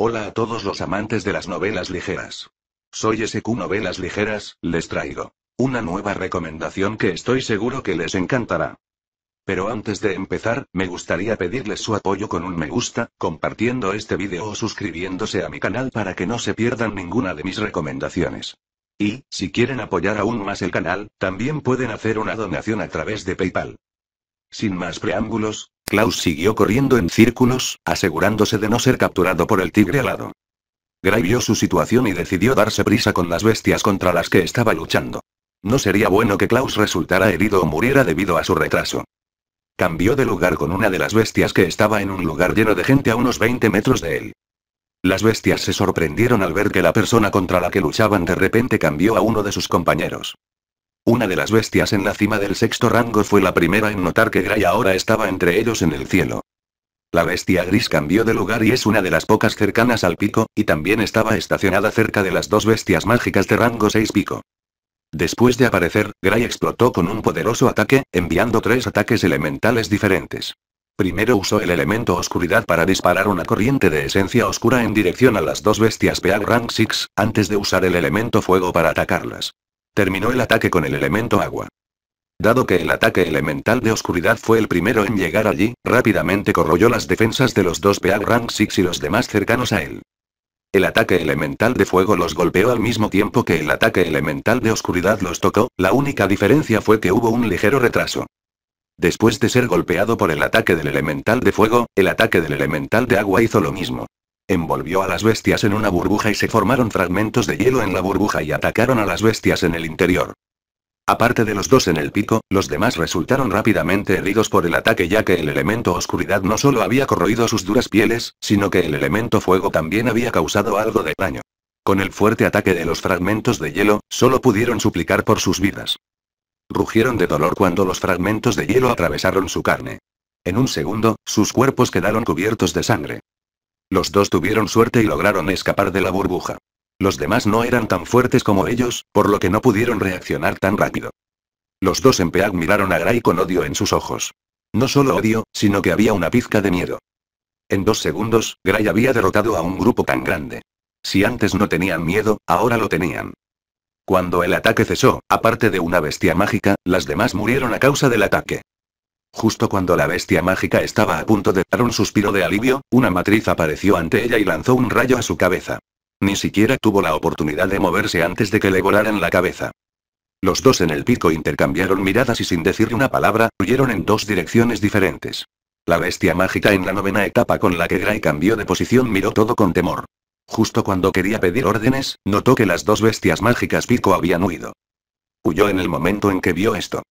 Hola a todos los amantes de las novelas ligeras. Soy SQ Novelas Ligeras, les traigo una nueva recomendación que estoy seguro que les encantará. Pero antes de empezar, me gustaría pedirles su apoyo con un me gusta, compartiendo este vídeo o suscribiéndose a mi canal para que no se pierdan ninguna de mis recomendaciones. Y, si quieren apoyar aún más el canal, también pueden hacer una donación a través de PayPal. Sin más preámbulos, Klaus siguió corriendo en círculos, asegurándose de no ser capturado por el tigre alado. Gray vio su situación y decidió darse prisa con las bestias contra las que estaba luchando. No sería bueno que Klaus resultara herido o muriera debido a su retraso. Cambió de lugar con una de las bestias que estaba en un lugar lleno de gente a unos 20 metros de él. Las bestias se sorprendieron al ver que la persona contra la que luchaban de repente cambió a uno de sus compañeros. Una de las bestias en la cima del sexto rango fue la primera en notar que Gray ahora estaba entre ellos en el cielo. La bestia gris cambió de lugar y es una de las pocas cercanas al pico, y también estaba estacionada cerca de las dos bestias mágicas de rango 6 pico. Después de aparecer, Gray explotó con un poderoso ataque, enviando tres ataques elementales diferentes. Primero usó el elemento oscuridad para disparar una corriente de esencia oscura en dirección a las dos bestias Peag Rank 6, antes de usar el elemento fuego para atacarlas. Terminó el ataque con el elemento agua. Dado que el ataque elemental de oscuridad fue el primero en llegar allí, rápidamente corroyó las defensas de los dos Pear Rank 6 y los demás cercanos a él. El ataque elemental de fuego los golpeó al mismo tiempo que el ataque elemental de oscuridad los tocó, la única diferencia fue que hubo un ligero retraso. Después de ser golpeado por el ataque del elemental de fuego, el ataque del elemental de agua hizo lo mismo. Envolvió a las bestias en una burbuja y se formaron fragmentos de hielo en la burbuja y atacaron a las bestias en el interior. Aparte de los dos en el pico, los demás resultaron rápidamente heridos por el ataque ya que el elemento oscuridad no solo había corroído sus duras pieles, sino que el elemento fuego también había causado algo de daño. Con el fuerte ataque de los fragmentos de hielo, solo pudieron suplicar por sus vidas. Rugieron de dolor cuando los fragmentos de hielo atravesaron su carne. En un segundo, sus cuerpos quedaron cubiertos de sangre. Los dos tuvieron suerte y lograron escapar de la burbuja. Los demás no eran tan fuertes como ellos, por lo que no pudieron reaccionar tan rápido. Los dos en Empeag miraron a Gray con odio en sus ojos. No solo odio, sino que había una pizca de miedo. En dos segundos, Gray había derrotado a un grupo tan grande. Si antes no tenían miedo, ahora lo tenían. Cuando el ataque cesó, aparte de una bestia mágica, las demás murieron a causa del ataque. Justo cuando la bestia mágica estaba a punto de dar un suspiro de alivio, una matriz apareció ante ella y lanzó un rayo a su cabeza. Ni siquiera tuvo la oportunidad de moverse antes de que le volaran la cabeza. Los dos en el pico intercambiaron miradas y sin decir una palabra, huyeron en dos direcciones diferentes. La bestia mágica en la novena etapa con la que Gray cambió de posición miró todo con temor. Justo cuando quería pedir órdenes, notó que las dos bestias mágicas pico habían huido. Huyó en el momento en que vio esto.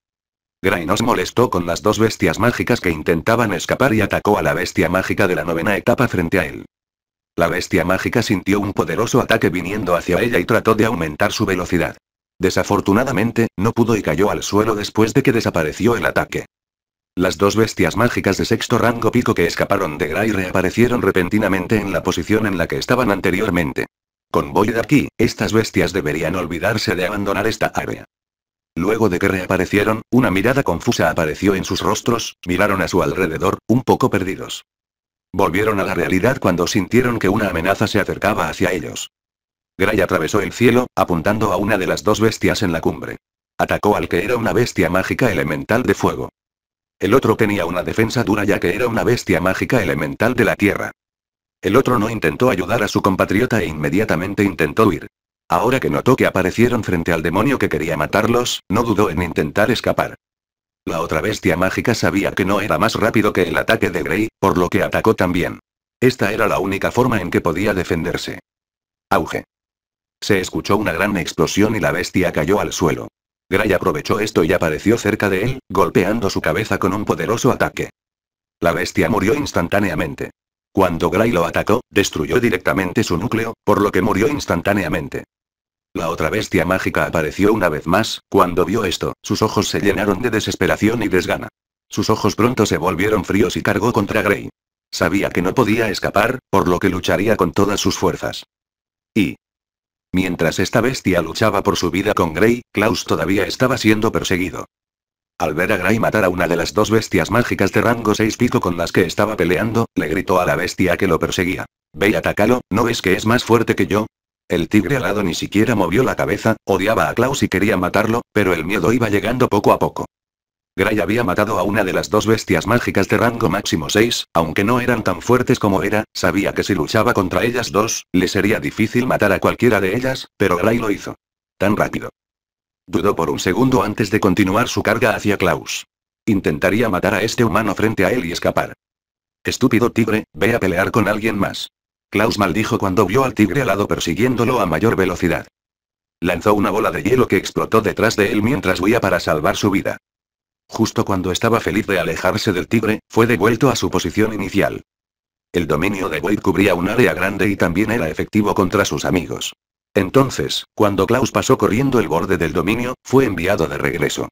Gray nos molestó con las dos bestias mágicas que intentaban escapar y atacó a la bestia mágica de la novena etapa frente a él. La bestia mágica sintió un poderoso ataque viniendo hacia ella y trató de aumentar su velocidad. Desafortunadamente, no pudo y cayó al suelo después de que desapareció el ataque. Las dos bestias mágicas de sexto rango pico que escaparon de Gray reaparecieron repentinamente en la posición en la que estaban anteriormente. Con Void aquí, estas bestias deberían olvidarse de abandonar esta área. Luego de que reaparecieron, una mirada confusa apareció en sus rostros, miraron a su alrededor, un poco perdidos. Volvieron a la realidad cuando sintieron que una amenaza se acercaba hacia ellos. Gray atravesó el cielo, apuntando a una de las dos bestias en la cumbre. Atacó al que era una bestia mágica elemental de fuego. El otro tenía una defensa dura ya que era una bestia mágica elemental de la tierra. El otro no intentó ayudar a su compatriota e inmediatamente intentó huir. Ahora que notó que aparecieron frente al demonio que quería matarlos, no dudó en intentar escapar. La otra bestia mágica sabía que no era más rápido que el ataque de Grey, por lo que atacó también. Esta era la única forma en que podía defenderse. Auge. Se escuchó una gran explosión y la bestia cayó al suelo. Gray aprovechó esto y apareció cerca de él, golpeando su cabeza con un poderoso ataque. La bestia murió instantáneamente. Cuando Gray lo atacó, destruyó directamente su núcleo, por lo que murió instantáneamente. La otra bestia mágica apareció una vez más, cuando vio esto, sus ojos se llenaron de desesperación y desgana. Sus ojos pronto se volvieron fríos y cargó contra Grey. Sabía que no podía escapar, por lo que lucharía con todas sus fuerzas. Y... Mientras esta bestia luchaba por su vida con Grey, Klaus todavía estaba siendo perseguido. Al ver a Gray matar a una de las dos bestias mágicas de rango 6 pico con las que estaba peleando, le gritó a la bestia que lo perseguía. Ve y atacalo, ¿no ves que es más fuerte que yo? El tigre alado ni siquiera movió la cabeza, odiaba a Klaus y quería matarlo, pero el miedo iba llegando poco a poco. Gray había matado a una de las dos bestias mágicas de rango máximo 6, aunque no eran tan fuertes como era, sabía que si luchaba contra ellas dos, le sería difícil matar a cualquiera de ellas, pero Gray lo hizo. Tan rápido. Dudó por un segundo antes de continuar su carga hacia Klaus. Intentaría matar a este humano frente a él y escapar. Estúpido tigre, ve a pelear con alguien más. Klaus maldijo cuando vio al tigre alado persiguiéndolo a mayor velocidad. Lanzó una bola de hielo que explotó detrás de él mientras huía para salvar su vida. Justo cuando estaba feliz de alejarse del tigre, fue devuelto a su posición inicial. El dominio de Wade cubría un área grande y también era efectivo contra sus amigos. Entonces, cuando Klaus pasó corriendo el borde del dominio, fue enviado de regreso.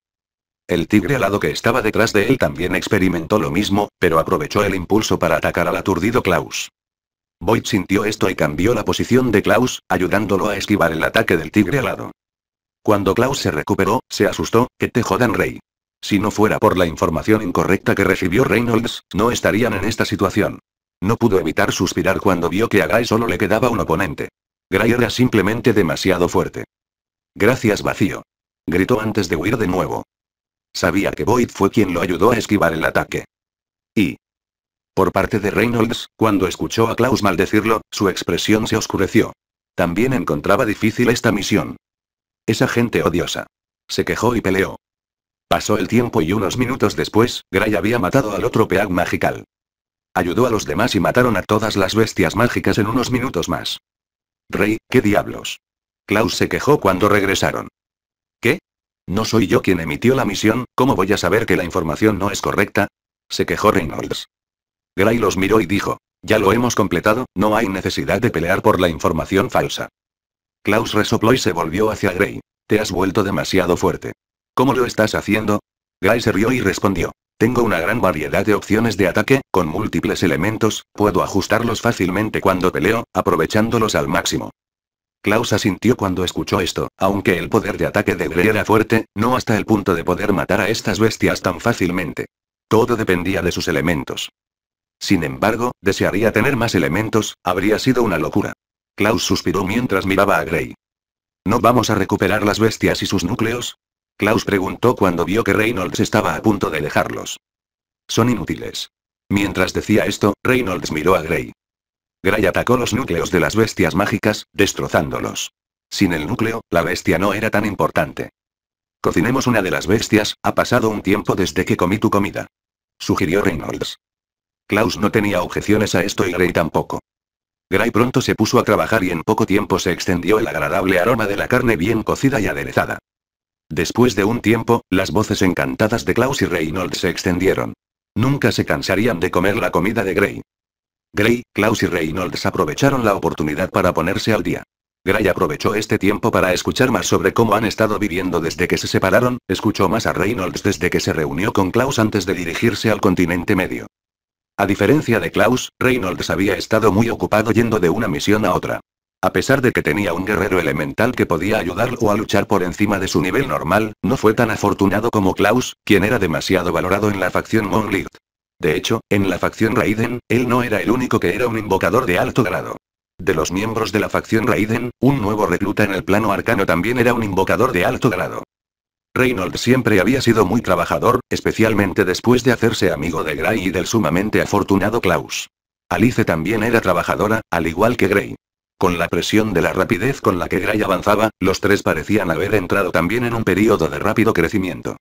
El tigre alado que estaba detrás de él también experimentó lo mismo, pero aprovechó el impulso para atacar al aturdido Klaus. Boyd sintió esto y cambió la posición de Klaus, ayudándolo a esquivar el ataque del tigre alado. Cuando Klaus se recuperó, se asustó, que te jodan rey. Si no fuera por la información incorrecta que recibió Reynolds, no estarían en esta situación. No pudo evitar suspirar cuando vio que a Gray solo le quedaba un oponente. Gray era simplemente demasiado fuerte. Gracias vacío. Gritó antes de huir de nuevo. Sabía que Boyd fue quien lo ayudó a esquivar el ataque. Y, por parte de Reynolds, cuando escuchó a Klaus maldecirlo, su expresión se oscureció. También encontraba difícil esta misión. Esa gente odiosa. Se quejó y peleó. Pasó el tiempo y unos minutos después, Gray había matado al otro Peag magical. Ayudó a los demás y mataron a todas las bestias mágicas en unos minutos más. Rey, ¿qué diablos? Klaus se quejó cuando regresaron. ¿Qué? No soy yo quien emitió la misión, ¿cómo voy a saber que la información no es correcta? Se quejó Reynolds. Gray los miró y dijo. Ya lo hemos completado, no hay necesidad de pelear por la información falsa. Klaus resopló y se volvió hacia Gray. Te has vuelto demasiado fuerte. ¿Cómo lo estás haciendo? Gray se rió y respondió. Tengo una gran variedad de opciones de ataque, con múltiples elementos, puedo ajustarlos fácilmente cuando peleo, aprovechándolos al máximo. Klaus asintió cuando escuchó esto, aunque el poder de ataque de Grey era fuerte, no hasta el punto de poder matar a estas bestias tan fácilmente. Todo dependía de sus elementos. Sin embargo, desearía tener más elementos, habría sido una locura. Klaus suspiró mientras miraba a Grey. ¿No vamos a recuperar las bestias y sus núcleos? Klaus preguntó cuando vio que Reynolds estaba a punto de dejarlos. Son inútiles. Mientras decía esto, Reynolds miró a Grey. Grey atacó los núcleos de las bestias mágicas, destrozándolos. Sin el núcleo, la bestia no era tan importante. Cocinemos una de las bestias, ha pasado un tiempo desde que comí tu comida. Sugirió Reynolds. Klaus no tenía objeciones a esto y Gray tampoco. Gray pronto se puso a trabajar y en poco tiempo se extendió el agradable aroma de la carne bien cocida y aderezada. Después de un tiempo, las voces encantadas de Klaus y Reynolds se extendieron. Nunca se cansarían de comer la comida de Gray. Gray, Klaus y Reynolds aprovecharon la oportunidad para ponerse al día. Gray aprovechó este tiempo para escuchar más sobre cómo han estado viviendo desde que se separaron, escuchó más a Reynolds desde que se reunió con Klaus antes de dirigirse al continente medio. A diferencia de Klaus, Reynolds había estado muy ocupado yendo de una misión a otra. A pesar de que tenía un guerrero elemental que podía ayudarlo a luchar por encima de su nivel normal, no fue tan afortunado como Klaus, quien era demasiado valorado en la facción Monlight. De hecho, en la facción Raiden, él no era el único que era un invocador de alto grado. De los miembros de la facción Raiden, un nuevo recluta en el plano arcano también era un invocador de alto grado. Reynolds siempre había sido muy trabajador, especialmente después de hacerse amigo de Gray y del sumamente afortunado Klaus. Alice también era trabajadora, al igual que Gray. Con la presión de la rapidez con la que Gray avanzaba, los tres parecían haber entrado también en un periodo de rápido crecimiento.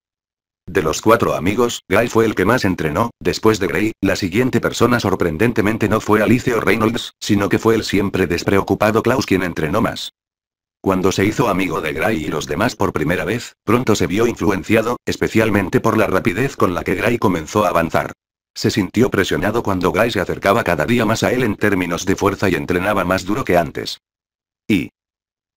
De los cuatro amigos, Gray fue el que más entrenó, después de Gray, la siguiente persona sorprendentemente no fue Alice o Reynolds, sino que fue el siempre despreocupado Klaus quien entrenó más. Cuando se hizo amigo de Gray y los demás por primera vez, pronto se vio influenciado, especialmente por la rapidez con la que Gray comenzó a avanzar. Se sintió presionado cuando Gray se acercaba cada día más a él en términos de fuerza y entrenaba más duro que antes. Y...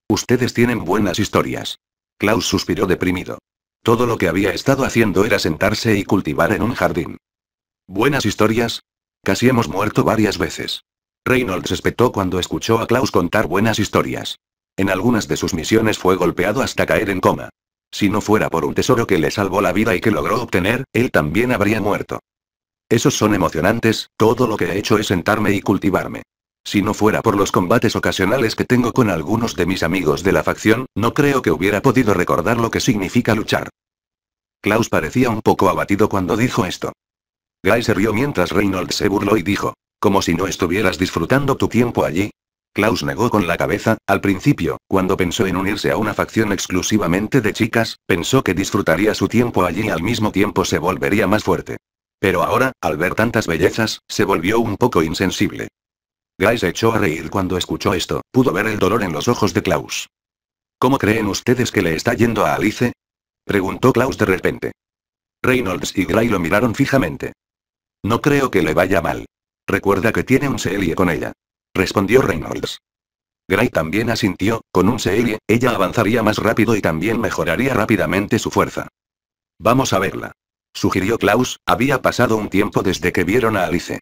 Ustedes tienen buenas historias. Klaus suspiró deprimido. Todo lo que había estado haciendo era sentarse y cultivar en un jardín. ¿Buenas historias? Casi hemos muerto varias veces. Reynolds respetó cuando escuchó a Klaus contar buenas historias. En algunas de sus misiones fue golpeado hasta caer en coma. Si no fuera por un tesoro que le salvó la vida y que logró obtener, él también habría muerto. Esos son emocionantes, todo lo que he hecho es sentarme y cultivarme. Si no fuera por los combates ocasionales que tengo con algunos de mis amigos de la facción, no creo que hubiera podido recordar lo que significa luchar. Klaus parecía un poco abatido cuando dijo esto. Guy se rió mientras Reynolds se burló y dijo, como si no estuvieras disfrutando tu tiempo allí, Klaus negó con la cabeza, al principio, cuando pensó en unirse a una facción exclusivamente de chicas, pensó que disfrutaría su tiempo allí y al mismo tiempo se volvería más fuerte. Pero ahora, al ver tantas bellezas, se volvió un poco insensible. Guy se echó a reír cuando escuchó esto, pudo ver el dolor en los ojos de Klaus. ¿Cómo creen ustedes que le está yendo a Alice? Preguntó Klaus de repente. Reynolds y Gray lo miraron fijamente. No creo que le vaya mal. Recuerda que tiene un celie con ella respondió Reynolds. Gray también asintió, con un serie, ella avanzaría más rápido y también mejoraría rápidamente su fuerza. Vamos a verla. Sugirió Klaus, había pasado un tiempo desde que vieron a Alice.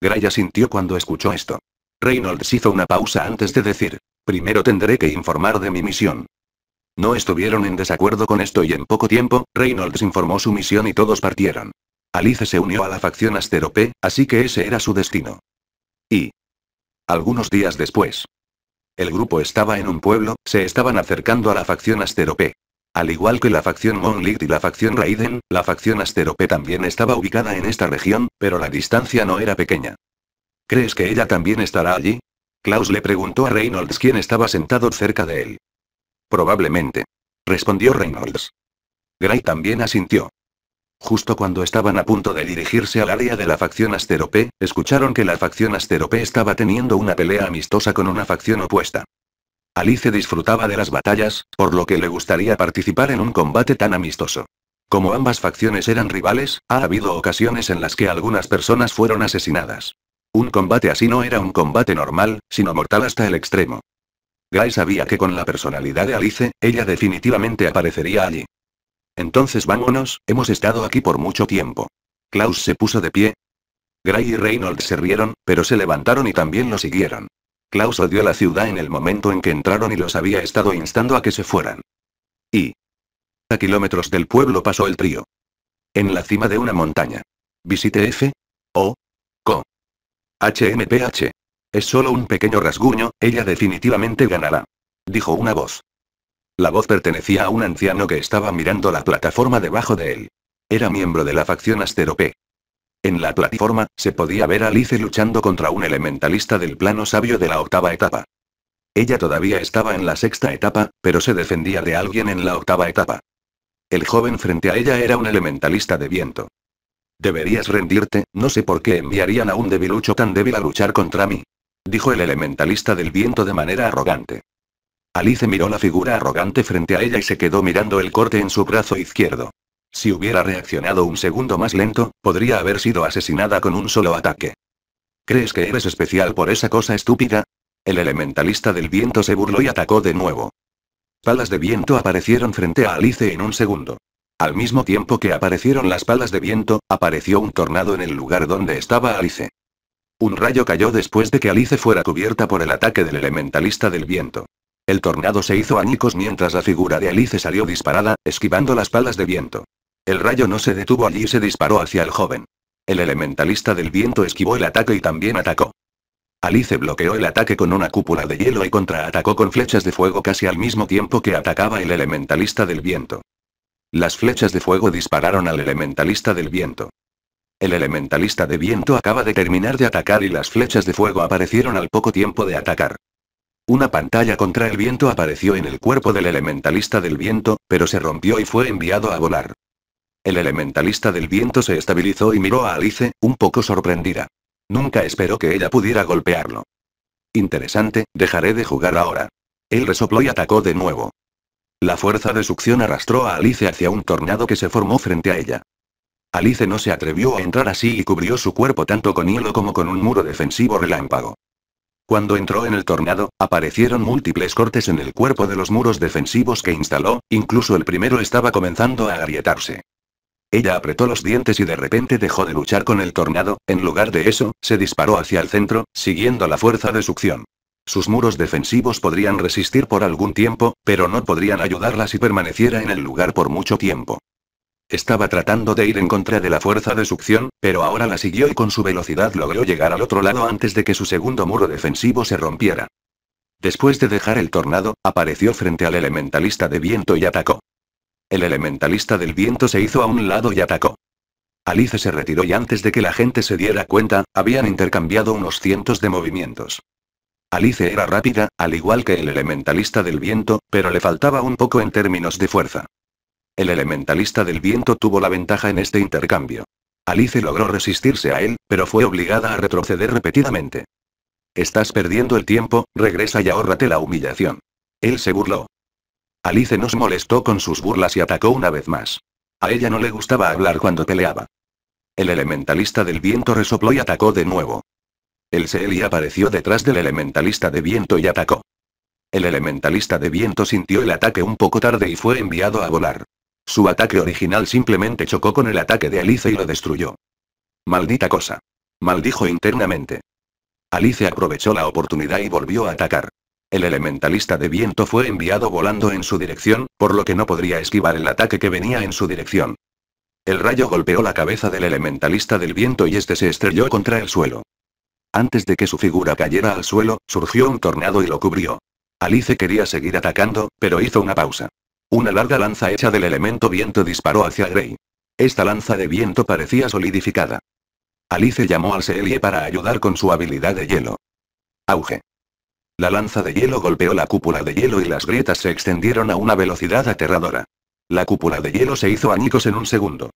Gray asintió cuando escuchó esto. Reynolds hizo una pausa antes de decir, primero tendré que informar de mi misión. No estuvieron en desacuerdo con esto y en poco tiempo, Reynolds informó su misión y todos partieron. Alice se unió a la facción Asterope, así que ese era su destino. Y, algunos días después. El grupo estaba en un pueblo, se estaban acercando a la facción Asterope. Al igual que la facción Monlit y la facción Raiden, la facción Asterope también estaba ubicada en esta región, pero la distancia no era pequeña. ¿Crees que ella también estará allí? Klaus le preguntó a Reynolds quién estaba sentado cerca de él. Probablemente. Respondió Reynolds. Gray también asintió. Justo cuando estaban a punto de dirigirse al área de la facción Asterope, escucharon que la facción Asterope estaba teniendo una pelea amistosa con una facción opuesta. Alice disfrutaba de las batallas, por lo que le gustaría participar en un combate tan amistoso. Como ambas facciones eran rivales, ha habido ocasiones en las que algunas personas fueron asesinadas. Un combate así no era un combate normal, sino mortal hasta el extremo. Guy sabía que con la personalidad de Alice, ella definitivamente aparecería allí. Entonces vámonos, hemos estado aquí por mucho tiempo. Klaus se puso de pie. Gray y Reynolds se rieron, pero se levantaron y también lo siguieron. Klaus odió la ciudad en el momento en que entraron y los había estado instando a que se fueran. Y... A kilómetros del pueblo pasó el trío. En la cima de una montaña. Visite F. O. Co. HMPH. Es solo un pequeño rasguño, ella definitivamente ganará. Dijo una voz. La voz pertenecía a un anciano que estaba mirando la plataforma debajo de él. Era miembro de la facción Asterope. En la plataforma, se podía ver a Alice luchando contra un elementalista del plano sabio de la octava etapa. Ella todavía estaba en la sexta etapa, pero se defendía de alguien en la octava etapa. El joven frente a ella era un elementalista de viento. Deberías rendirte, no sé por qué enviarían a un debilucho tan débil a luchar contra mí. Dijo el elementalista del viento de manera arrogante. Alice miró la figura arrogante frente a ella y se quedó mirando el corte en su brazo izquierdo. Si hubiera reaccionado un segundo más lento, podría haber sido asesinada con un solo ataque. ¿Crees que eres especial por esa cosa estúpida? El elementalista del viento se burló y atacó de nuevo. Palas de viento aparecieron frente a Alice en un segundo. Al mismo tiempo que aparecieron las palas de viento, apareció un tornado en el lugar donde estaba Alice. Un rayo cayó después de que Alice fuera cubierta por el ataque del elementalista del viento. El tornado se hizo añicos mientras la figura de Alice salió disparada, esquivando las palas de viento. El rayo no se detuvo allí y se disparó hacia el joven. El elementalista del viento esquivó el ataque y también atacó. Alice bloqueó el ataque con una cúpula de hielo y contraatacó con flechas de fuego casi al mismo tiempo que atacaba el elementalista del viento. Las flechas de fuego dispararon al elementalista del viento. El elementalista de viento acaba de terminar de atacar y las flechas de fuego aparecieron al poco tiempo de atacar. Una pantalla contra el viento apareció en el cuerpo del elementalista del viento, pero se rompió y fue enviado a volar. El elementalista del viento se estabilizó y miró a Alice, un poco sorprendida. Nunca esperó que ella pudiera golpearlo. Interesante, dejaré de jugar ahora. Él resopló y atacó de nuevo. La fuerza de succión arrastró a Alice hacia un tornado que se formó frente a ella. Alice no se atrevió a entrar así y cubrió su cuerpo tanto con hielo como con un muro defensivo relámpago. Cuando entró en el tornado, aparecieron múltiples cortes en el cuerpo de los muros defensivos que instaló, incluso el primero estaba comenzando a agrietarse. Ella apretó los dientes y de repente dejó de luchar con el tornado, en lugar de eso, se disparó hacia el centro, siguiendo la fuerza de succión. Sus muros defensivos podrían resistir por algún tiempo, pero no podrían ayudarla si permaneciera en el lugar por mucho tiempo. Estaba tratando de ir en contra de la fuerza de succión, pero ahora la siguió y con su velocidad logró llegar al otro lado antes de que su segundo muro defensivo se rompiera. Después de dejar el tornado, apareció frente al elementalista de viento y atacó. El elementalista del viento se hizo a un lado y atacó. Alice se retiró y antes de que la gente se diera cuenta, habían intercambiado unos cientos de movimientos. Alice era rápida, al igual que el elementalista del viento, pero le faltaba un poco en términos de fuerza. El elementalista del viento tuvo la ventaja en este intercambio. Alice logró resistirse a él, pero fue obligada a retroceder repetidamente. Estás perdiendo el tiempo, regresa y ahórrate la humillación. Él se burló. Alice nos molestó con sus burlas y atacó una vez más. A ella no le gustaba hablar cuando peleaba. El elementalista del viento resopló y atacó de nuevo. El Seeli apareció detrás del elementalista de viento y atacó. El elementalista de viento sintió el ataque un poco tarde y fue enviado a volar. Su ataque original simplemente chocó con el ataque de Alice y lo destruyó. Maldita cosa. Maldijo internamente. Alice aprovechó la oportunidad y volvió a atacar. El elementalista de viento fue enviado volando en su dirección, por lo que no podría esquivar el ataque que venía en su dirección. El rayo golpeó la cabeza del elementalista del viento y este se estrelló contra el suelo. Antes de que su figura cayera al suelo, surgió un tornado y lo cubrió. Alice quería seguir atacando, pero hizo una pausa. Una larga lanza hecha del elemento viento disparó hacia Grey. Esta lanza de viento parecía solidificada. Alice llamó al Seelie para ayudar con su habilidad de hielo. Auge. La lanza de hielo golpeó la cúpula de hielo y las grietas se extendieron a una velocidad aterradora. La cúpula de hielo se hizo añicos en un segundo.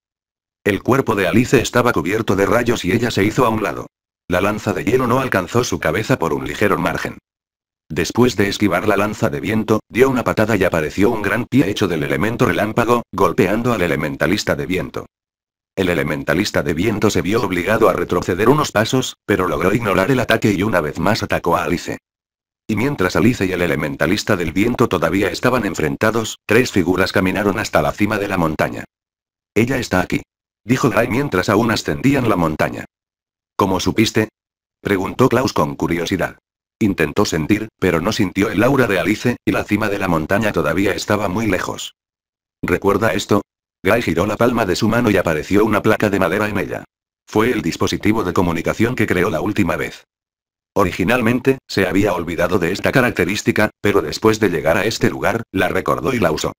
El cuerpo de Alice estaba cubierto de rayos y ella se hizo a un lado. La lanza de hielo no alcanzó su cabeza por un ligero margen. Después de esquivar la lanza de viento, dio una patada y apareció un gran pie hecho del elemento relámpago, golpeando al elementalista de viento. El elementalista de viento se vio obligado a retroceder unos pasos, pero logró ignorar el ataque y una vez más atacó a Alice. Y mientras Alice y el elementalista del viento todavía estaban enfrentados, tres figuras caminaron hasta la cima de la montaña. Ella está aquí. Dijo Dry mientras aún ascendían la montaña. ¿Cómo supiste? Preguntó Klaus con curiosidad intentó sentir, pero no sintió el aura de Alice, y la cima de la montaña todavía estaba muy lejos. ¿Recuerda esto? Guy giró la palma de su mano y apareció una placa de madera en ella. Fue el dispositivo de comunicación que creó la última vez. Originalmente, se había olvidado de esta característica, pero después de llegar a este lugar, la recordó y la usó.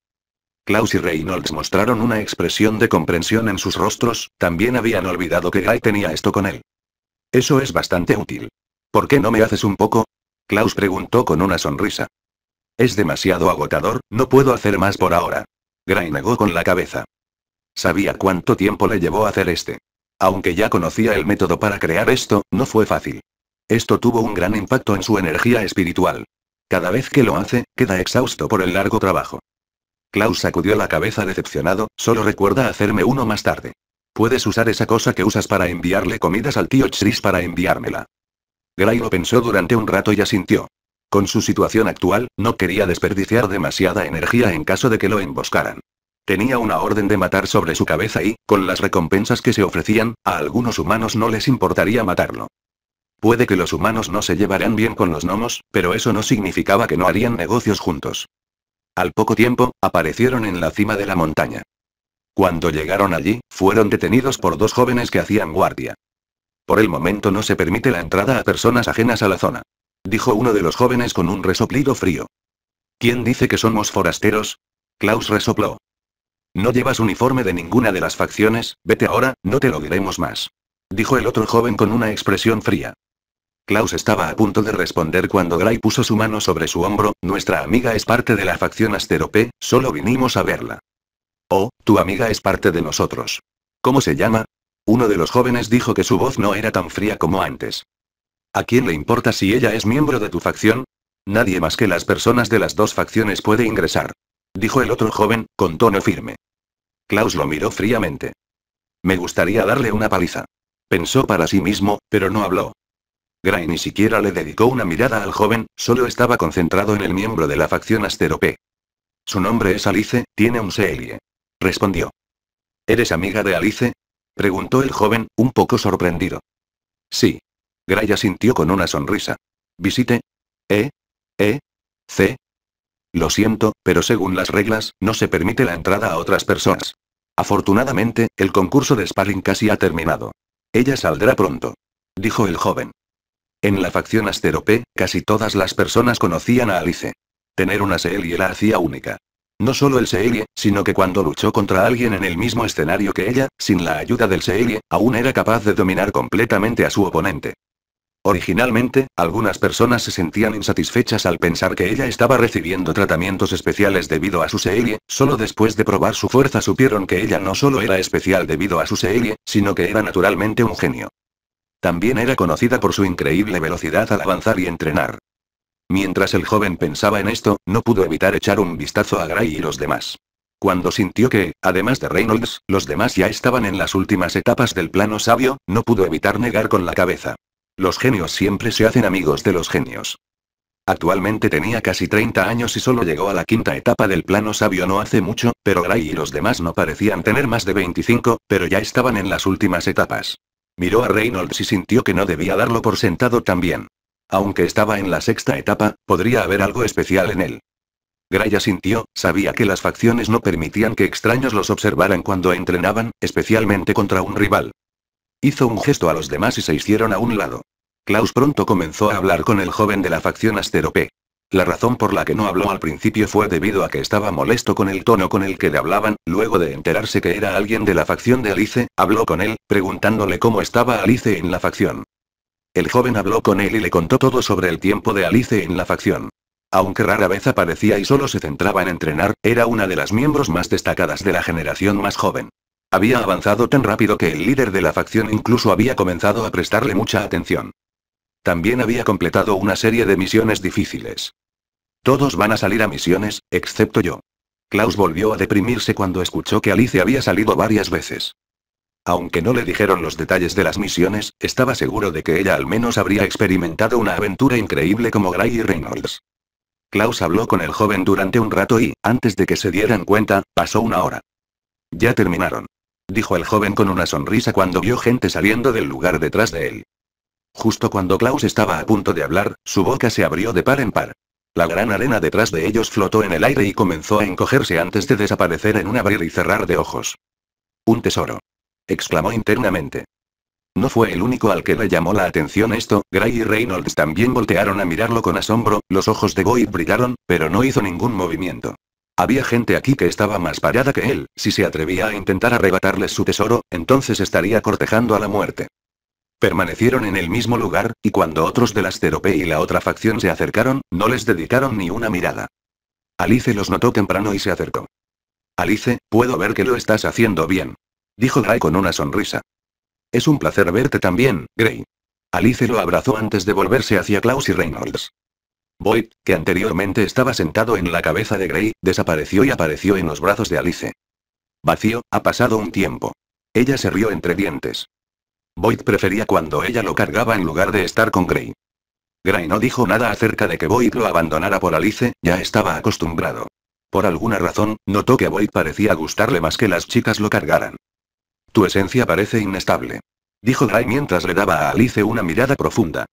Klaus y Reynolds mostraron una expresión de comprensión en sus rostros, también habían olvidado que Guy tenía esto con él. Eso es bastante útil. ¿Por qué no me haces un poco? Klaus preguntó con una sonrisa. Es demasiado agotador, no puedo hacer más por ahora. Gray negó con la cabeza. Sabía cuánto tiempo le llevó hacer este. Aunque ya conocía el método para crear esto, no fue fácil. Esto tuvo un gran impacto en su energía espiritual. Cada vez que lo hace, queda exhausto por el largo trabajo. Klaus sacudió la cabeza decepcionado, solo recuerda hacerme uno más tarde. Puedes usar esa cosa que usas para enviarle comidas al tío Chris para enviármela. Gray lo pensó durante un rato y asintió. Con su situación actual, no quería desperdiciar demasiada energía en caso de que lo emboscaran. Tenía una orden de matar sobre su cabeza y, con las recompensas que se ofrecían, a algunos humanos no les importaría matarlo. Puede que los humanos no se llevaran bien con los gnomos, pero eso no significaba que no harían negocios juntos. Al poco tiempo, aparecieron en la cima de la montaña. Cuando llegaron allí, fueron detenidos por dos jóvenes que hacían guardia. Por el momento no se permite la entrada a personas ajenas a la zona. Dijo uno de los jóvenes con un resoplido frío. ¿Quién dice que somos forasteros? Klaus resopló. No llevas uniforme de ninguna de las facciones, vete ahora, no te lo diremos más. Dijo el otro joven con una expresión fría. Klaus estaba a punto de responder cuando Gray puso su mano sobre su hombro, nuestra amiga es parte de la facción Asterope, solo vinimos a verla. Oh, tu amiga es parte de nosotros. ¿Cómo se llama? Uno de los jóvenes dijo que su voz no era tan fría como antes. ¿A quién le importa si ella es miembro de tu facción? Nadie más que las personas de las dos facciones puede ingresar. Dijo el otro joven, con tono firme. Klaus lo miró fríamente. Me gustaría darle una paliza. Pensó para sí mismo, pero no habló. Gray ni siquiera le dedicó una mirada al joven, solo estaba concentrado en el miembro de la facción Asterope. Su nombre es Alice, tiene un Seelie. Respondió. ¿Eres amiga de Alice? Preguntó el joven, un poco sorprendido. Sí. Gray sintió con una sonrisa. Visite. E. E. C. Lo siento, pero según las reglas, no se permite la entrada a otras personas. Afortunadamente, el concurso de sparring casi ha terminado. Ella saldrá pronto. Dijo el joven. En la facción Asterope, casi todas las personas conocían a Alice. Tener una CL y la hacía única. No solo el Seirie, sino que cuando luchó contra alguien en el mismo escenario que ella, sin la ayuda del Seirie, aún era capaz de dominar completamente a su oponente. Originalmente, algunas personas se sentían insatisfechas al pensar que ella estaba recibiendo tratamientos especiales debido a su Seirie, solo después de probar su fuerza supieron que ella no solo era especial debido a su Seirie, sino que era naturalmente un genio. También era conocida por su increíble velocidad al avanzar y entrenar. Mientras el joven pensaba en esto, no pudo evitar echar un vistazo a Gray y los demás. Cuando sintió que, además de Reynolds, los demás ya estaban en las últimas etapas del plano sabio, no pudo evitar negar con la cabeza. Los genios siempre se hacen amigos de los genios. Actualmente tenía casi 30 años y solo llegó a la quinta etapa del plano sabio no hace mucho, pero Gray y los demás no parecían tener más de 25, pero ya estaban en las últimas etapas. Miró a Reynolds y sintió que no debía darlo por sentado también. Aunque estaba en la sexta etapa, podría haber algo especial en él. Graya sintió, sabía que las facciones no permitían que extraños los observaran cuando entrenaban, especialmente contra un rival. Hizo un gesto a los demás y se hicieron a un lado. Klaus pronto comenzó a hablar con el joven de la facción Asterope. La razón por la que no habló al principio fue debido a que estaba molesto con el tono con el que le hablaban, luego de enterarse que era alguien de la facción de Alice, habló con él, preguntándole cómo estaba Alice en la facción. El joven habló con él y le contó todo sobre el tiempo de Alice en la facción. Aunque rara vez aparecía y solo se centraba en entrenar, era una de las miembros más destacadas de la generación más joven. Había avanzado tan rápido que el líder de la facción incluso había comenzado a prestarle mucha atención. También había completado una serie de misiones difíciles. Todos van a salir a misiones, excepto yo. Klaus volvió a deprimirse cuando escuchó que Alice había salido varias veces. Aunque no le dijeron los detalles de las misiones, estaba seguro de que ella al menos habría experimentado una aventura increíble como Gray y Reynolds. Klaus habló con el joven durante un rato y, antes de que se dieran cuenta, pasó una hora. Ya terminaron. Dijo el joven con una sonrisa cuando vio gente saliendo del lugar detrás de él. Justo cuando Klaus estaba a punto de hablar, su boca se abrió de par en par. La gran arena detrás de ellos flotó en el aire y comenzó a encogerse antes de desaparecer en un abrir y cerrar de ojos. Un tesoro exclamó internamente. No fue el único al que le llamó la atención esto, Gray y Reynolds también voltearon a mirarlo con asombro, los ojos de Boyd brillaron, pero no hizo ningún movimiento. Había gente aquí que estaba más parada que él, si se atrevía a intentar arrebatarles su tesoro, entonces estaría cortejando a la muerte. Permanecieron en el mismo lugar, y cuando otros de las Terope y la otra facción se acercaron, no les dedicaron ni una mirada. Alice los notó temprano y se acercó. Alice, puedo ver que lo estás haciendo bien. Dijo Gray con una sonrisa. Es un placer verte también, Gray. Alice lo abrazó antes de volverse hacia Klaus y Reynolds. Boyd, que anteriormente estaba sentado en la cabeza de Gray, desapareció y apareció en los brazos de Alice. Vacío, ha pasado un tiempo. Ella se rió entre dientes. Boyd prefería cuando ella lo cargaba en lugar de estar con Gray. Gray no dijo nada acerca de que Boyd lo abandonara por Alice, ya estaba acostumbrado. Por alguna razón, notó que a Boyd parecía gustarle más que las chicas lo cargaran. Tu esencia parece inestable. Dijo Gray mientras le daba a Alice una mirada profunda.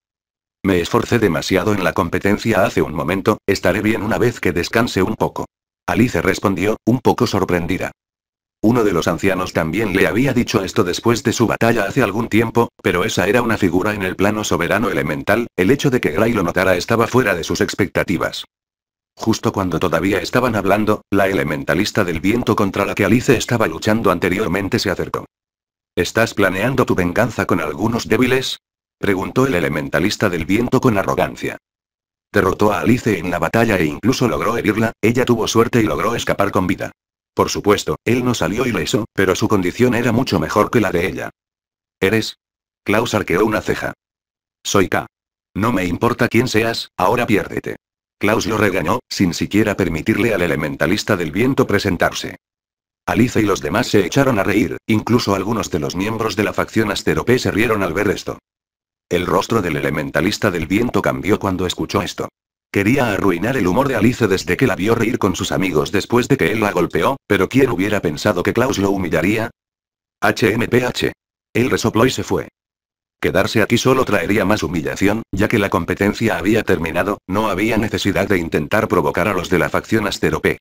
Me esforcé demasiado en la competencia hace un momento, estaré bien una vez que descanse un poco. Alice respondió, un poco sorprendida. Uno de los ancianos también le había dicho esto después de su batalla hace algún tiempo, pero esa era una figura en el plano soberano elemental, el hecho de que Gray lo notara estaba fuera de sus expectativas. Justo cuando todavía estaban hablando, la elementalista del viento contra la que Alice estaba luchando anteriormente se acercó. ¿Estás planeando tu venganza con algunos débiles? preguntó el elementalista del viento con arrogancia. Derrotó a Alice en la batalla e incluso logró herirla, ella tuvo suerte y logró escapar con vida. Por supuesto, él no salió ileso, pero su condición era mucho mejor que la de ella. ¿Eres? Klaus arqueó una ceja. Soy K. No me importa quién seas, ahora piérdete. Klaus lo regañó, sin siquiera permitirle al elementalista del viento presentarse. Alice y los demás se echaron a reír, incluso algunos de los miembros de la facción Asterope se rieron al ver esto. El rostro del elementalista del viento cambió cuando escuchó esto. Quería arruinar el humor de Alice desde que la vio reír con sus amigos después de que él la golpeó, pero ¿quién hubiera pensado que Klaus lo humillaría? HMPH. Él resopló y se fue. Quedarse aquí solo traería más humillación, ya que la competencia había terminado, no había necesidad de intentar provocar a los de la facción Asterope.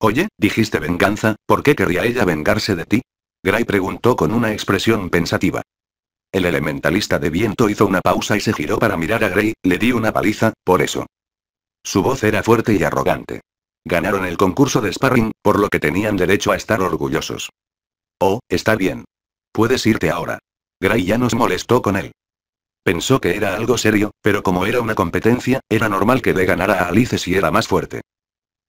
Oye, dijiste venganza, ¿por qué querría ella vengarse de ti? Gray preguntó con una expresión pensativa. El elementalista de viento hizo una pausa y se giró para mirar a Gray, le di una paliza, por eso. Su voz era fuerte y arrogante. Ganaron el concurso de sparring, por lo que tenían derecho a estar orgullosos. Oh, está bien. Puedes irte ahora. Gray ya nos molestó con él. Pensó que era algo serio, pero como era una competencia, era normal que le ganara a Alice si era más fuerte.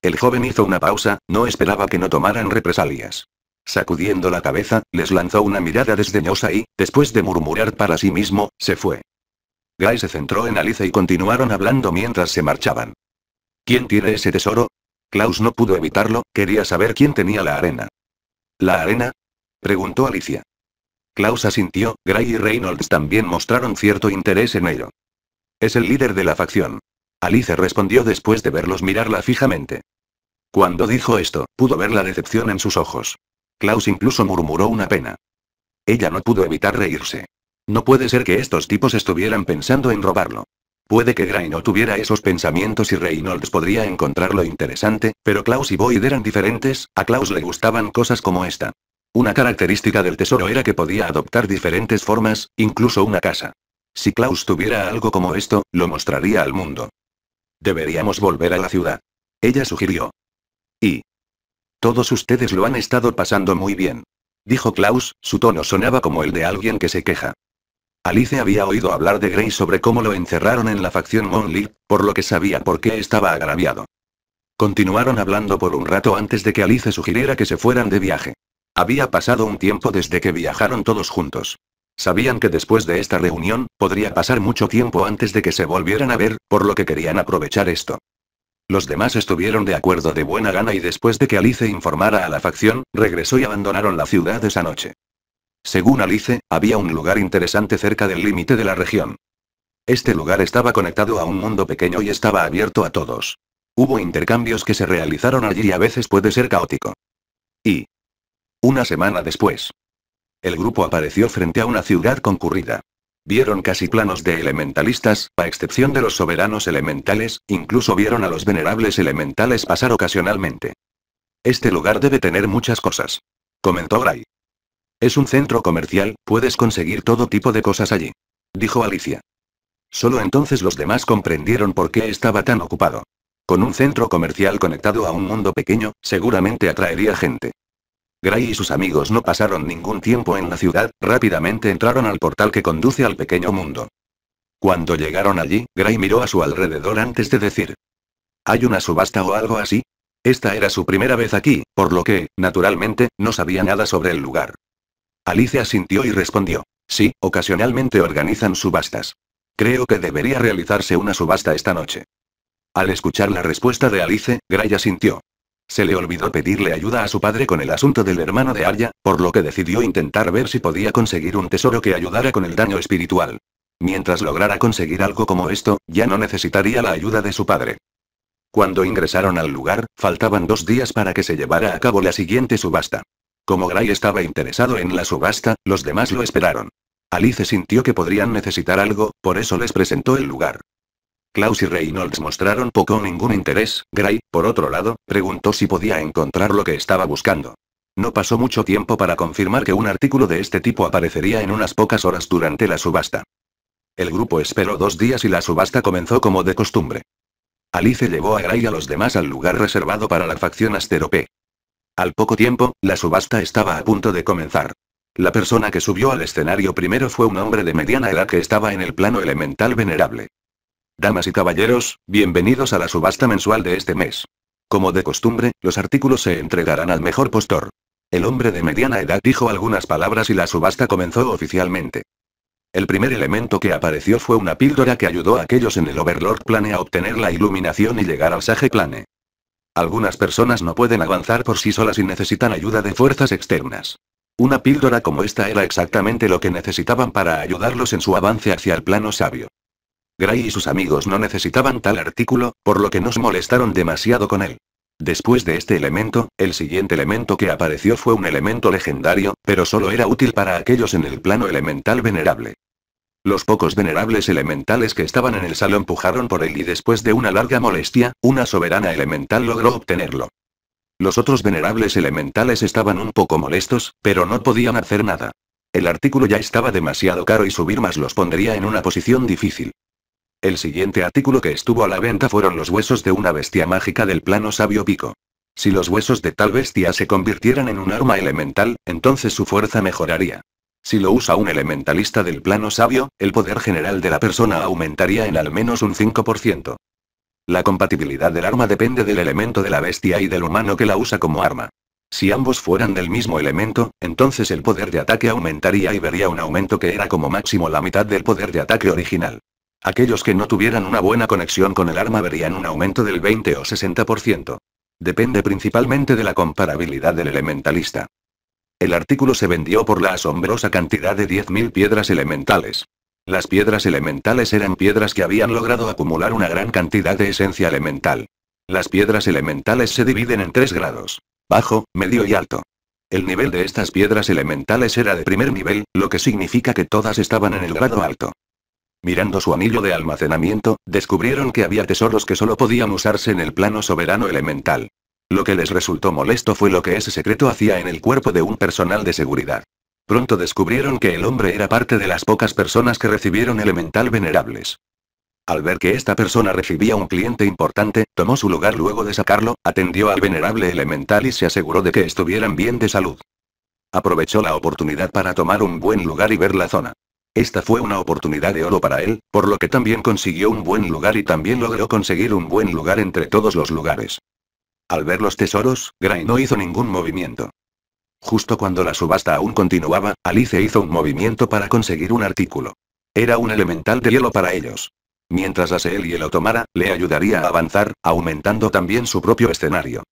El joven hizo una pausa, no esperaba que no tomaran represalias. Sacudiendo la cabeza, les lanzó una mirada desdeñosa y, después de murmurar para sí mismo, se fue. Gray se centró en Alice y continuaron hablando mientras se marchaban. ¿Quién tiene ese tesoro? Klaus no pudo evitarlo, quería saber quién tenía la arena. ¿La arena? preguntó Alicia. Klaus asintió, Gray y Reynolds también mostraron cierto interés en ello. Es el líder de la facción. Alice respondió después de verlos mirarla fijamente. Cuando dijo esto, pudo ver la decepción en sus ojos. Klaus incluso murmuró una pena. Ella no pudo evitar reírse. No puede ser que estos tipos estuvieran pensando en robarlo. Puede que Gray no tuviera esos pensamientos y Reynolds podría encontrarlo interesante, pero Klaus y Boyd eran diferentes, a Klaus le gustaban cosas como esta. Una característica del tesoro era que podía adoptar diferentes formas, incluso una casa. Si Klaus tuviera algo como esto, lo mostraría al mundo. Deberíamos volver a la ciudad. Ella sugirió. Y. Todos ustedes lo han estado pasando muy bien. Dijo Klaus, su tono sonaba como el de alguien que se queja. Alice había oído hablar de Grey sobre cómo lo encerraron en la facción Monly, por lo que sabía por qué estaba agraviado. Continuaron hablando por un rato antes de que Alice sugiriera que se fueran de viaje. Había pasado un tiempo desde que viajaron todos juntos. Sabían que después de esta reunión, podría pasar mucho tiempo antes de que se volvieran a ver, por lo que querían aprovechar esto. Los demás estuvieron de acuerdo de buena gana y después de que Alice informara a la facción, regresó y abandonaron la ciudad esa noche. Según Alice, había un lugar interesante cerca del límite de la región. Este lugar estaba conectado a un mundo pequeño y estaba abierto a todos. Hubo intercambios que se realizaron allí y a veces puede ser caótico. Y, una semana después. El grupo apareció frente a una ciudad concurrida. Vieron casi planos de elementalistas, a excepción de los soberanos elementales, incluso vieron a los venerables elementales pasar ocasionalmente. Este lugar debe tener muchas cosas. Comentó Gray. Es un centro comercial, puedes conseguir todo tipo de cosas allí. Dijo Alicia. Solo entonces los demás comprendieron por qué estaba tan ocupado. Con un centro comercial conectado a un mundo pequeño, seguramente atraería gente. Gray y sus amigos no pasaron ningún tiempo en la ciudad, rápidamente entraron al portal que conduce al pequeño mundo. Cuando llegaron allí, Gray miró a su alrededor antes de decir, ¿hay una subasta o algo así? Esta era su primera vez aquí, por lo que, naturalmente, no sabía nada sobre el lugar. Alice asintió y respondió, sí, ocasionalmente organizan subastas. Creo que debería realizarse una subasta esta noche. Al escuchar la respuesta de Alice, Gray asintió. Se le olvidó pedirle ayuda a su padre con el asunto del hermano de Arya, por lo que decidió intentar ver si podía conseguir un tesoro que ayudara con el daño espiritual. Mientras lograra conseguir algo como esto, ya no necesitaría la ayuda de su padre. Cuando ingresaron al lugar, faltaban dos días para que se llevara a cabo la siguiente subasta. Como Gray estaba interesado en la subasta, los demás lo esperaron. Alice sintió que podrían necesitar algo, por eso les presentó el lugar. Klaus y Reynolds mostraron poco o ningún interés, Gray, por otro lado, preguntó si podía encontrar lo que estaba buscando. No pasó mucho tiempo para confirmar que un artículo de este tipo aparecería en unas pocas horas durante la subasta. El grupo esperó dos días y la subasta comenzó como de costumbre. Alice llevó a Gray y a los demás al lugar reservado para la facción Asterope. Al poco tiempo, la subasta estaba a punto de comenzar. La persona que subió al escenario primero fue un hombre de mediana edad que estaba en el plano elemental venerable. Damas y caballeros, bienvenidos a la subasta mensual de este mes. Como de costumbre, los artículos se entregarán al mejor postor. El hombre de mediana edad dijo algunas palabras y la subasta comenzó oficialmente. El primer elemento que apareció fue una píldora que ayudó a aquellos en el Overlord Plane a obtener la iluminación y llegar al Sage Plane. Algunas personas no pueden avanzar por sí solas y necesitan ayuda de fuerzas externas. Una píldora como esta era exactamente lo que necesitaban para ayudarlos en su avance hacia el plano sabio. Gray y sus amigos no necesitaban tal artículo, por lo que no se molestaron demasiado con él. Después de este elemento, el siguiente elemento que apareció fue un elemento legendario, pero solo era útil para aquellos en el plano elemental venerable. Los pocos venerables elementales que estaban en el salón pujaron por él y después de una larga molestia, una soberana elemental logró obtenerlo. Los otros venerables elementales estaban un poco molestos, pero no podían hacer nada. El artículo ya estaba demasiado caro y subir más los pondría en una posición difícil. El siguiente artículo que estuvo a la venta fueron los huesos de una bestia mágica del plano sabio pico. Si los huesos de tal bestia se convirtieran en un arma elemental, entonces su fuerza mejoraría. Si lo usa un elementalista del plano sabio, el poder general de la persona aumentaría en al menos un 5%. La compatibilidad del arma depende del elemento de la bestia y del humano que la usa como arma. Si ambos fueran del mismo elemento, entonces el poder de ataque aumentaría y vería un aumento que era como máximo la mitad del poder de ataque original. Aquellos que no tuvieran una buena conexión con el arma verían un aumento del 20 o 60%. Depende principalmente de la comparabilidad del elementalista. El artículo se vendió por la asombrosa cantidad de 10.000 piedras elementales. Las piedras elementales eran piedras que habían logrado acumular una gran cantidad de esencia elemental. Las piedras elementales se dividen en tres grados. Bajo, medio y alto. El nivel de estas piedras elementales era de primer nivel, lo que significa que todas estaban en el grado alto. Mirando su anillo de almacenamiento, descubrieron que había tesoros que solo podían usarse en el plano soberano elemental. Lo que les resultó molesto fue lo que ese secreto hacía en el cuerpo de un personal de seguridad. Pronto descubrieron que el hombre era parte de las pocas personas que recibieron elemental venerables. Al ver que esta persona recibía un cliente importante, tomó su lugar luego de sacarlo, atendió al venerable elemental y se aseguró de que estuvieran bien de salud. Aprovechó la oportunidad para tomar un buen lugar y ver la zona. Esta fue una oportunidad de oro para él, por lo que también consiguió un buen lugar y también logró conseguir un buen lugar entre todos los lugares. Al ver los tesoros, Gray no hizo ningún movimiento. Justo cuando la subasta aún continuaba, Alice hizo un movimiento para conseguir un artículo. Era un elemental de hielo para ellos. Mientras seel y el tomara, le ayudaría a avanzar, aumentando también su propio escenario.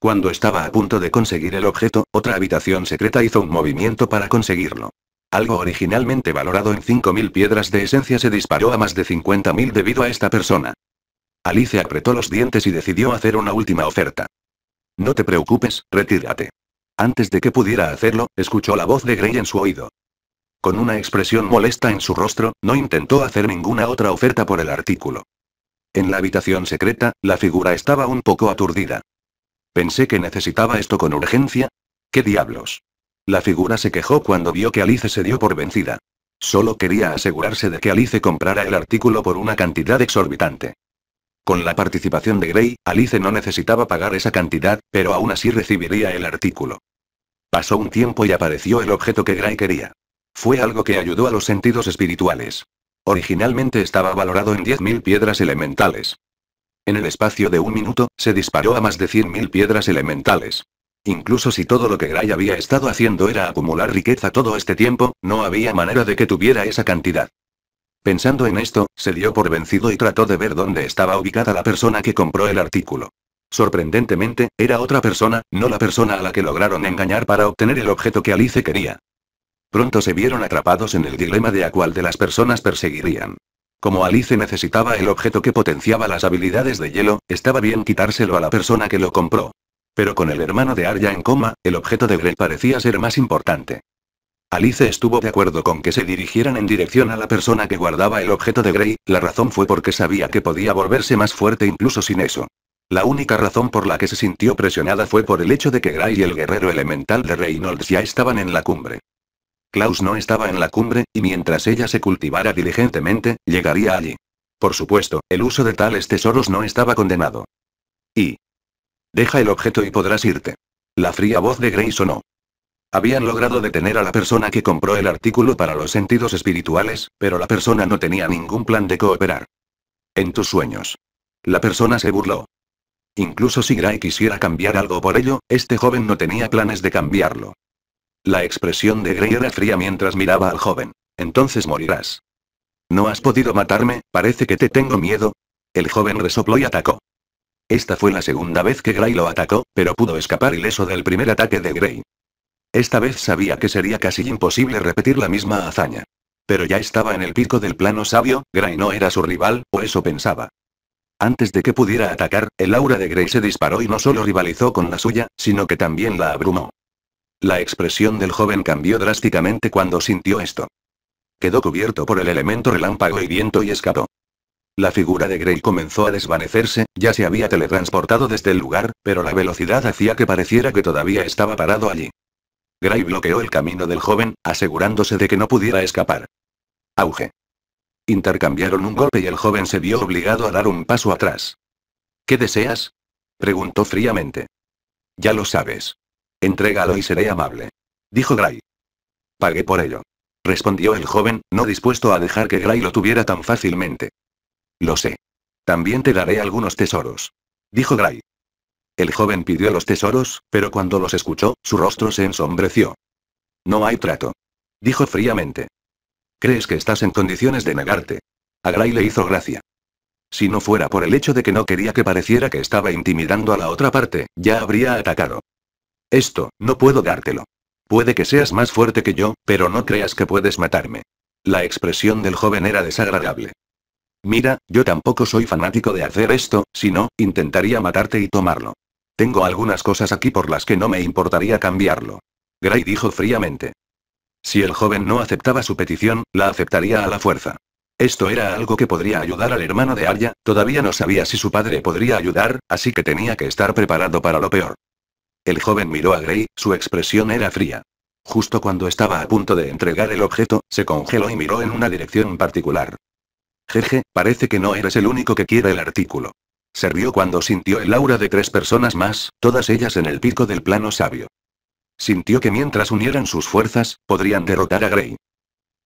Cuando estaba a punto de conseguir el objeto, otra habitación secreta hizo un movimiento para conseguirlo. Algo originalmente valorado en 5.000 piedras de esencia se disparó a más de 50.000 debido a esta persona. Alice apretó los dientes y decidió hacer una última oferta. No te preocupes, retírate. Antes de que pudiera hacerlo, escuchó la voz de Grey en su oído. Con una expresión molesta en su rostro, no intentó hacer ninguna otra oferta por el artículo. En la habitación secreta, la figura estaba un poco aturdida. Pensé que necesitaba esto con urgencia. ¿Qué diablos? La figura se quejó cuando vio que Alice se dio por vencida. Solo quería asegurarse de que Alice comprara el artículo por una cantidad exorbitante. Con la participación de Gray, Alice no necesitaba pagar esa cantidad, pero aún así recibiría el artículo. Pasó un tiempo y apareció el objeto que Gray quería. Fue algo que ayudó a los sentidos espirituales. Originalmente estaba valorado en 10.000 piedras elementales. En el espacio de un minuto, se disparó a más de 100.000 piedras elementales. Incluso si todo lo que Gray había estado haciendo era acumular riqueza todo este tiempo, no había manera de que tuviera esa cantidad. Pensando en esto, se dio por vencido y trató de ver dónde estaba ubicada la persona que compró el artículo. Sorprendentemente, era otra persona, no la persona a la que lograron engañar para obtener el objeto que Alice quería. Pronto se vieron atrapados en el dilema de a cuál de las personas perseguirían. Como Alice necesitaba el objeto que potenciaba las habilidades de hielo, estaba bien quitárselo a la persona que lo compró. Pero con el hermano de Arya en coma, el objeto de Grey parecía ser más importante. Alice estuvo de acuerdo con que se dirigieran en dirección a la persona que guardaba el objeto de Grey, la razón fue porque sabía que podía volverse más fuerte incluso sin eso. La única razón por la que se sintió presionada fue por el hecho de que Grey y el guerrero elemental de Reynolds ya estaban en la cumbre. Klaus no estaba en la cumbre, y mientras ella se cultivara diligentemente, llegaría allí. Por supuesto, el uso de tales tesoros no estaba condenado. Y, Deja el objeto y podrás irte. La fría voz de Grey sonó. Habían logrado detener a la persona que compró el artículo para los sentidos espirituales, pero la persona no tenía ningún plan de cooperar. En tus sueños. La persona se burló. Incluso si Gray quisiera cambiar algo por ello, este joven no tenía planes de cambiarlo. La expresión de Gray era fría mientras miraba al joven. Entonces morirás. ¿No has podido matarme? Parece que te tengo miedo. El joven resopló y atacó. Esta fue la segunda vez que Gray lo atacó, pero pudo escapar ileso del primer ataque de Gray. Esta vez sabía que sería casi imposible repetir la misma hazaña. Pero ya estaba en el pico del plano sabio, Gray no era su rival, o eso pensaba. Antes de que pudiera atacar, el aura de Gray se disparó y no solo rivalizó con la suya, sino que también la abrumó. La expresión del joven cambió drásticamente cuando sintió esto. Quedó cubierto por el elemento relámpago y viento y escapó. La figura de Grey comenzó a desvanecerse, ya se había teletransportado desde el lugar, pero la velocidad hacía que pareciera que todavía estaba parado allí. Gray bloqueó el camino del joven, asegurándose de que no pudiera escapar. Auge. Intercambiaron un golpe y el joven se vio obligado a dar un paso atrás. ¿Qué deseas? preguntó fríamente. Ya lo sabes. Entrégalo y seré amable. Dijo Gray. Pagué por ello. Respondió el joven, no dispuesto a dejar que Gray lo tuviera tan fácilmente. Lo sé. También te daré algunos tesoros. Dijo Gray. El joven pidió los tesoros, pero cuando los escuchó, su rostro se ensombreció. No hay trato. Dijo fríamente. ¿Crees que estás en condiciones de negarte? A Gray le hizo gracia. Si no fuera por el hecho de que no quería que pareciera que estaba intimidando a la otra parte, ya habría atacado. Esto, no puedo dártelo. Puede que seas más fuerte que yo, pero no creas que puedes matarme. La expresión del joven era desagradable. Mira, yo tampoco soy fanático de hacer esto, si no, intentaría matarte y tomarlo. Tengo algunas cosas aquí por las que no me importaría cambiarlo. Gray dijo fríamente. Si el joven no aceptaba su petición, la aceptaría a la fuerza. Esto era algo que podría ayudar al hermano de Arya, todavía no sabía si su padre podría ayudar, así que tenía que estar preparado para lo peor. El joven miró a Gray, su expresión era fría. Justo cuando estaba a punto de entregar el objeto, se congeló y miró en una dirección particular. Jeje, parece que no eres el único que quiere el artículo. Se rió cuando sintió el aura de tres personas más, todas ellas en el pico del plano sabio. Sintió que mientras unieran sus fuerzas, podrían derrotar a Grey.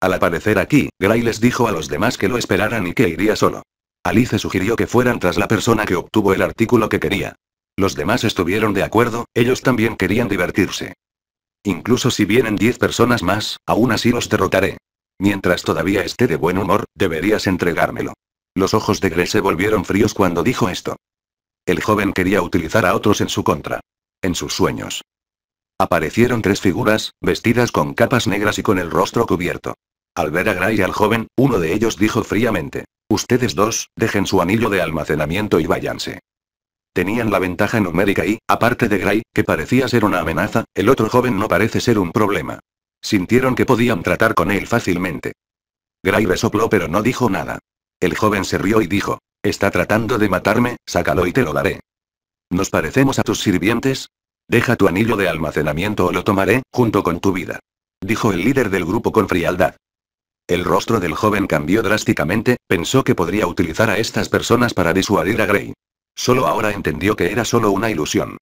Al aparecer aquí, Gray les dijo a los demás que lo esperaran y que iría solo. Alice sugirió que fueran tras la persona que obtuvo el artículo que quería. Los demás estuvieron de acuerdo, ellos también querían divertirse. Incluso si vienen diez personas más, aún así los derrotaré. Mientras todavía esté de buen humor, deberías entregármelo. Los ojos de Grey se volvieron fríos cuando dijo esto. El joven quería utilizar a otros en su contra. En sus sueños. Aparecieron tres figuras, vestidas con capas negras y con el rostro cubierto. Al ver a Gray y al joven, uno de ellos dijo fríamente, Ustedes dos, dejen su anillo de almacenamiento y váyanse. Tenían la ventaja numérica y, aparte de Gray, que parecía ser una amenaza, el otro joven no parece ser un problema. Sintieron que podían tratar con él fácilmente. Gray resopló pero no dijo nada. El joven se rió y dijo, Está tratando de matarme, sácalo y te lo daré. ¿Nos parecemos a tus sirvientes? Deja tu anillo de almacenamiento o lo tomaré, junto con tu vida. Dijo el líder del grupo con frialdad. El rostro del joven cambió drásticamente, pensó que podría utilizar a estas personas para disuadir a Gray. Solo ahora entendió que era solo una ilusión.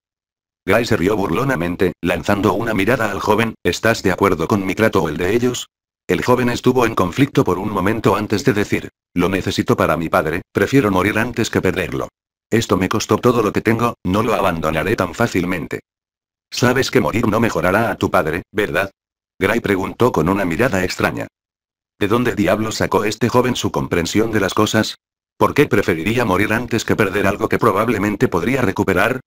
Gray se rió burlonamente, lanzando una mirada al joven, ¿estás de acuerdo con mi trato o el de ellos? El joven estuvo en conflicto por un momento antes de decir, lo necesito para mi padre, prefiero morir antes que perderlo. Esto me costó todo lo que tengo, no lo abandonaré tan fácilmente. Sabes que morir no mejorará a tu padre, ¿verdad? Gray preguntó con una mirada extraña. ¿De dónde diablo sacó este joven su comprensión de las cosas? ¿Por qué preferiría morir antes que perder algo que probablemente podría recuperar?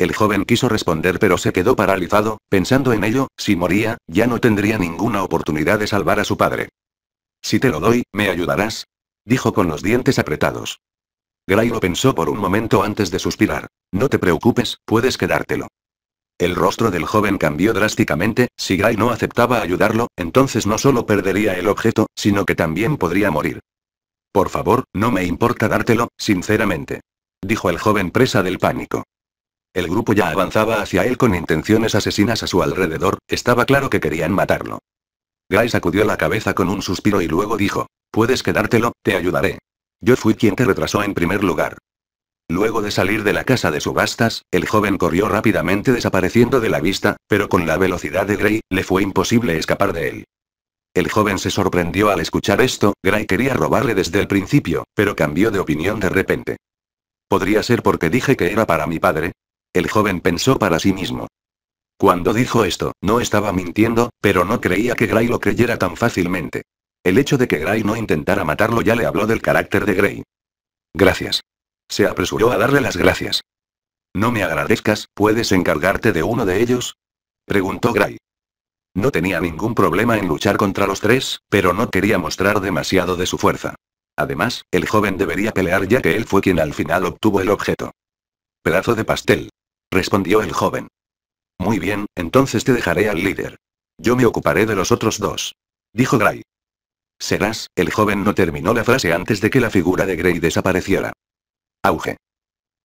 El joven quiso responder pero se quedó paralizado, pensando en ello, si moría, ya no tendría ninguna oportunidad de salvar a su padre. Si te lo doy, ¿me ayudarás? dijo con los dientes apretados. Gray lo pensó por un momento antes de suspirar. No te preocupes, puedes quedártelo. El rostro del joven cambió drásticamente, si Gray no aceptaba ayudarlo, entonces no solo perdería el objeto, sino que también podría morir. Por favor, no me importa dártelo, sinceramente. Dijo el joven presa del pánico. El grupo ya avanzaba hacia él con intenciones asesinas a su alrededor, estaba claro que querían matarlo. Gray sacudió la cabeza con un suspiro y luego dijo, puedes quedártelo, te ayudaré. Yo fui quien te retrasó en primer lugar. Luego de salir de la casa de subastas, el joven corrió rápidamente desapareciendo de la vista, pero con la velocidad de Gray, le fue imposible escapar de él. El joven se sorprendió al escuchar esto, Gray quería robarle desde el principio, pero cambió de opinión de repente. ¿Podría ser porque dije que era para mi padre? El joven pensó para sí mismo. Cuando dijo esto, no estaba mintiendo, pero no creía que Gray lo creyera tan fácilmente. El hecho de que Gray no intentara matarlo ya le habló del carácter de Gray. Gracias. Se apresuró a darle las gracias. No me agradezcas, ¿puedes encargarte de uno de ellos? Preguntó Gray. No tenía ningún problema en luchar contra los tres, pero no quería mostrar demasiado de su fuerza. Además, el joven debería pelear ya que él fue quien al final obtuvo el objeto. Pedazo de pastel. Respondió el joven. Muy bien, entonces te dejaré al líder. Yo me ocuparé de los otros dos. Dijo Gray. Serás, el joven no terminó la frase antes de que la figura de Gray desapareciera. Auge.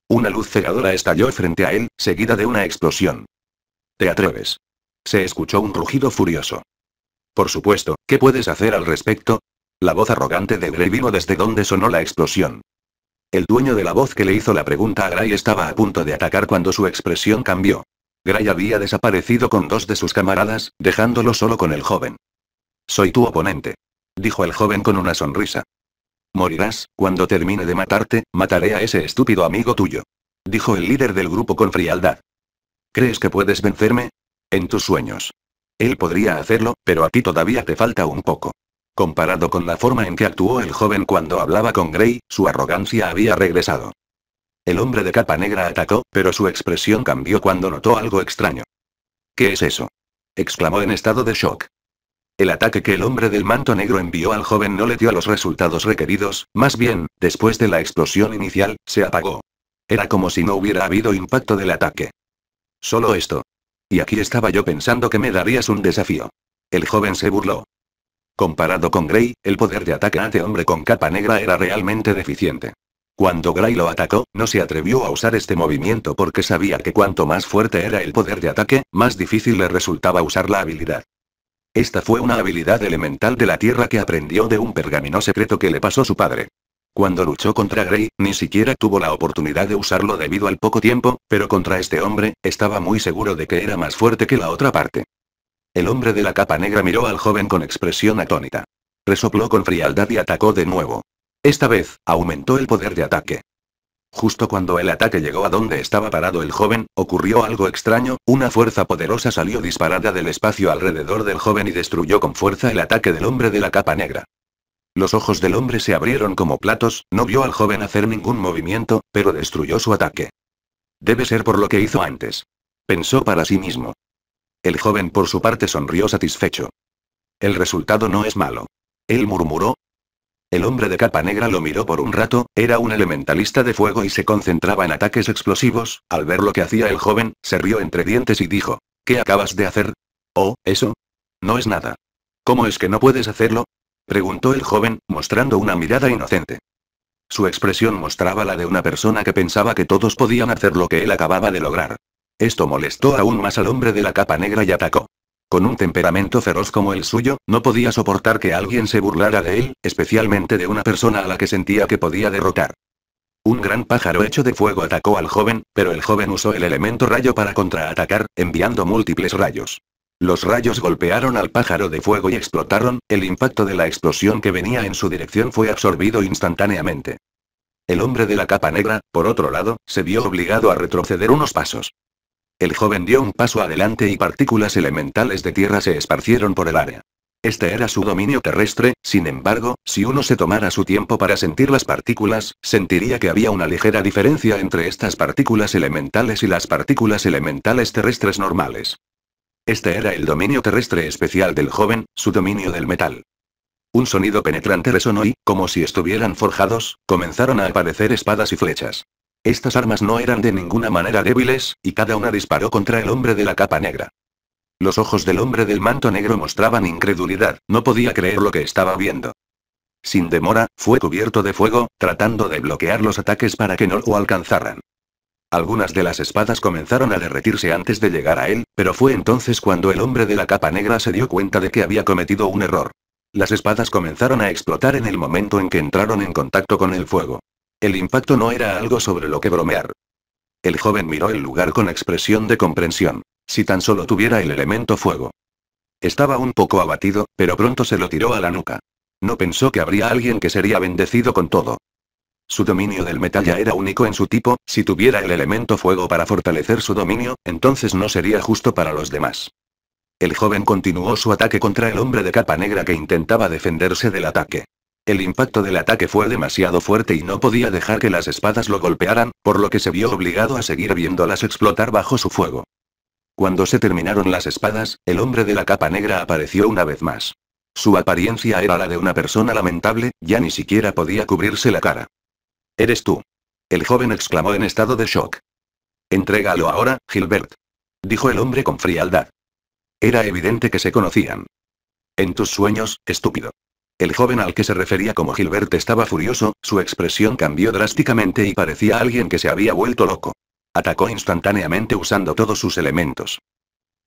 Una luz cegadora estalló frente a él, seguida de una explosión. ¿Te atreves? Se escuchó un rugido furioso. Por supuesto, ¿qué puedes hacer al respecto? La voz arrogante de Gray vino desde donde sonó la explosión. El dueño de la voz que le hizo la pregunta a Gray estaba a punto de atacar cuando su expresión cambió. Gray había desaparecido con dos de sus camaradas, dejándolo solo con el joven. Soy tu oponente. Dijo el joven con una sonrisa. Morirás, cuando termine de matarte, mataré a ese estúpido amigo tuyo. Dijo el líder del grupo con frialdad. ¿Crees que puedes vencerme? En tus sueños. Él podría hacerlo, pero a ti todavía te falta un poco. Comparado con la forma en que actuó el joven cuando hablaba con Gray, su arrogancia había regresado. El hombre de capa negra atacó, pero su expresión cambió cuando notó algo extraño. ¿Qué es eso? exclamó en estado de shock. El ataque que el hombre del manto negro envió al joven no le dio los resultados requeridos, más bien, después de la explosión inicial, se apagó. Era como si no hubiera habido impacto del ataque. Solo esto. Y aquí estaba yo pensando que me darías un desafío. El joven se burló. Comparado con Gray, el poder de ataque ante hombre con capa negra era realmente deficiente. Cuando Gray lo atacó, no se atrevió a usar este movimiento porque sabía que cuanto más fuerte era el poder de ataque, más difícil le resultaba usar la habilidad. Esta fue una habilidad elemental de la Tierra que aprendió de un pergamino secreto que le pasó su padre. Cuando luchó contra Gray, ni siquiera tuvo la oportunidad de usarlo debido al poco tiempo, pero contra este hombre, estaba muy seguro de que era más fuerte que la otra parte. El hombre de la capa negra miró al joven con expresión atónita. Resopló con frialdad y atacó de nuevo. Esta vez, aumentó el poder de ataque. Justo cuando el ataque llegó a donde estaba parado el joven, ocurrió algo extraño, una fuerza poderosa salió disparada del espacio alrededor del joven y destruyó con fuerza el ataque del hombre de la capa negra. Los ojos del hombre se abrieron como platos, no vio al joven hacer ningún movimiento, pero destruyó su ataque. Debe ser por lo que hizo antes. Pensó para sí mismo. El joven por su parte sonrió satisfecho. El resultado no es malo. Él murmuró. El hombre de capa negra lo miró por un rato, era un elementalista de fuego y se concentraba en ataques explosivos, al ver lo que hacía el joven, se rió entre dientes y dijo, ¿qué acabas de hacer? Oh, eso. No es nada. ¿Cómo es que no puedes hacerlo? preguntó el joven, mostrando una mirada inocente. Su expresión mostraba la de una persona que pensaba que todos podían hacer lo que él acababa de lograr. Esto molestó aún más al hombre de la capa negra y atacó. Con un temperamento feroz como el suyo, no podía soportar que alguien se burlara de él, especialmente de una persona a la que sentía que podía derrotar. Un gran pájaro hecho de fuego atacó al joven, pero el joven usó el elemento rayo para contraatacar, enviando múltiples rayos. Los rayos golpearon al pájaro de fuego y explotaron, el impacto de la explosión que venía en su dirección fue absorbido instantáneamente. El hombre de la capa negra, por otro lado, se vio obligado a retroceder unos pasos. El joven dio un paso adelante y partículas elementales de tierra se esparcieron por el área. Este era su dominio terrestre, sin embargo, si uno se tomara su tiempo para sentir las partículas, sentiría que había una ligera diferencia entre estas partículas elementales y las partículas elementales terrestres normales. Este era el dominio terrestre especial del joven, su dominio del metal. Un sonido penetrante resonó y, como si estuvieran forjados, comenzaron a aparecer espadas y flechas. Estas armas no eran de ninguna manera débiles, y cada una disparó contra el hombre de la capa negra. Los ojos del hombre del manto negro mostraban incredulidad, no podía creer lo que estaba viendo. Sin demora, fue cubierto de fuego, tratando de bloquear los ataques para que no lo alcanzaran. Algunas de las espadas comenzaron a derretirse antes de llegar a él, pero fue entonces cuando el hombre de la capa negra se dio cuenta de que había cometido un error. Las espadas comenzaron a explotar en el momento en que entraron en contacto con el fuego. El impacto no era algo sobre lo que bromear. El joven miró el lugar con expresión de comprensión. Si tan solo tuviera el elemento fuego. Estaba un poco abatido, pero pronto se lo tiró a la nuca. No pensó que habría alguien que sería bendecido con todo. Su dominio del metal ya era único en su tipo, si tuviera el elemento fuego para fortalecer su dominio, entonces no sería justo para los demás. El joven continuó su ataque contra el hombre de capa negra que intentaba defenderse del ataque. El impacto del ataque fue demasiado fuerte y no podía dejar que las espadas lo golpearan, por lo que se vio obligado a seguir viéndolas explotar bajo su fuego. Cuando se terminaron las espadas, el hombre de la capa negra apareció una vez más. Su apariencia era la de una persona lamentable, ya ni siquiera podía cubrirse la cara. Eres tú. El joven exclamó en estado de shock. Entrégalo ahora, Gilbert. Dijo el hombre con frialdad. Era evidente que se conocían. En tus sueños, estúpido. El joven al que se refería como Gilbert estaba furioso, su expresión cambió drásticamente y parecía alguien que se había vuelto loco. Atacó instantáneamente usando todos sus elementos.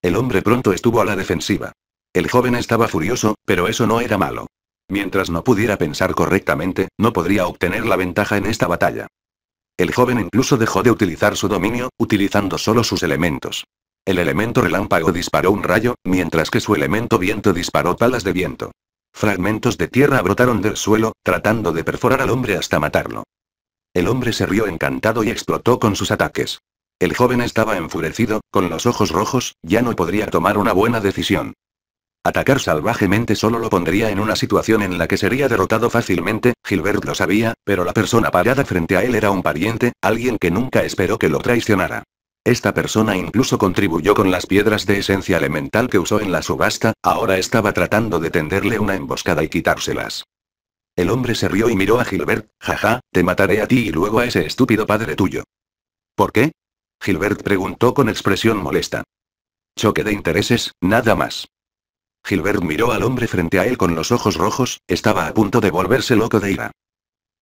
El hombre pronto estuvo a la defensiva. El joven estaba furioso, pero eso no era malo. Mientras no pudiera pensar correctamente, no podría obtener la ventaja en esta batalla. El joven incluso dejó de utilizar su dominio, utilizando solo sus elementos. El elemento relámpago disparó un rayo, mientras que su elemento viento disparó palas de viento. Fragmentos de tierra brotaron del suelo, tratando de perforar al hombre hasta matarlo. El hombre se rió encantado y explotó con sus ataques. El joven estaba enfurecido, con los ojos rojos, ya no podría tomar una buena decisión. Atacar salvajemente solo lo pondría en una situación en la que sería derrotado fácilmente, Gilbert lo sabía, pero la persona parada frente a él era un pariente, alguien que nunca esperó que lo traicionara. Esta persona incluso contribuyó con las piedras de esencia elemental que usó en la subasta, ahora estaba tratando de tenderle una emboscada y quitárselas. El hombre se rió y miró a Gilbert, jaja, te mataré a ti y luego a ese estúpido padre tuyo. ¿Por qué? Gilbert preguntó con expresión molesta. Choque de intereses, nada más. Gilbert miró al hombre frente a él con los ojos rojos, estaba a punto de volverse loco de ira.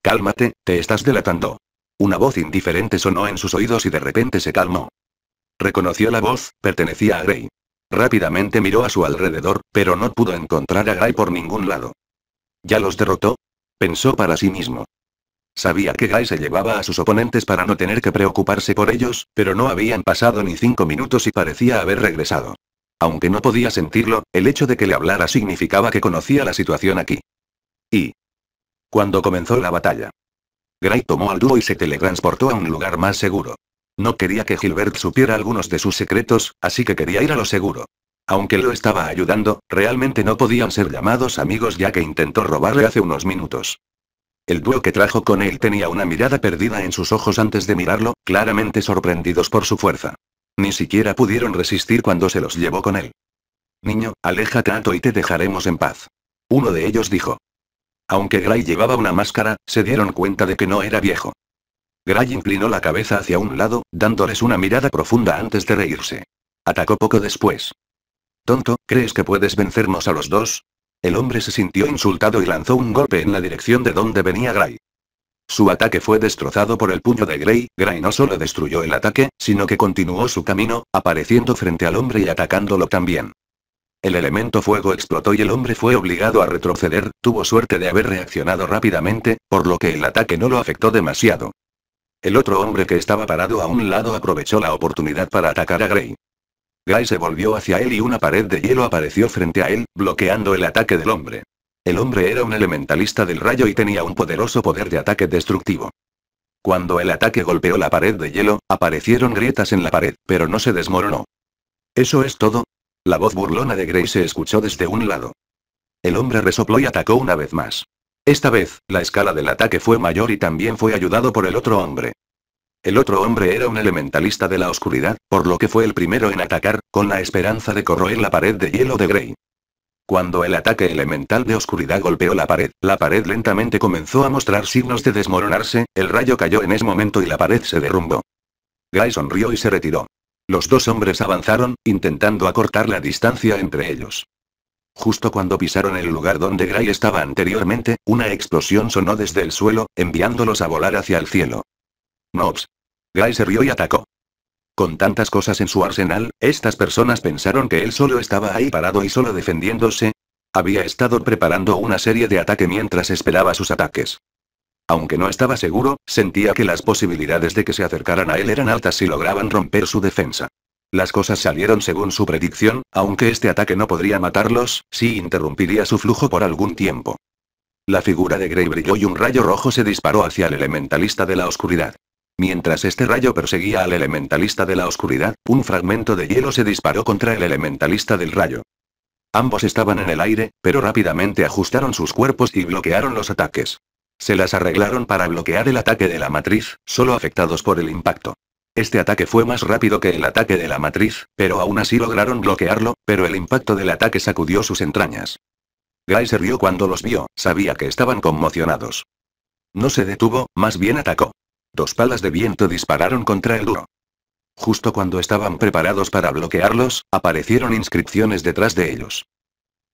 Cálmate, te estás delatando. Una voz indiferente sonó en sus oídos y de repente se calmó. Reconoció la voz, pertenecía a Gray. Rápidamente miró a su alrededor, pero no pudo encontrar a Gray por ningún lado. ¿Ya los derrotó? Pensó para sí mismo. Sabía que Gray se llevaba a sus oponentes para no tener que preocuparse por ellos, pero no habían pasado ni cinco minutos y parecía haber regresado. Aunque no podía sentirlo, el hecho de que le hablara significaba que conocía la situación aquí. Y... Cuando comenzó la batalla. Gray tomó al dúo y se teletransportó a un lugar más seguro. No quería que Gilbert supiera algunos de sus secretos, así que quería ir a lo seguro. Aunque lo estaba ayudando, realmente no podían ser llamados amigos ya que intentó robarle hace unos minutos. El dúo que trajo con él tenía una mirada perdida en sus ojos antes de mirarlo, claramente sorprendidos por su fuerza. Ni siquiera pudieron resistir cuando se los llevó con él. Niño, aléjate tanto y te dejaremos en paz. Uno de ellos dijo. Aunque Gray llevaba una máscara, se dieron cuenta de que no era viejo. Gray inclinó la cabeza hacia un lado, dándoles una mirada profunda antes de reírse. Atacó poco después. Tonto, ¿crees que puedes vencernos a los dos? El hombre se sintió insultado y lanzó un golpe en la dirección de donde venía Gray. Su ataque fue destrozado por el puño de Gray, Gray no solo destruyó el ataque, sino que continuó su camino, apareciendo frente al hombre y atacándolo también. El elemento fuego explotó y el hombre fue obligado a retroceder, tuvo suerte de haber reaccionado rápidamente, por lo que el ataque no lo afectó demasiado. El otro hombre que estaba parado a un lado aprovechó la oportunidad para atacar a Gray. Gray se volvió hacia él y una pared de hielo apareció frente a él, bloqueando el ataque del hombre. El hombre era un elementalista del rayo y tenía un poderoso poder de ataque destructivo. Cuando el ataque golpeó la pared de hielo, aparecieron grietas en la pared, pero no se desmoronó. Eso es todo, la voz burlona de Grey se escuchó desde un lado. El hombre resopló y atacó una vez más. Esta vez, la escala del ataque fue mayor y también fue ayudado por el otro hombre. El otro hombre era un elementalista de la oscuridad, por lo que fue el primero en atacar, con la esperanza de corroer la pared de hielo de Grey. Cuando el ataque elemental de oscuridad golpeó la pared, la pared lentamente comenzó a mostrar signos de desmoronarse, el rayo cayó en ese momento y la pared se derrumbó. Guy sonrió y se retiró. Los dos hombres avanzaron, intentando acortar la distancia entre ellos. Justo cuando pisaron el lugar donde Gray estaba anteriormente, una explosión sonó desde el suelo, enviándolos a volar hacia el cielo. Nobs. Gray se rió y atacó. Con tantas cosas en su arsenal, estas personas pensaron que él solo estaba ahí parado y solo defendiéndose. Había estado preparando una serie de ataque mientras esperaba sus ataques. Aunque no estaba seguro, sentía que las posibilidades de que se acercaran a él eran altas si lograban romper su defensa. Las cosas salieron según su predicción, aunque este ataque no podría matarlos, sí interrumpiría su flujo por algún tiempo. La figura de Grey brilló y un rayo rojo se disparó hacia el elementalista de la oscuridad. Mientras este rayo perseguía al elementalista de la oscuridad, un fragmento de hielo se disparó contra el elementalista del rayo. Ambos estaban en el aire, pero rápidamente ajustaron sus cuerpos y bloquearon los ataques. Se las arreglaron para bloquear el ataque de la matriz, solo afectados por el impacto. Este ataque fue más rápido que el ataque de la matriz, pero aún así lograron bloquearlo, pero el impacto del ataque sacudió sus entrañas. Guy se rió cuando los vio, sabía que estaban conmocionados. No se detuvo, más bien atacó. Dos palas de viento dispararon contra el duro. Justo cuando estaban preparados para bloquearlos, aparecieron inscripciones detrás de ellos.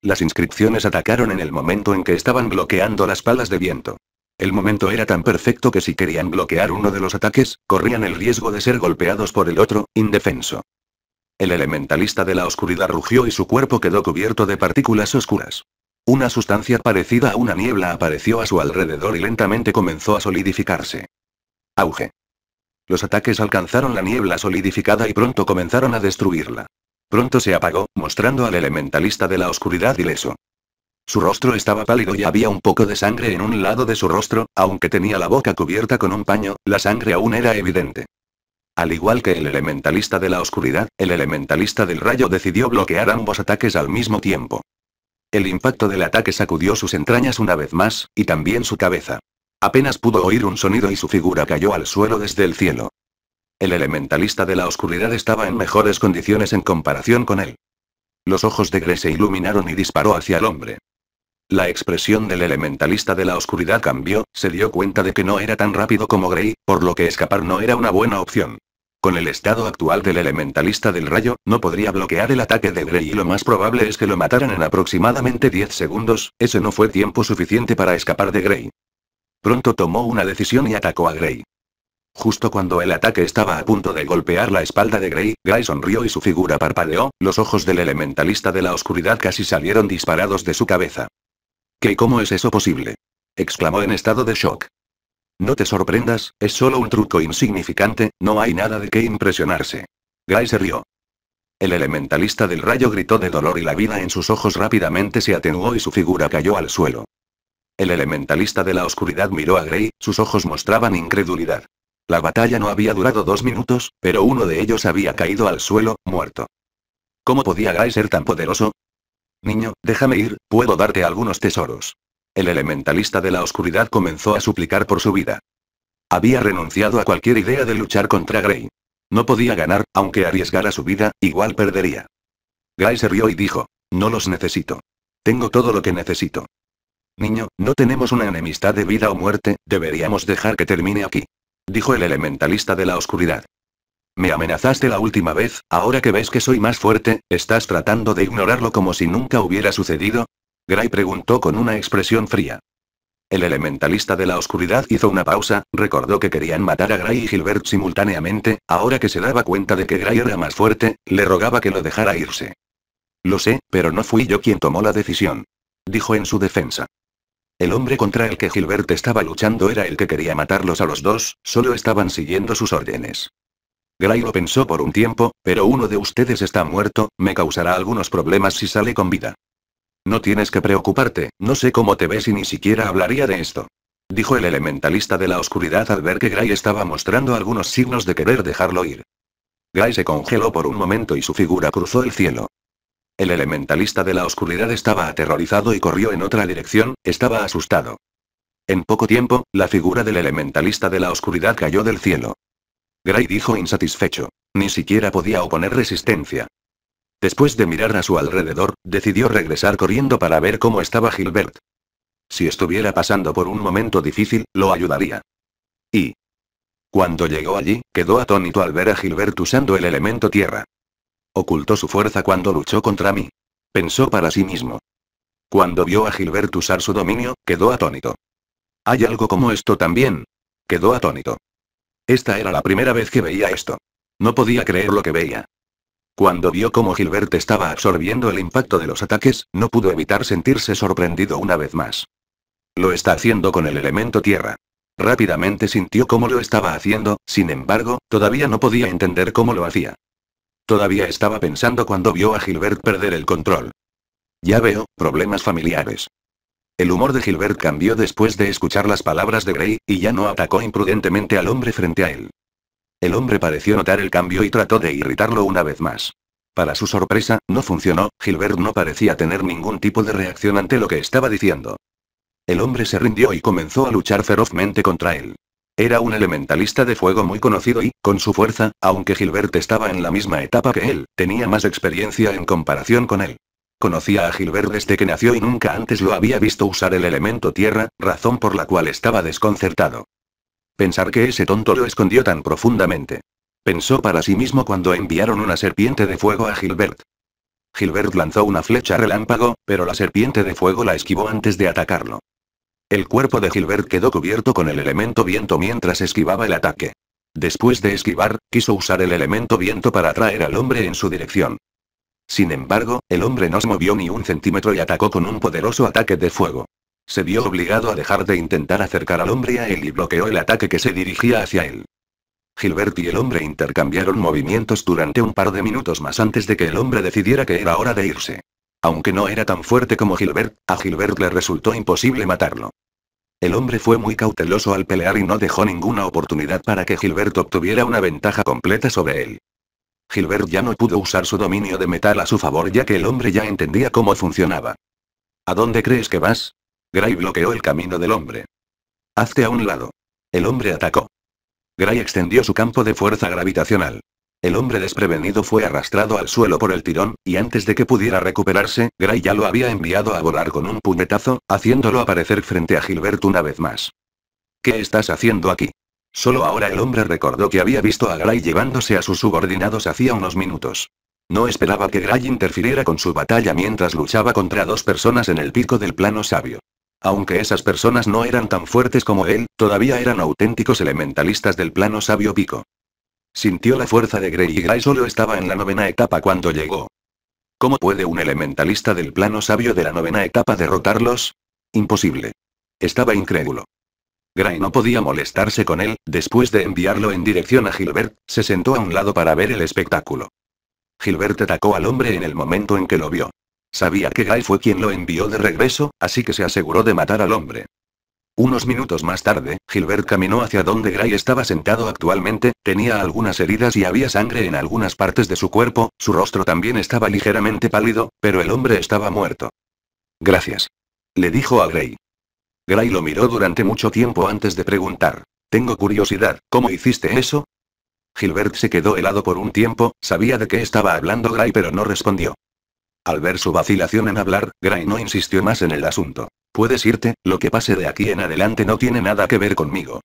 Las inscripciones atacaron en el momento en que estaban bloqueando las palas de viento. El momento era tan perfecto que si querían bloquear uno de los ataques, corrían el riesgo de ser golpeados por el otro, indefenso. El elementalista de la oscuridad rugió y su cuerpo quedó cubierto de partículas oscuras. Una sustancia parecida a una niebla apareció a su alrededor y lentamente comenzó a solidificarse. Auge. Los ataques alcanzaron la niebla solidificada y pronto comenzaron a destruirla. Pronto se apagó, mostrando al elementalista de la oscuridad ileso. Su rostro estaba pálido y había un poco de sangre en un lado de su rostro, aunque tenía la boca cubierta con un paño, la sangre aún era evidente. Al igual que el elementalista de la oscuridad, el elementalista del rayo decidió bloquear ambos ataques al mismo tiempo. El impacto del ataque sacudió sus entrañas una vez más, y también su cabeza. Apenas pudo oír un sonido y su figura cayó al suelo desde el cielo. El elementalista de la oscuridad estaba en mejores condiciones en comparación con él. Los ojos de Gre se iluminaron y disparó hacia el hombre. La expresión del elementalista de la oscuridad cambió, se dio cuenta de que no era tan rápido como Grey, por lo que escapar no era una buena opción. Con el estado actual del elementalista del rayo, no podría bloquear el ataque de Grey y lo más probable es que lo mataran en aproximadamente 10 segundos, ese no fue tiempo suficiente para escapar de Grey. Pronto tomó una decisión y atacó a Grey. Justo cuando el ataque estaba a punto de golpear la espalda de Grey, Grey sonrió y su figura parpadeó, los ojos del elementalista de la oscuridad casi salieron disparados de su cabeza. ¿Qué cómo es eso posible? exclamó en estado de shock. No te sorprendas, es solo un truco insignificante, no hay nada de qué impresionarse. Gray se rió. El elementalista del rayo gritó de dolor y la vida en sus ojos rápidamente se atenuó y su figura cayó al suelo. El elementalista de la oscuridad miró a Grey, sus ojos mostraban incredulidad. La batalla no había durado dos minutos, pero uno de ellos había caído al suelo, muerto. ¿Cómo podía Gray ser tan poderoso? Niño, déjame ir, puedo darte algunos tesoros. El elementalista de la oscuridad comenzó a suplicar por su vida. Había renunciado a cualquier idea de luchar contra Grey. No podía ganar, aunque arriesgara su vida, igual perdería. Grey se rió y dijo, no los necesito. Tengo todo lo que necesito. Niño, no tenemos una enemistad de vida o muerte, deberíamos dejar que termine aquí. Dijo el elementalista de la oscuridad. Me amenazaste la última vez, ahora que ves que soy más fuerte, ¿estás tratando de ignorarlo como si nunca hubiera sucedido? Gray preguntó con una expresión fría. El elementalista de la oscuridad hizo una pausa, recordó que querían matar a Gray y Gilbert simultáneamente, ahora que se daba cuenta de que Gray era más fuerte, le rogaba que lo dejara irse. Lo sé, pero no fui yo quien tomó la decisión. Dijo en su defensa. El hombre contra el que Gilbert estaba luchando era el que quería matarlos a los dos, solo estaban siguiendo sus órdenes. Gray lo pensó por un tiempo, pero uno de ustedes está muerto, me causará algunos problemas si sale con vida. No tienes que preocuparte, no sé cómo te ves y ni siquiera hablaría de esto. Dijo el elementalista de la oscuridad al ver que Gray estaba mostrando algunos signos de querer dejarlo ir. Gray se congeló por un momento y su figura cruzó el cielo. El elementalista de la oscuridad estaba aterrorizado y corrió en otra dirección, estaba asustado. En poco tiempo, la figura del elementalista de la oscuridad cayó del cielo. Gray dijo insatisfecho. Ni siquiera podía oponer resistencia. Después de mirar a su alrededor, decidió regresar corriendo para ver cómo estaba Gilbert. Si estuviera pasando por un momento difícil, lo ayudaría. Y... Cuando llegó allí, quedó atónito al ver a Gilbert usando el elemento tierra. Ocultó su fuerza cuando luchó contra mí. Pensó para sí mismo. Cuando vio a Gilbert usar su dominio, quedó atónito. Hay algo como esto también. Quedó atónito. Esta era la primera vez que veía esto. No podía creer lo que veía. Cuando vio cómo Gilbert estaba absorbiendo el impacto de los ataques, no pudo evitar sentirse sorprendido una vez más. Lo está haciendo con el elemento tierra. Rápidamente sintió cómo lo estaba haciendo, sin embargo, todavía no podía entender cómo lo hacía. Todavía estaba pensando cuando vio a Gilbert perder el control. Ya veo, problemas familiares. El humor de Gilbert cambió después de escuchar las palabras de Gray, y ya no atacó imprudentemente al hombre frente a él. El hombre pareció notar el cambio y trató de irritarlo una vez más. Para su sorpresa, no funcionó, Gilbert no parecía tener ningún tipo de reacción ante lo que estaba diciendo. El hombre se rindió y comenzó a luchar ferozmente contra él. Era un elementalista de fuego muy conocido y, con su fuerza, aunque Gilbert estaba en la misma etapa que él, tenía más experiencia en comparación con él. Conocía a Gilbert desde que nació y nunca antes lo había visto usar el elemento tierra, razón por la cual estaba desconcertado. Pensar que ese tonto lo escondió tan profundamente. Pensó para sí mismo cuando enviaron una serpiente de fuego a Gilbert. Gilbert lanzó una flecha relámpago, pero la serpiente de fuego la esquivó antes de atacarlo. El cuerpo de Gilbert quedó cubierto con el elemento viento mientras esquivaba el ataque. Después de esquivar, quiso usar el elemento viento para atraer al hombre en su dirección. Sin embargo, el hombre no se movió ni un centímetro y atacó con un poderoso ataque de fuego. Se vio obligado a dejar de intentar acercar al hombre a él y bloqueó el ataque que se dirigía hacia él. Gilbert y el hombre intercambiaron movimientos durante un par de minutos más antes de que el hombre decidiera que era hora de irse. Aunque no era tan fuerte como Gilbert, a Gilbert le resultó imposible matarlo. El hombre fue muy cauteloso al pelear y no dejó ninguna oportunidad para que Gilbert obtuviera una ventaja completa sobre él. Gilbert ya no pudo usar su dominio de metal a su favor ya que el hombre ya entendía cómo funcionaba. ¿A dónde crees que vas? Gray bloqueó el camino del hombre. Hazte a un lado. El hombre atacó. Gray extendió su campo de fuerza gravitacional. El hombre desprevenido fue arrastrado al suelo por el tirón, y antes de que pudiera recuperarse, Gray ya lo había enviado a volar con un puñetazo, haciéndolo aparecer frente a Gilbert una vez más. ¿Qué estás haciendo aquí? Solo ahora el hombre recordó que había visto a Gray llevándose a sus subordinados hacía unos minutos. No esperaba que Gray interfiriera con su batalla mientras luchaba contra dos personas en el pico del plano sabio. Aunque esas personas no eran tan fuertes como él, todavía eran auténticos elementalistas del plano sabio pico. Sintió la fuerza de Gray y Gray solo estaba en la novena etapa cuando llegó. ¿Cómo puede un elementalista del plano sabio de la novena etapa derrotarlos? Imposible. Estaba incrédulo. Gray no podía molestarse con él, después de enviarlo en dirección a Gilbert, se sentó a un lado para ver el espectáculo. Gilbert atacó al hombre en el momento en que lo vio. Sabía que Gray fue quien lo envió de regreso, así que se aseguró de matar al hombre. Unos minutos más tarde, Gilbert caminó hacia donde Gray estaba sentado actualmente, tenía algunas heridas y había sangre en algunas partes de su cuerpo, su rostro también estaba ligeramente pálido, pero el hombre estaba muerto. Gracias. Le dijo a Gray. Gray lo miró durante mucho tiempo antes de preguntar. Tengo curiosidad, ¿cómo hiciste eso? Gilbert se quedó helado por un tiempo, sabía de qué estaba hablando Gray pero no respondió. Al ver su vacilación en hablar, Gray no insistió más en el asunto. Puedes irte, lo que pase de aquí en adelante no tiene nada que ver conmigo.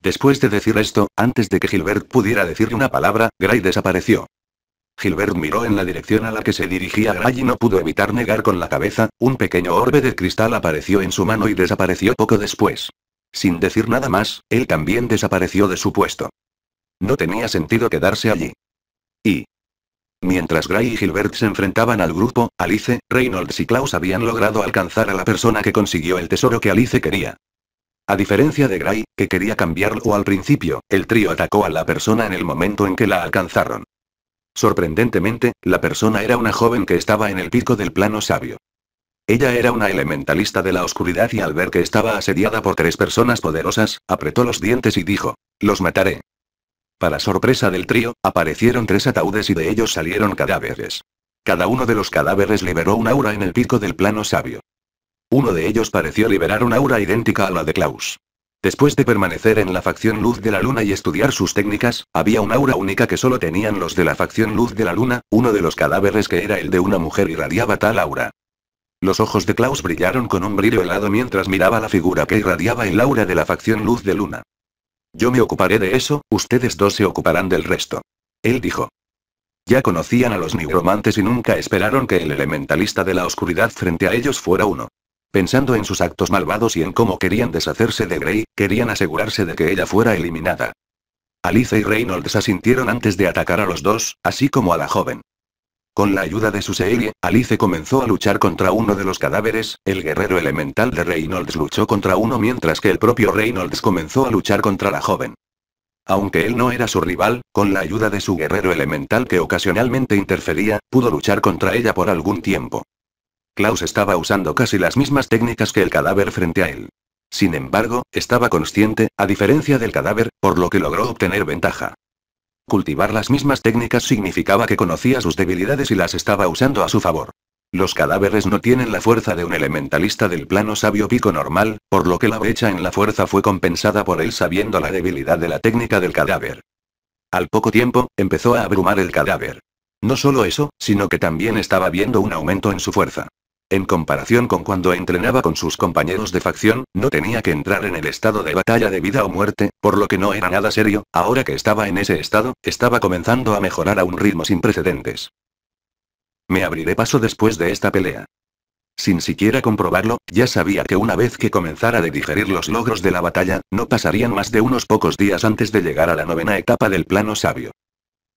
Después de decir esto, antes de que Gilbert pudiera decirle una palabra, Gray desapareció. Gilbert miró en la dirección a la que se dirigía Gray y no pudo evitar negar con la cabeza, un pequeño orbe de cristal apareció en su mano y desapareció poco después. Sin decir nada más, él también desapareció de su puesto. No tenía sentido quedarse allí. Y... Mientras Gray y Gilbert se enfrentaban al grupo, Alice, Reynolds y Klaus habían logrado alcanzar a la persona que consiguió el tesoro que Alice quería. A diferencia de Gray, que quería cambiarlo al principio, el trío atacó a la persona en el momento en que la alcanzaron. Sorprendentemente, la persona era una joven que estaba en el pico del plano sabio. Ella era una elementalista de la oscuridad y al ver que estaba asediada por tres personas poderosas, apretó los dientes y dijo, los mataré. Para sorpresa del trío, aparecieron tres ataúdes y de ellos salieron cadáveres. Cada uno de los cadáveres liberó un aura en el pico del plano sabio. Uno de ellos pareció liberar una aura idéntica a la de Klaus. Después de permanecer en la facción luz de la luna y estudiar sus técnicas, había un aura única que solo tenían los de la facción luz de la luna, uno de los cadáveres que era el de una mujer irradiaba tal aura. Los ojos de Klaus brillaron con un brillo helado mientras miraba la figura que irradiaba el aura de la facción luz de luna. Yo me ocuparé de eso, ustedes dos se ocuparán del resto. Él dijo. Ya conocían a los nigromantes y nunca esperaron que el elementalista de la oscuridad frente a ellos fuera uno. Pensando en sus actos malvados y en cómo querían deshacerse de Grey, querían asegurarse de que ella fuera eliminada. Alice y Reynolds asintieron antes de atacar a los dos, así como a la joven. Con la ayuda de su serie, Alice comenzó a luchar contra uno de los cadáveres, el guerrero elemental de Reynolds luchó contra uno mientras que el propio Reynolds comenzó a luchar contra la joven. Aunque él no era su rival, con la ayuda de su guerrero elemental que ocasionalmente interfería, pudo luchar contra ella por algún tiempo. Klaus estaba usando casi las mismas técnicas que el cadáver frente a él. Sin embargo, estaba consciente, a diferencia del cadáver, por lo que logró obtener ventaja. Cultivar las mismas técnicas significaba que conocía sus debilidades y las estaba usando a su favor. Los cadáveres no tienen la fuerza de un elementalista del plano sabio pico normal, por lo que la brecha en la fuerza fue compensada por él sabiendo la debilidad de la técnica del cadáver. Al poco tiempo, empezó a abrumar el cadáver. No solo eso, sino que también estaba viendo un aumento en su fuerza. En comparación con cuando entrenaba con sus compañeros de facción, no tenía que entrar en el estado de batalla de vida o muerte, por lo que no era nada serio, ahora que estaba en ese estado, estaba comenzando a mejorar a un ritmo sin precedentes. Me abriré paso después de esta pelea. Sin siquiera comprobarlo, ya sabía que una vez que comenzara de digerir los logros de la batalla, no pasarían más de unos pocos días antes de llegar a la novena etapa del plano sabio.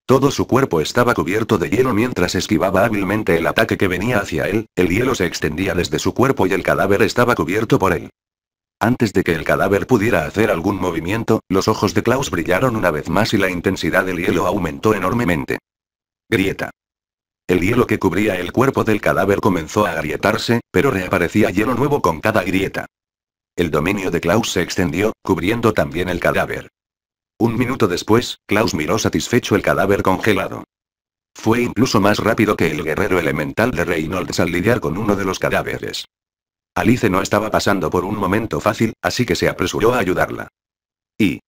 Todo su cuerpo estaba cubierto de hielo mientras esquivaba hábilmente el ataque que venía hacia él, el hielo se extendía desde su cuerpo y el cadáver estaba cubierto por él. Antes de que el cadáver pudiera hacer algún movimiento, los ojos de Klaus brillaron una vez más y la intensidad del hielo aumentó enormemente. Grieta. El hielo que cubría el cuerpo del cadáver comenzó a agrietarse, pero reaparecía hielo nuevo con cada grieta. El dominio de Klaus se extendió, cubriendo también el cadáver. Un minuto después, Klaus miró satisfecho el cadáver congelado. Fue incluso más rápido que el guerrero elemental de Reynolds al lidiar con uno de los cadáveres. Alice no estaba pasando por un momento fácil, así que se apresuró a ayudarla. Y...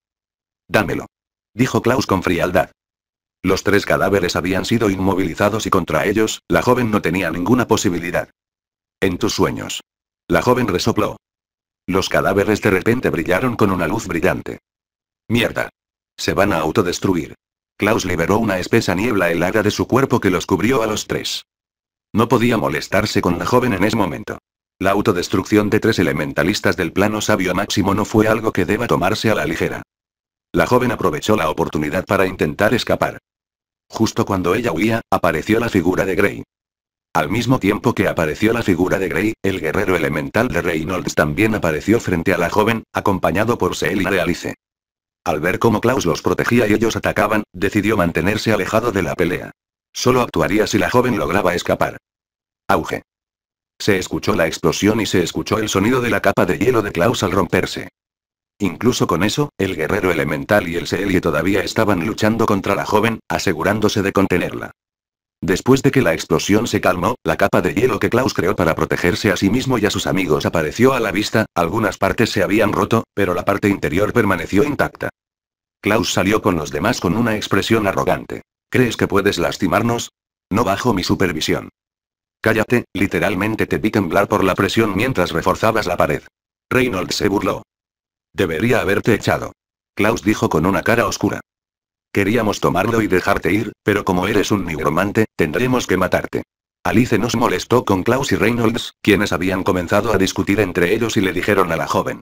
Dámelo. Dijo Klaus con frialdad. Los tres cadáveres habían sido inmovilizados y contra ellos, la joven no tenía ninguna posibilidad. En tus sueños. La joven resopló. Los cadáveres de repente brillaron con una luz brillante. Mierda. Se van a autodestruir. Klaus liberó una espesa niebla helada de su cuerpo que los cubrió a los tres. No podía molestarse con la joven en ese momento. La autodestrucción de tres elementalistas del plano sabio máximo no fue algo que deba tomarse a la ligera. La joven aprovechó la oportunidad para intentar escapar. Justo cuando ella huía, apareció la figura de Grey. Al mismo tiempo que apareció la figura de Grey, el guerrero elemental de Reynolds también apareció frente a la joven, acompañado por Seel de Alice. Al ver cómo Klaus los protegía y ellos atacaban, decidió mantenerse alejado de la pelea. Solo actuaría si la joven lograba escapar. Auge. Se escuchó la explosión y se escuchó el sonido de la capa de hielo de Klaus al romperse. Incluso con eso, el guerrero elemental y el Seelie todavía estaban luchando contra la joven, asegurándose de contenerla. Después de que la explosión se calmó, la capa de hielo que Klaus creó para protegerse a sí mismo y a sus amigos apareció a la vista, algunas partes se habían roto, pero la parte interior permaneció intacta. Klaus salió con los demás con una expresión arrogante. ¿Crees que puedes lastimarnos? No bajo mi supervisión. Cállate, literalmente te vi temblar por la presión mientras reforzabas la pared. Reynolds se burló. Debería haberte echado. Klaus dijo con una cara oscura. Queríamos tomarlo y dejarte ir, pero como eres un neuromante, tendremos que matarte. Alice nos molestó con Klaus y Reynolds, quienes habían comenzado a discutir entre ellos y le dijeron a la joven.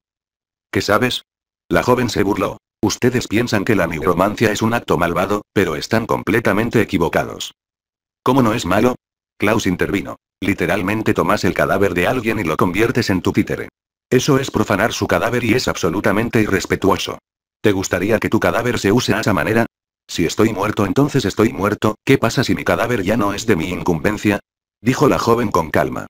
¿Qué sabes? La joven se burló. Ustedes piensan que la neuromancia es un acto malvado, pero están completamente equivocados. ¿Cómo no es malo? Klaus intervino. Literalmente tomas el cadáver de alguien y lo conviertes en tu títere. Eso es profanar su cadáver y es absolutamente irrespetuoso. ¿Te gustaría que tu cadáver se use a esa manera? Si estoy muerto entonces estoy muerto, ¿qué pasa si mi cadáver ya no es de mi incumbencia? Dijo la joven con calma.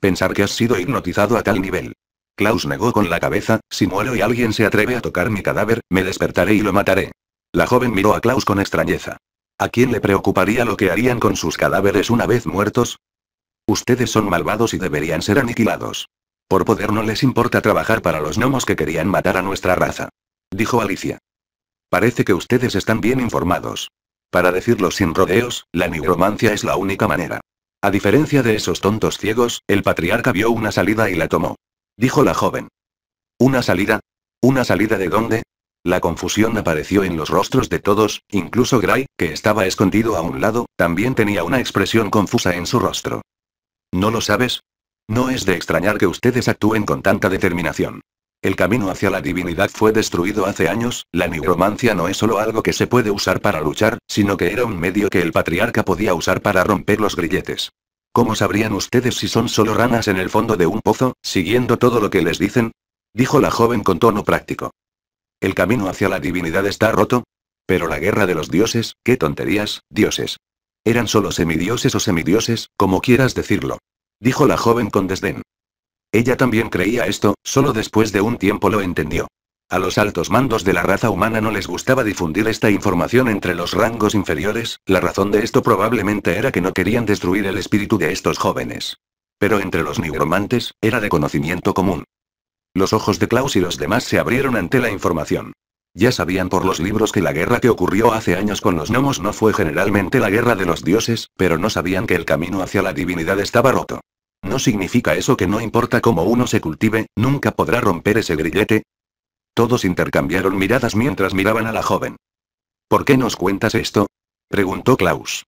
Pensar que has sido hipnotizado a tal nivel. Klaus negó con la cabeza, si muero y alguien se atreve a tocar mi cadáver, me despertaré y lo mataré. La joven miró a Klaus con extrañeza. ¿A quién le preocuparía lo que harían con sus cadáveres una vez muertos? Ustedes son malvados y deberían ser aniquilados. Por poder no les importa trabajar para los gnomos que querían matar a nuestra raza. Dijo Alicia. Parece que ustedes están bien informados. Para decirlo sin rodeos, la neuromancia es la única manera. A diferencia de esos tontos ciegos, el patriarca vio una salida y la tomó. Dijo la joven. ¿Una salida? ¿Una salida de dónde? La confusión apareció en los rostros de todos, incluso Gray, que estaba escondido a un lado, también tenía una expresión confusa en su rostro. ¿No lo sabes? No es de extrañar que ustedes actúen con tanta determinación. El camino hacia la divinidad fue destruido hace años, la nigromancia no es solo algo que se puede usar para luchar, sino que era un medio que el patriarca podía usar para romper los grilletes. ¿Cómo sabrían ustedes si son solo ranas en el fondo de un pozo, siguiendo todo lo que les dicen? Dijo la joven con tono práctico. El camino hacia la divinidad está roto. Pero la guerra de los dioses, qué tonterías, dioses. Eran solo semidioses o semidioses, como quieras decirlo. Dijo la joven con desdén. Ella también creía esto, solo después de un tiempo lo entendió. A los altos mandos de la raza humana no les gustaba difundir esta información entre los rangos inferiores, la razón de esto probablemente era que no querían destruir el espíritu de estos jóvenes. Pero entre los nigromantes, era de conocimiento común. Los ojos de Klaus y los demás se abrieron ante la información. Ya sabían por los libros que la guerra que ocurrió hace años con los gnomos no fue generalmente la guerra de los dioses, pero no sabían que el camino hacia la divinidad estaba roto. ¿No significa eso que no importa cómo uno se cultive, nunca podrá romper ese grillete? Todos intercambiaron miradas mientras miraban a la joven. ¿Por qué nos cuentas esto? preguntó Klaus.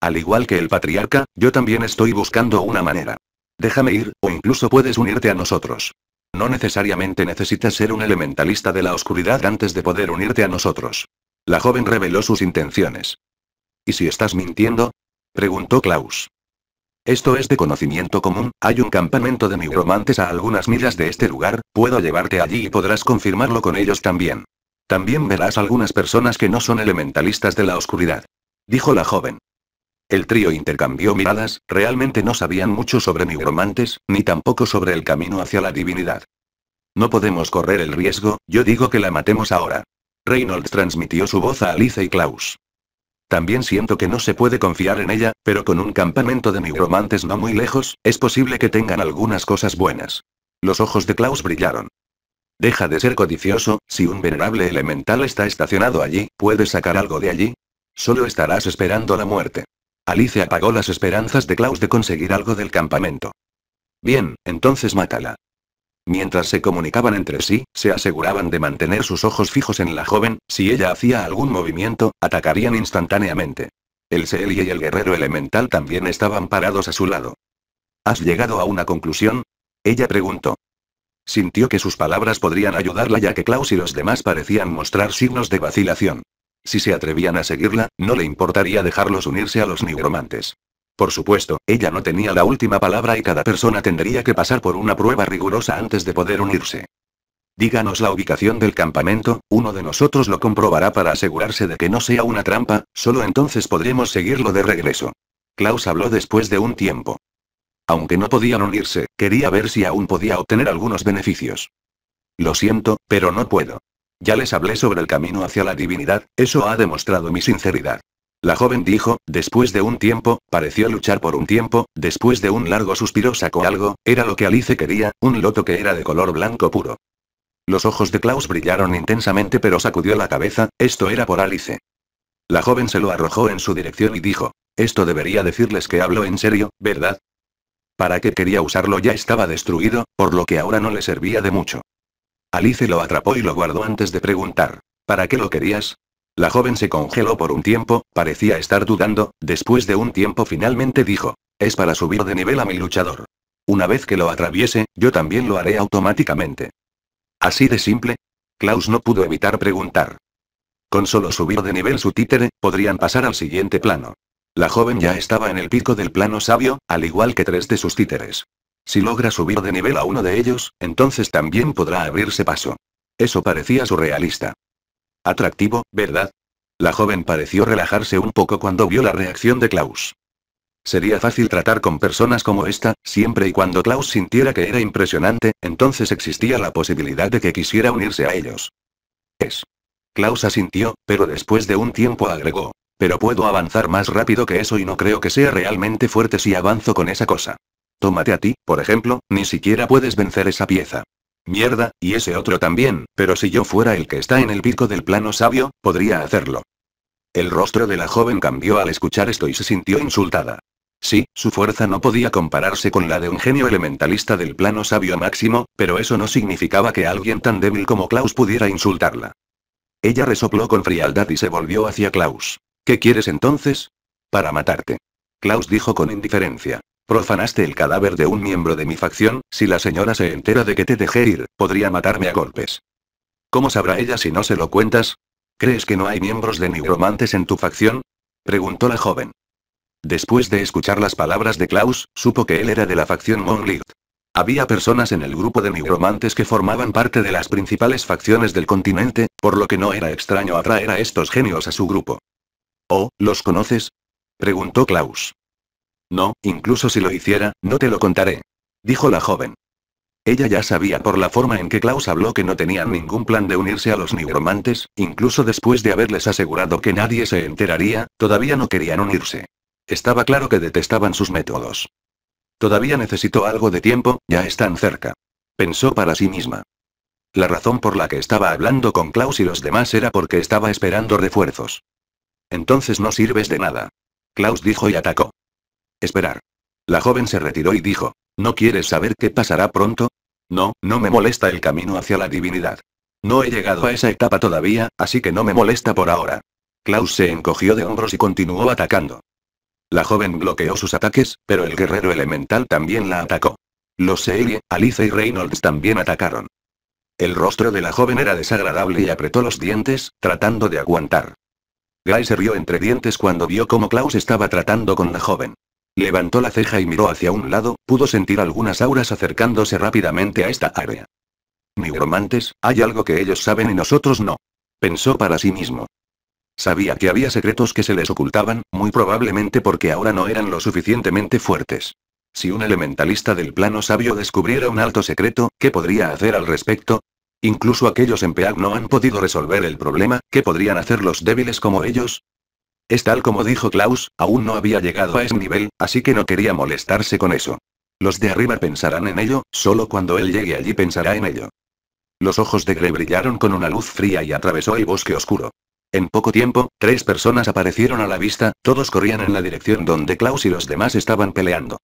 Al igual que el patriarca, yo también estoy buscando una manera. Déjame ir, o incluso puedes unirte a nosotros. No necesariamente necesitas ser un elementalista de la oscuridad antes de poder unirte a nosotros. La joven reveló sus intenciones. ¿Y si estás mintiendo? preguntó Klaus. Esto es de conocimiento común, hay un campamento de nigromantes a algunas millas de este lugar, puedo llevarte allí y podrás confirmarlo con ellos también. También verás algunas personas que no son elementalistas de la oscuridad. Dijo la joven. El trío intercambió miradas, realmente no sabían mucho sobre nigromantes, ni tampoco sobre el camino hacia la divinidad. No podemos correr el riesgo, yo digo que la matemos ahora. Reynolds transmitió su voz a Alice y Klaus. También siento que no se puede confiar en ella, pero con un campamento de neuromantes no muy lejos, es posible que tengan algunas cosas buenas. Los ojos de Klaus brillaron. Deja de ser codicioso, si un venerable elemental está estacionado allí, ¿puedes sacar algo de allí? Solo estarás esperando la muerte. Alice apagó las esperanzas de Klaus de conseguir algo del campamento. Bien, entonces mátala. Mientras se comunicaban entre sí, se aseguraban de mantener sus ojos fijos en la joven, si ella hacía algún movimiento, atacarían instantáneamente. El Seelie y el guerrero elemental también estaban parados a su lado. ¿Has llegado a una conclusión? Ella preguntó. Sintió que sus palabras podrían ayudarla ya que Klaus y los demás parecían mostrar signos de vacilación. Si se atrevían a seguirla, no le importaría dejarlos unirse a los nigromantes. Por supuesto, ella no tenía la última palabra y cada persona tendría que pasar por una prueba rigurosa antes de poder unirse. Díganos la ubicación del campamento, uno de nosotros lo comprobará para asegurarse de que no sea una trampa, solo entonces podremos seguirlo de regreso. Klaus habló después de un tiempo. Aunque no podían unirse, quería ver si aún podía obtener algunos beneficios. Lo siento, pero no puedo. Ya les hablé sobre el camino hacia la divinidad, eso ha demostrado mi sinceridad. La joven dijo, después de un tiempo, pareció luchar por un tiempo, después de un largo suspiro sacó algo, era lo que Alice quería, un loto que era de color blanco puro. Los ojos de Klaus brillaron intensamente pero sacudió la cabeza, esto era por Alice. La joven se lo arrojó en su dirección y dijo, esto debería decirles que hablo en serio, ¿verdad? ¿Para qué quería usarlo ya estaba destruido, por lo que ahora no le servía de mucho? Alice lo atrapó y lo guardó antes de preguntar, ¿para qué lo querías? La joven se congeló por un tiempo, parecía estar dudando, después de un tiempo finalmente dijo, es para subir de nivel a mi luchador. Una vez que lo atraviese, yo también lo haré automáticamente. ¿Así de simple? Klaus no pudo evitar preguntar. Con solo subir de nivel su títere, podrían pasar al siguiente plano. La joven ya estaba en el pico del plano sabio, al igual que tres de sus títeres. Si logra subir de nivel a uno de ellos, entonces también podrá abrirse paso. Eso parecía surrealista. Atractivo, ¿verdad? La joven pareció relajarse un poco cuando vio la reacción de Klaus. Sería fácil tratar con personas como esta, siempre y cuando Klaus sintiera que era impresionante, entonces existía la posibilidad de que quisiera unirse a ellos. Es. Klaus asintió, pero después de un tiempo agregó. Pero puedo avanzar más rápido que eso y no creo que sea realmente fuerte si avanzo con esa cosa. Tómate a ti, por ejemplo, ni siquiera puedes vencer esa pieza. Mierda, y ese otro también, pero si yo fuera el que está en el pico del plano sabio, podría hacerlo. El rostro de la joven cambió al escuchar esto y se sintió insultada. Sí, su fuerza no podía compararse con la de un genio elementalista del plano sabio máximo, pero eso no significaba que alguien tan débil como Klaus pudiera insultarla. Ella resopló con frialdad y se volvió hacia Klaus. ¿Qué quieres entonces? Para matarte. Klaus dijo con indiferencia. Profanaste el cadáver de un miembro de mi facción, si la señora se entera de que te dejé ir, podría matarme a golpes. ¿Cómo sabrá ella si no se lo cuentas? ¿Crees que no hay miembros de nigromantes en tu facción? Preguntó la joven. Después de escuchar las palabras de Klaus, supo que él era de la facción Monlight. Había personas en el grupo de nigromantes que formaban parte de las principales facciones del continente, por lo que no era extraño atraer a estos genios a su grupo. ¿Oh, los conoces? preguntó Klaus. No, incluso si lo hiciera, no te lo contaré. Dijo la joven. Ella ya sabía por la forma en que Klaus habló que no tenían ningún plan de unirse a los nigromantes, incluso después de haberles asegurado que nadie se enteraría, todavía no querían unirse. Estaba claro que detestaban sus métodos. Todavía necesitó algo de tiempo, ya están cerca. Pensó para sí misma. La razón por la que estaba hablando con Klaus y los demás era porque estaba esperando refuerzos. Entonces no sirves de nada. Klaus dijo y atacó. Esperar. La joven se retiró y dijo, ¿no quieres saber qué pasará pronto? No, no me molesta el camino hacia la divinidad. No he llegado a esa etapa todavía, así que no me molesta por ahora. Klaus se encogió de hombros y continuó atacando. La joven bloqueó sus ataques, pero el guerrero elemental también la atacó. Los Seelie, Alice y Reynolds también atacaron. El rostro de la joven era desagradable y apretó los dientes, tratando de aguantar. Guy se rió entre dientes cuando vio cómo Klaus estaba tratando con la joven. Levantó la ceja y miró hacia un lado, pudo sentir algunas auras acercándose rápidamente a esta área. romantes hay algo que ellos saben y nosotros no. Pensó para sí mismo. Sabía que había secretos que se les ocultaban, muy probablemente porque ahora no eran lo suficientemente fuertes. Si un elementalista del plano sabio descubriera un alto secreto, ¿qué podría hacer al respecto? Incluso aquellos en Peag no han podido resolver el problema, ¿qué podrían hacer los débiles como ellos? Es tal como dijo Klaus, aún no había llegado a ese nivel, así que no quería molestarse con eso. Los de arriba pensarán en ello, solo cuando él llegue allí pensará en ello. Los ojos de Gre brillaron con una luz fría y atravesó el bosque oscuro. En poco tiempo, tres personas aparecieron a la vista, todos corrían en la dirección donde Klaus y los demás estaban peleando.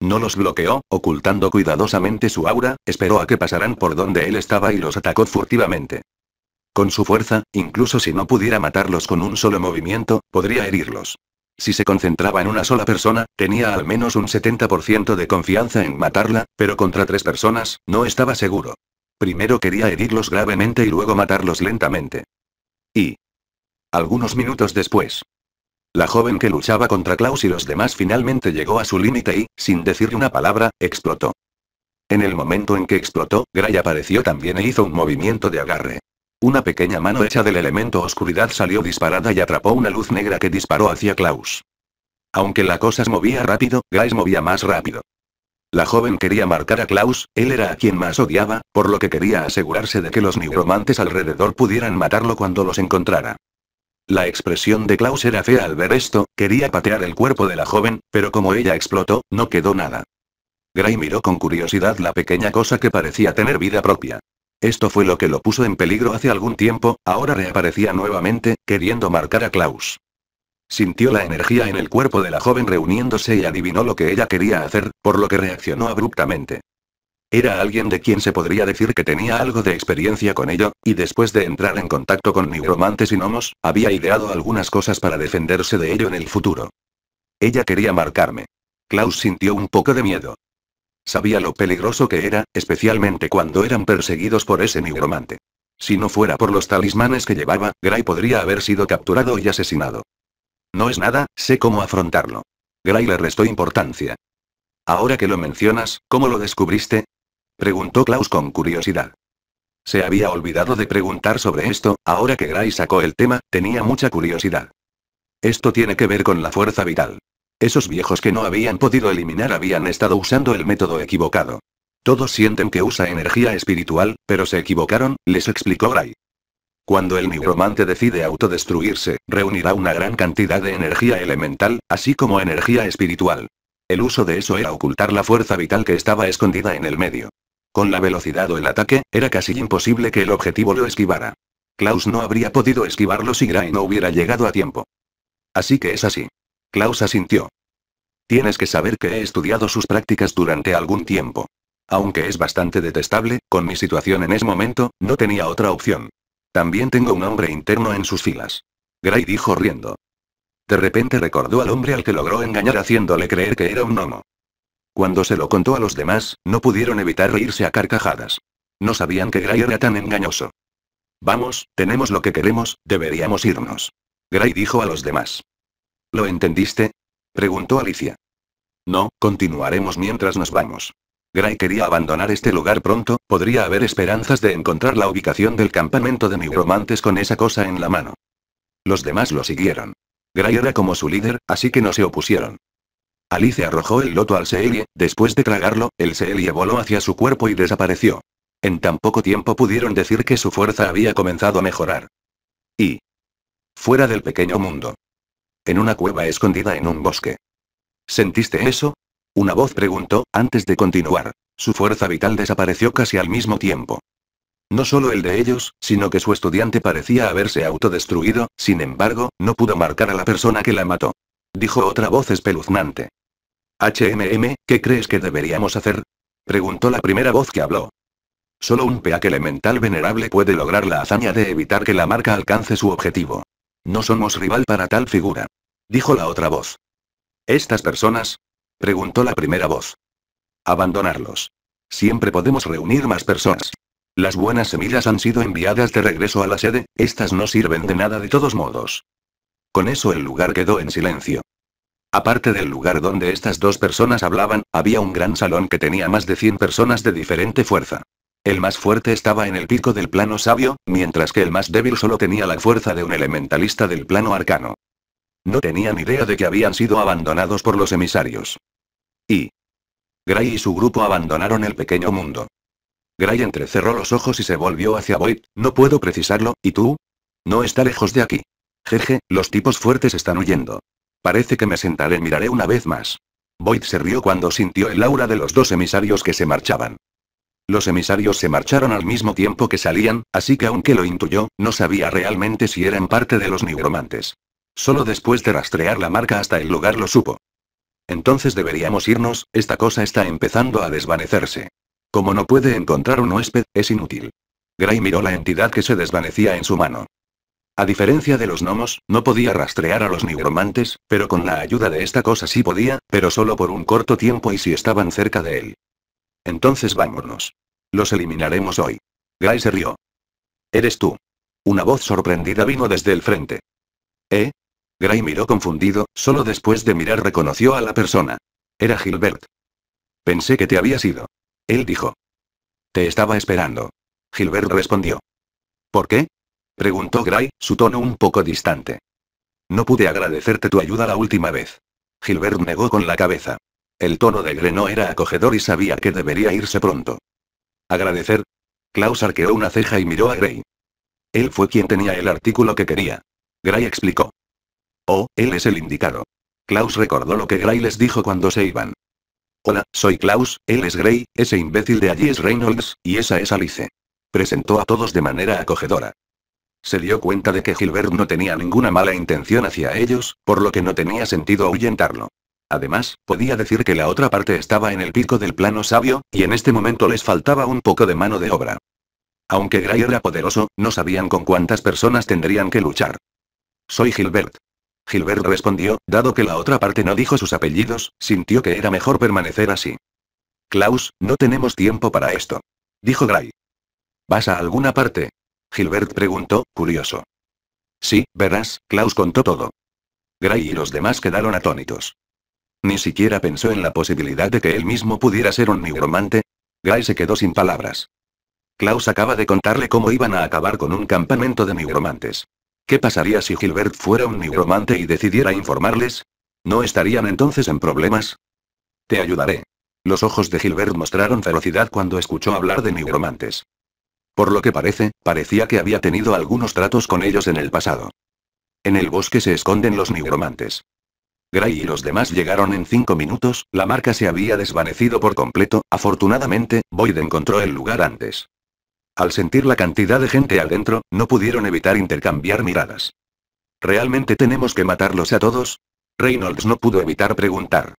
No los bloqueó, ocultando cuidadosamente su aura, esperó a que pasaran por donde él estaba y los atacó furtivamente. Con su fuerza, incluso si no pudiera matarlos con un solo movimiento, podría herirlos. Si se concentraba en una sola persona, tenía al menos un 70% de confianza en matarla, pero contra tres personas, no estaba seguro. Primero quería herirlos gravemente y luego matarlos lentamente. Y... Algunos minutos después. La joven que luchaba contra Klaus y los demás finalmente llegó a su límite y, sin decir una palabra, explotó. En el momento en que explotó, Gray apareció también e hizo un movimiento de agarre. Una pequeña mano hecha del elemento oscuridad salió disparada y atrapó una luz negra que disparó hacia Klaus. Aunque la cosa se movía rápido, se movía más rápido. La joven quería marcar a Klaus, él era a quien más odiaba, por lo que quería asegurarse de que los neuromantes alrededor pudieran matarlo cuando los encontrara. La expresión de Klaus era fea al ver esto, quería patear el cuerpo de la joven, pero como ella explotó, no quedó nada. Gray miró con curiosidad la pequeña cosa que parecía tener vida propia. Esto fue lo que lo puso en peligro hace algún tiempo, ahora reaparecía nuevamente, queriendo marcar a Klaus. Sintió la energía en el cuerpo de la joven reuniéndose y adivinó lo que ella quería hacer, por lo que reaccionó abruptamente. Era alguien de quien se podría decir que tenía algo de experiencia con ello, y después de entrar en contacto con nigromantes y nomos había ideado algunas cosas para defenderse de ello en el futuro. Ella quería marcarme. Klaus sintió un poco de miedo. Sabía lo peligroso que era, especialmente cuando eran perseguidos por ese nigromante. Si no fuera por los talismanes que llevaba, Gray podría haber sido capturado y asesinado. No es nada, sé cómo afrontarlo. Gray le restó importancia. Ahora que lo mencionas, ¿cómo lo descubriste? Preguntó Klaus con curiosidad. Se había olvidado de preguntar sobre esto, ahora que Gray sacó el tema, tenía mucha curiosidad. Esto tiene que ver con la fuerza vital. Esos viejos que no habían podido eliminar habían estado usando el método equivocado. Todos sienten que usa energía espiritual, pero se equivocaron, les explicó Gray. Cuando el neuromante decide autodestruirse, reunirá una gran cantidad de energía elemental, así como energía espiritual. El uso de eso era ocultar la fuerza vital que estaba escondida en el medio. Con la velocidad o el ataque, era casi imposible que el objetivo lo esquivara. Klaus no habría podido esquivarlo si Gray no hubiera llegado a tiempo. Así que es así. Klaus asintió. Tienes que saber que he estudiado sus prácticas durante algún tiempo. Aunque es bastante detestable, con mi situación en ese momento, no tenía otra opción. También tengo un hombre interno en sus filas. Gray dijo riendo. De repente recordó al hombre al que logró engañar haciéndole creer que era un gnomo. Cuando se lo contó a los demás, no pudieron evitar reírse a carcajadas. No sabían que Gray era tan engañoso. Vamos, tenemos lo que queremos, deberíamos irnos. Gray dijo a los demás. ¿Lo entendiste? Preguntó Alicia. No, continuaremos mientras nos vamos. Gray quería abandonar este lugar pronto, podría haber esperanzas de encontrar la ubicación del campamento de neuromantes con esa cosa en la mano. Los demás lo siguieron. Gray era como su líder, así que no se opusieron. Alicia arrojó el loto al Seelie, después de tragarlo, el Seelie voló hacia su cuerpo y desapareció. En tan poco tiempo pudieron decir que su fuerza había comenzado a mejorar. Y... Fuera del pequeño mundo. En una cueva escondida en un bosque. ¿Sentiste eso? Una voz preguntó, antes de continuar. Su fuerza vital desapareció casi al mismo tiempo. No solo el de ellos, sino que su estudiante parecía haberse autodestruido, sin embargo, no pudo marcar a la persona que la mató. Dijo otra voz espeluznante. HMM, ¿qué crees que deberíamos hacer? Preguntó la primera voz que habló. Solo un peaque elemental venerable puede lograr la hazaña de evitar que la marca alcance su objetivo. No somos rival para tal figura. Dijo la otra voz. ¿Estas personas? Preguntó la primera voz. Abandonarlos. Siempre podemos reunir más personas. Las buenas semillas han sido enviadas de regreso a la sede, estas no sirven de nada de todos modos. Con eso el lugar quedó en silencio. Aparte del lugar donde estas dos personas hablaban, había un gran salón que tenía más de 100 personas de diferente fuerza. El más fuerte estaba en el pico del plano sabio, mientras que el más débil solo tenía la fuerza de un elementalista del plano arcano. No tenían idea de que habían sido abandonados por los emisarios. Y. Gray y su grupo abandonaron el pequeño mundo. Gray entrecerró los ojos y se volvió hacia Boyd, no puedo precisarlo, ¿y tú? No está lejos de aquí. Jeje, los tipos fuertes están huyendo. Parece que me sentaré, y miraré una vez más. Boyd se rió cuando sintió el aura de los dos emisarios que se marchaban. Los emisarios se marcharon al mismo tiempo que salían, así que aunque lo intuyó, no sabía realmente si eran parte de los nigromantes. Solo después de rastrear la marca hasta el lugar lo supo. Entonces deberíamos irnos, esta cosa está empezando a desvanecerse. Como no puede encontrar un huésped, es inútil. Gray miró la entidad que se desvanecía en su mano. A diferencia de los gnomos, no podía rastrear a los nigromantes, pero con la ayuda de esta cosa sí podía, pero solo por un corto tiempo y si estaban cerca de él. Entonces vámonos. Los eliminaremos hoy. Gray se rió. Eres tú. Una voz sorprendida vino desde el frente. ¿Eh? Gray miró confundido, solo después de mirar reconoció a la persona. Era Gilbert. Pensé que te había ido. Él dijo. Te estaba esperando. Gilbert respondió. ¿Por qué? Preguntó Gray, su tono un poco distante. No pude agradecerte tu ayuda la última vez. Gilbert negó con la cabeza. El tono de Greno era acogedor y sabía que debería irse pronto. ¿Agradecer? Klaus arqueó una ceja y miró a Gray. Él fue quien tenía el artículo que quería. Gray explicó. Oh, él es el indicado. Klaus recordó lo que Gray les dijo cuando se iban. Hola, soy Klaus, él es Gray, ese imbécil de allí es Reynolds, y esa es Alice. Presentó a todos de manera acogedora. Se dio cuenta de que Gilbert no tenía ninguna mala intención hacia ellos, por lo que no tenía sentido ahuyentarlo. Además, podía decir que la otra parte estaba en el pico del plano sabio, y en este momento les faltaba un poco de mano de obra. Aunque Gray era poderoso, no sabían con cuántas personas tendrían que luchar. Soy Gilbert. Gilbert respondió, dado que la otra parte no dijo sus apellidos, sintió que era mejor permanecer así. Klaus, no tenemos tiempo para esto. Dijo Gray. ¿Vas a alguna parte? Gilbert preguntó, curioso. Sí, verás, Klaus contó todo. Gray y los demás quedaron atónitos. Ni siquiera pensó en la posibilidad de que él mismo pudiera ser un nigromante. Guy se quedó sin palabras. Klaus acaba de contarle cómo iban a acabar con un campamento de nigromantes. ¿Qué pasaría si Gilbert fuera un nigromante y decidiera informarles? ¿No estarían entonces en problemas? Te ayudaré. Los ojos de Gilbert mostraron ferocidad cuando escuchó hablar de nigromantes. Por lo que parece, parecía que había tenido algunos tratos con ellos en el pasado. En el bosque se esconden los nigromantes. Gray y los demás llegaron en cinco minutos, la marca se había desvanecido por completo, afortunadamente, Boyd encontró el lugar antes. Al sentir la cantidad de gente adentro, no pudieron evitar intercambiar miradas. ¿Realmente tenemos que matarlos a todos? Reynolds no pudo evitar preguntar.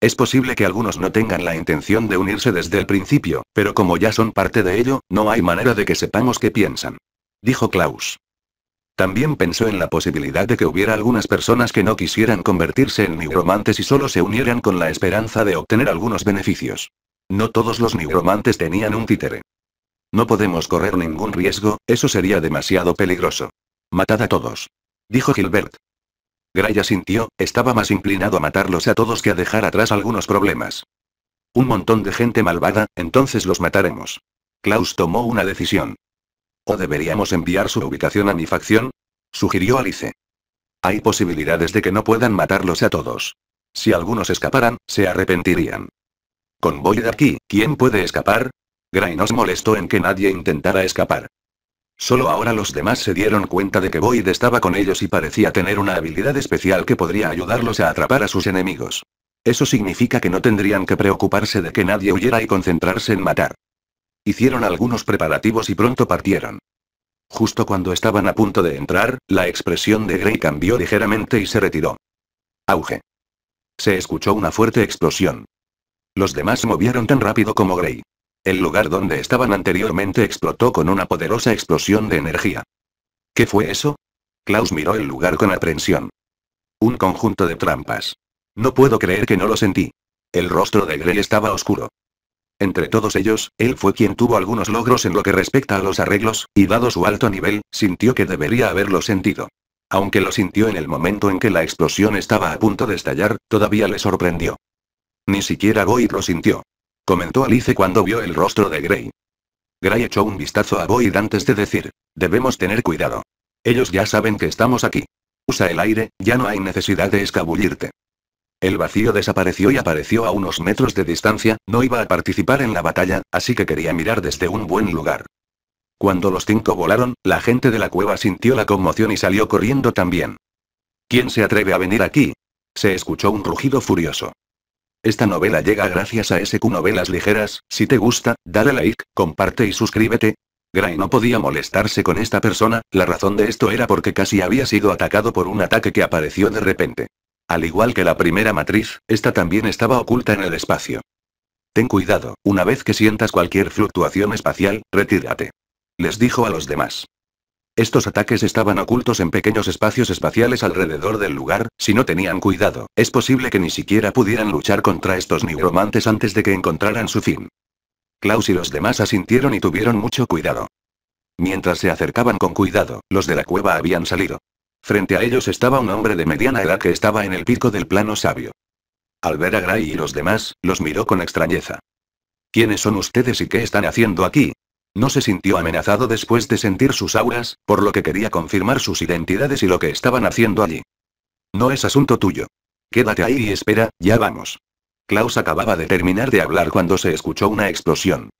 Es posible que algunos no tengan la intención de unirse desde el principio, pero como ya son parte de ello, no hay manera de que sepamos qué piensan. Dijo Klaus. También pensó en la posibilidad de que hubiera algunas personas que no quisieran convertirse en nigromantes y solo se unieran con la esperanza de obtener algunos beneficios. No todos los nigromantes tenían un títere. No podemos correr ningún riesgo, eso sería demasiado peligroso. Matad a todos. Dijo Gilbert. Graya sintió, estaba más inclinado a matarlos a todos que a dejar atrás algunos problemas. Un montón de gente malvada, entonces los mataremos. Klaus tomó una decisión. ¿O deberíamos enviar su ubicación a mi facción? Sugirió Alice. Hay posibilidades de que no puedan matarlos a todos. Si algunos escaparan, se arrepentirían. Con Boyd aquí, ¿quién puede escapar? Gray nos molestó en que nadie intentara escapar. Solo ahora los demás se dieron cuenta de que Boyd estaba con ellos y parecía tener una habilidad especial que podría ayudarlos a atrapar a sus enemigos. Eso significa que no tendrían que preocuparse de que nadie huyera y concentrarse en matar. Hicieron algunos preparativos y pronto partieron. Justo cuando estaban a punto de entrar, la expresión de Grey cambió ligeramente y se retiró. Auge. Se escuchó una fuerte explosión. Los demás movieron tan rápido como Grey. El lugar donde estaban anteriormente explotó con una poderosa explosión de energía. ¿Qué fue eso? Klaus miró el lugar con aprensión. Un conjunto de trampas. No puedo creer que no lo sentí. El rostro de Grey estaba oscuro. Entre todos ellos, él fue quien tuvo algunos logros en lo que respecta a los arreglos, y dado su alto nivel, sintió que debería haberlo sentido. Aunque lo sintió en el momento en que la explosión estaba a punto de estallar, todavía le sorprendió. Ni siquiera Void lo sintió. Comentó Alice cuando vio el rostro de Gray. Gray echó un vistazo a Boyd antes de decir, debemos tener cuidado. Ellos ya saben que estamos aquí. Usa el aire, ya no hay necesidad de escabullirte. El vacío desapareció y apareció a unos metros de distancia, no iba a participar en la batalla, así que quería mirar desde un buen lugar. Cuando los cinco volaron, la gente de la cueva sintió la conmoción y salió corriendo también. ¿Quién se atreve a venir aquí? Se escuchó un rugido furioso. Esta novela llega gracias a SQ Novelas Ligeras, si te gusta, dale like, comparte y suscríbete. Gray no podía molestarse con esta persona, la razón de esto era porque casi había sido atacado por un ataque que apareció de repente. Al igual que la primera matriz, esta también estaba oculta en el espacio. Ten cuidado, una vez que sientas cualquier fluctuación espacial, retírate. Les dijo a los demás. Estos ataques estaban ocultos en pequeños espacios espaciales alrededor del lugar, si no tenían cuidado, es posible que ni siquiera pudieran luchar contra estos neuromantes antes de que encontraran su fin. Klaus y los demás asintieron y tuvieron mucho cuidado. Mientras se acercaban con cuidado, los de la cueva habían salido. Frente a ellos estaba un hombre de mediana edad que estaba en el pico del plano sabio. Al ver a Gray y los demás, los miró con extrañeza. ¿Quiénes son ustedes y qué están haciendo aquí? No se sintió amenazado después de sentir sus auras, por lo que quería confirmar sus identidades y lo que estaban haciendo allí. No es asunto tuyo. Quédate ahí y espera, ya vamos. Klaus acababa de terminar de hablar cuando se escuchó una explosión.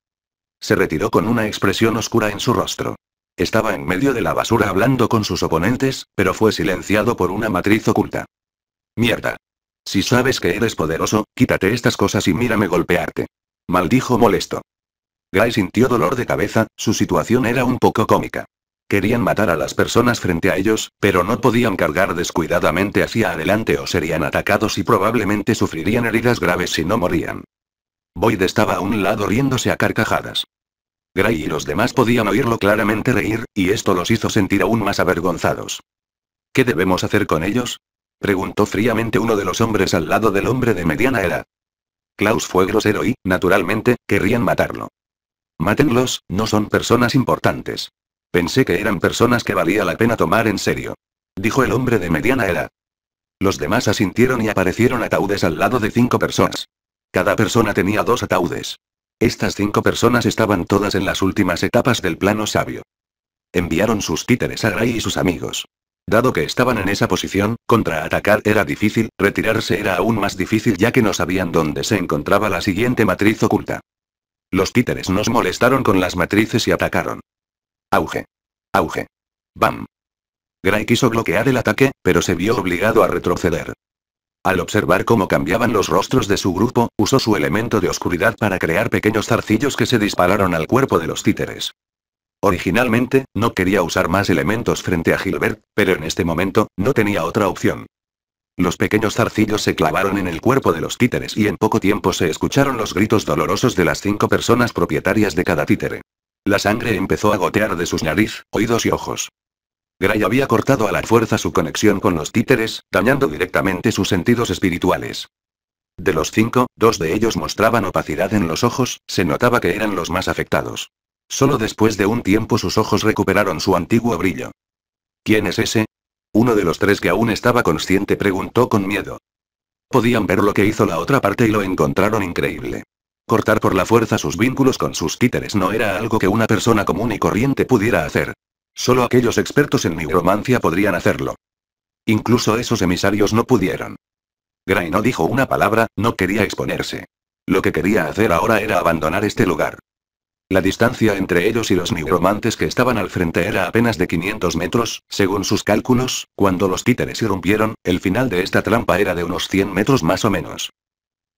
Se retiró con una expresión oscura en su rostro. Estaba en medio de la basura hablando con sus oponentes, pero fue silenciado por una matriz oculta. Mierda. Si sabes que eres poderoso, quítate estas cosas y mírame golpearte. Maldijo molesto. Guy sintió dolor de cabeza, su situación era un poco cómica. Querían matar a las personas frente a ellos, pero no podían cargar descuidadamente hacia adelante o serían atacados y probablemente sufrirían heridas graves si no morían. Boyd estaba a un lado riéndose a carcajadas. Gray y los demás podían oírlo claramente reír, y esto los hizo sentir aún más avergonzados. ¿Qué debemos hacer con ellos? preguntó fríamente uno de los hombres al lado del hombre de mediana edad. Klaus fue grosero y, naturalmente, querrían matarlo. Mátenlos, no son personas importantes. Pensé que eran personas que valía la pena tomar en serio. Dijo el hombre de mediana edad. Los demás asintieron y aparecieron ataúdes al lado de cinco personas. Cada persona tenía dos ataúdes. Estas cinco personas estaban todas en las últimas etapas del plano sabio. Enviaron sus títeres a Gray y sus amigos. Dado que estaban en esa posición, contraatacar era difícil, retirarse era aún más difícil ya que no sabían dónde se encontraba la siguiente matriz oculta. Los títeres nos molestaron con las matrices y atacaron. Auge. Auge. Bam. Gray quiso bloquear el ataque, pero se vio obligado a retroceder. Al observar cómo cambiaban los rostros de su grupo, usó su elemento de oscuridad para crear pequeños zarcillos que se dispararon al cuerpo de los títeres. Originalmente, no quería usar más elementos frente a Gilbert, pero en este momento, no tenía otra opción. Los pequeños zarcillos se clavaron en el cuerpo de los títeres y en poco tiempo se escucharon los gritos dolorosos de las cinco personas propietarias de cada títere. La sangre empezó a gotear de sus nariz, oídos y ojos. Gray había cortado a la fuerza su conexión con los títeres, dañando directamente sus sentidos espirituales. De los cinco, dos de ellos mostraban opacidad en los ojos, se notaba que eran los más afectados. Solo después de un tiempo sus ojos recuperaron su antiguo brillo. ¿Quién es ese? Uno de los tres que aún estaba consciente preguntó con miedo. Podían ver lo que hizo la otra parte y lo encontraron increíble. Cortar por la fuerza sus vínculos con sus títeres no era algo que una persona común y corriente pudiera hacer. Solo aquellos expertos en nigromancia podrían hacerlo. Incluso esos emisarios no pudieron. Gray no dijo una palabra, no quería exponerse. Lo que quería hacer ahora era abandonar este lugar. La distancia entre ellos y los neuromantes que estaban al frente era apenas de 500 metros, según sus cálculos, cuando los títeres irrumpieron, el final de esta trampa era de unos 100 metros más o menos.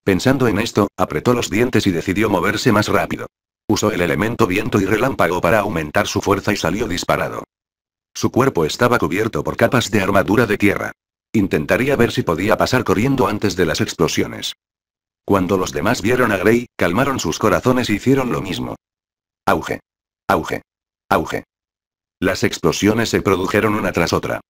Pensando en esto, apretó los dientes y decidió moverse más rápido. Usó el elemento viento y relámpago para aumentar su fuerza y salió disparado. Su cuerpo estaba cubierto por capas de armadura de tierra. Intentaría ver si podía pasar corriendo antes de las explosiones. Cuando los demás vieron a Grey, calmaron sus corazones y e hicieron lo mismo. Auge. Auge. Auge. Las explosiones se produjeron una tras otra.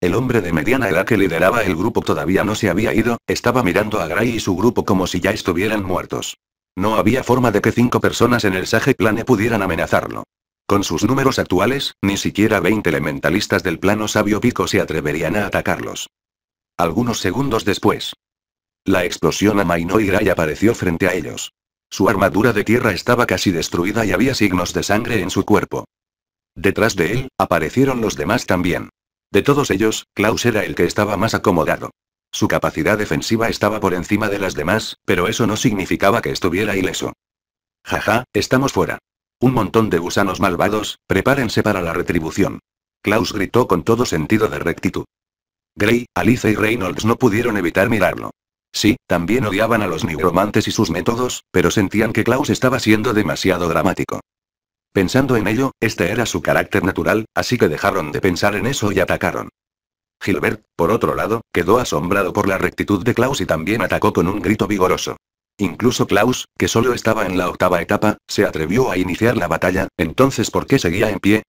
El hombre de mediana edad que lideraba el grupo todavía no se había ido, estaba mirando a Gray y su grupo como si ya estuvieran muertos. No había forma de que cinco personas en el Sage Plane pudieran amenazarlo. Con sus números actuales, ni siquiera 20 elementalistas del plano sabio pico se atreverían a atacarlos. Algunos segundos después. La explosión amainó y apareció frente a ellos. Su armadura de tierra estaba casi destruida y había signos de sangre en su cuerpo. Detrás de él, aparecieron los demás también. De todos ellos, Klaus era el que estaba más acomodado. Su capacidad defensiva estaba por encima de las demás, pero eso no significaba que estuviera ileso. Jaja, estamos fuera. Un montón de gusanos malvados, prepárense para la retribución. Klaus gritó con todo sentido de rectitud. Gray, Alice y Reynolds no pudieron evitar mirarlo. Sí, también odiaban a los neuromantes y sus métodos, pero sentían que Klaus estaba siendo demasiado dramático. Pensando en ello, este era su carácter natural, así que dejaron de pensar en eso y atacaron. Gilbert, por otro lado, quedó asombrado por la rectitud de Klaus y también atacó con un grito vigoroso. Incluso Klaus, que solo estaba en la octava etapa, se atrevió a iniciar la batalla, entonces ¿por qué seguía en pie?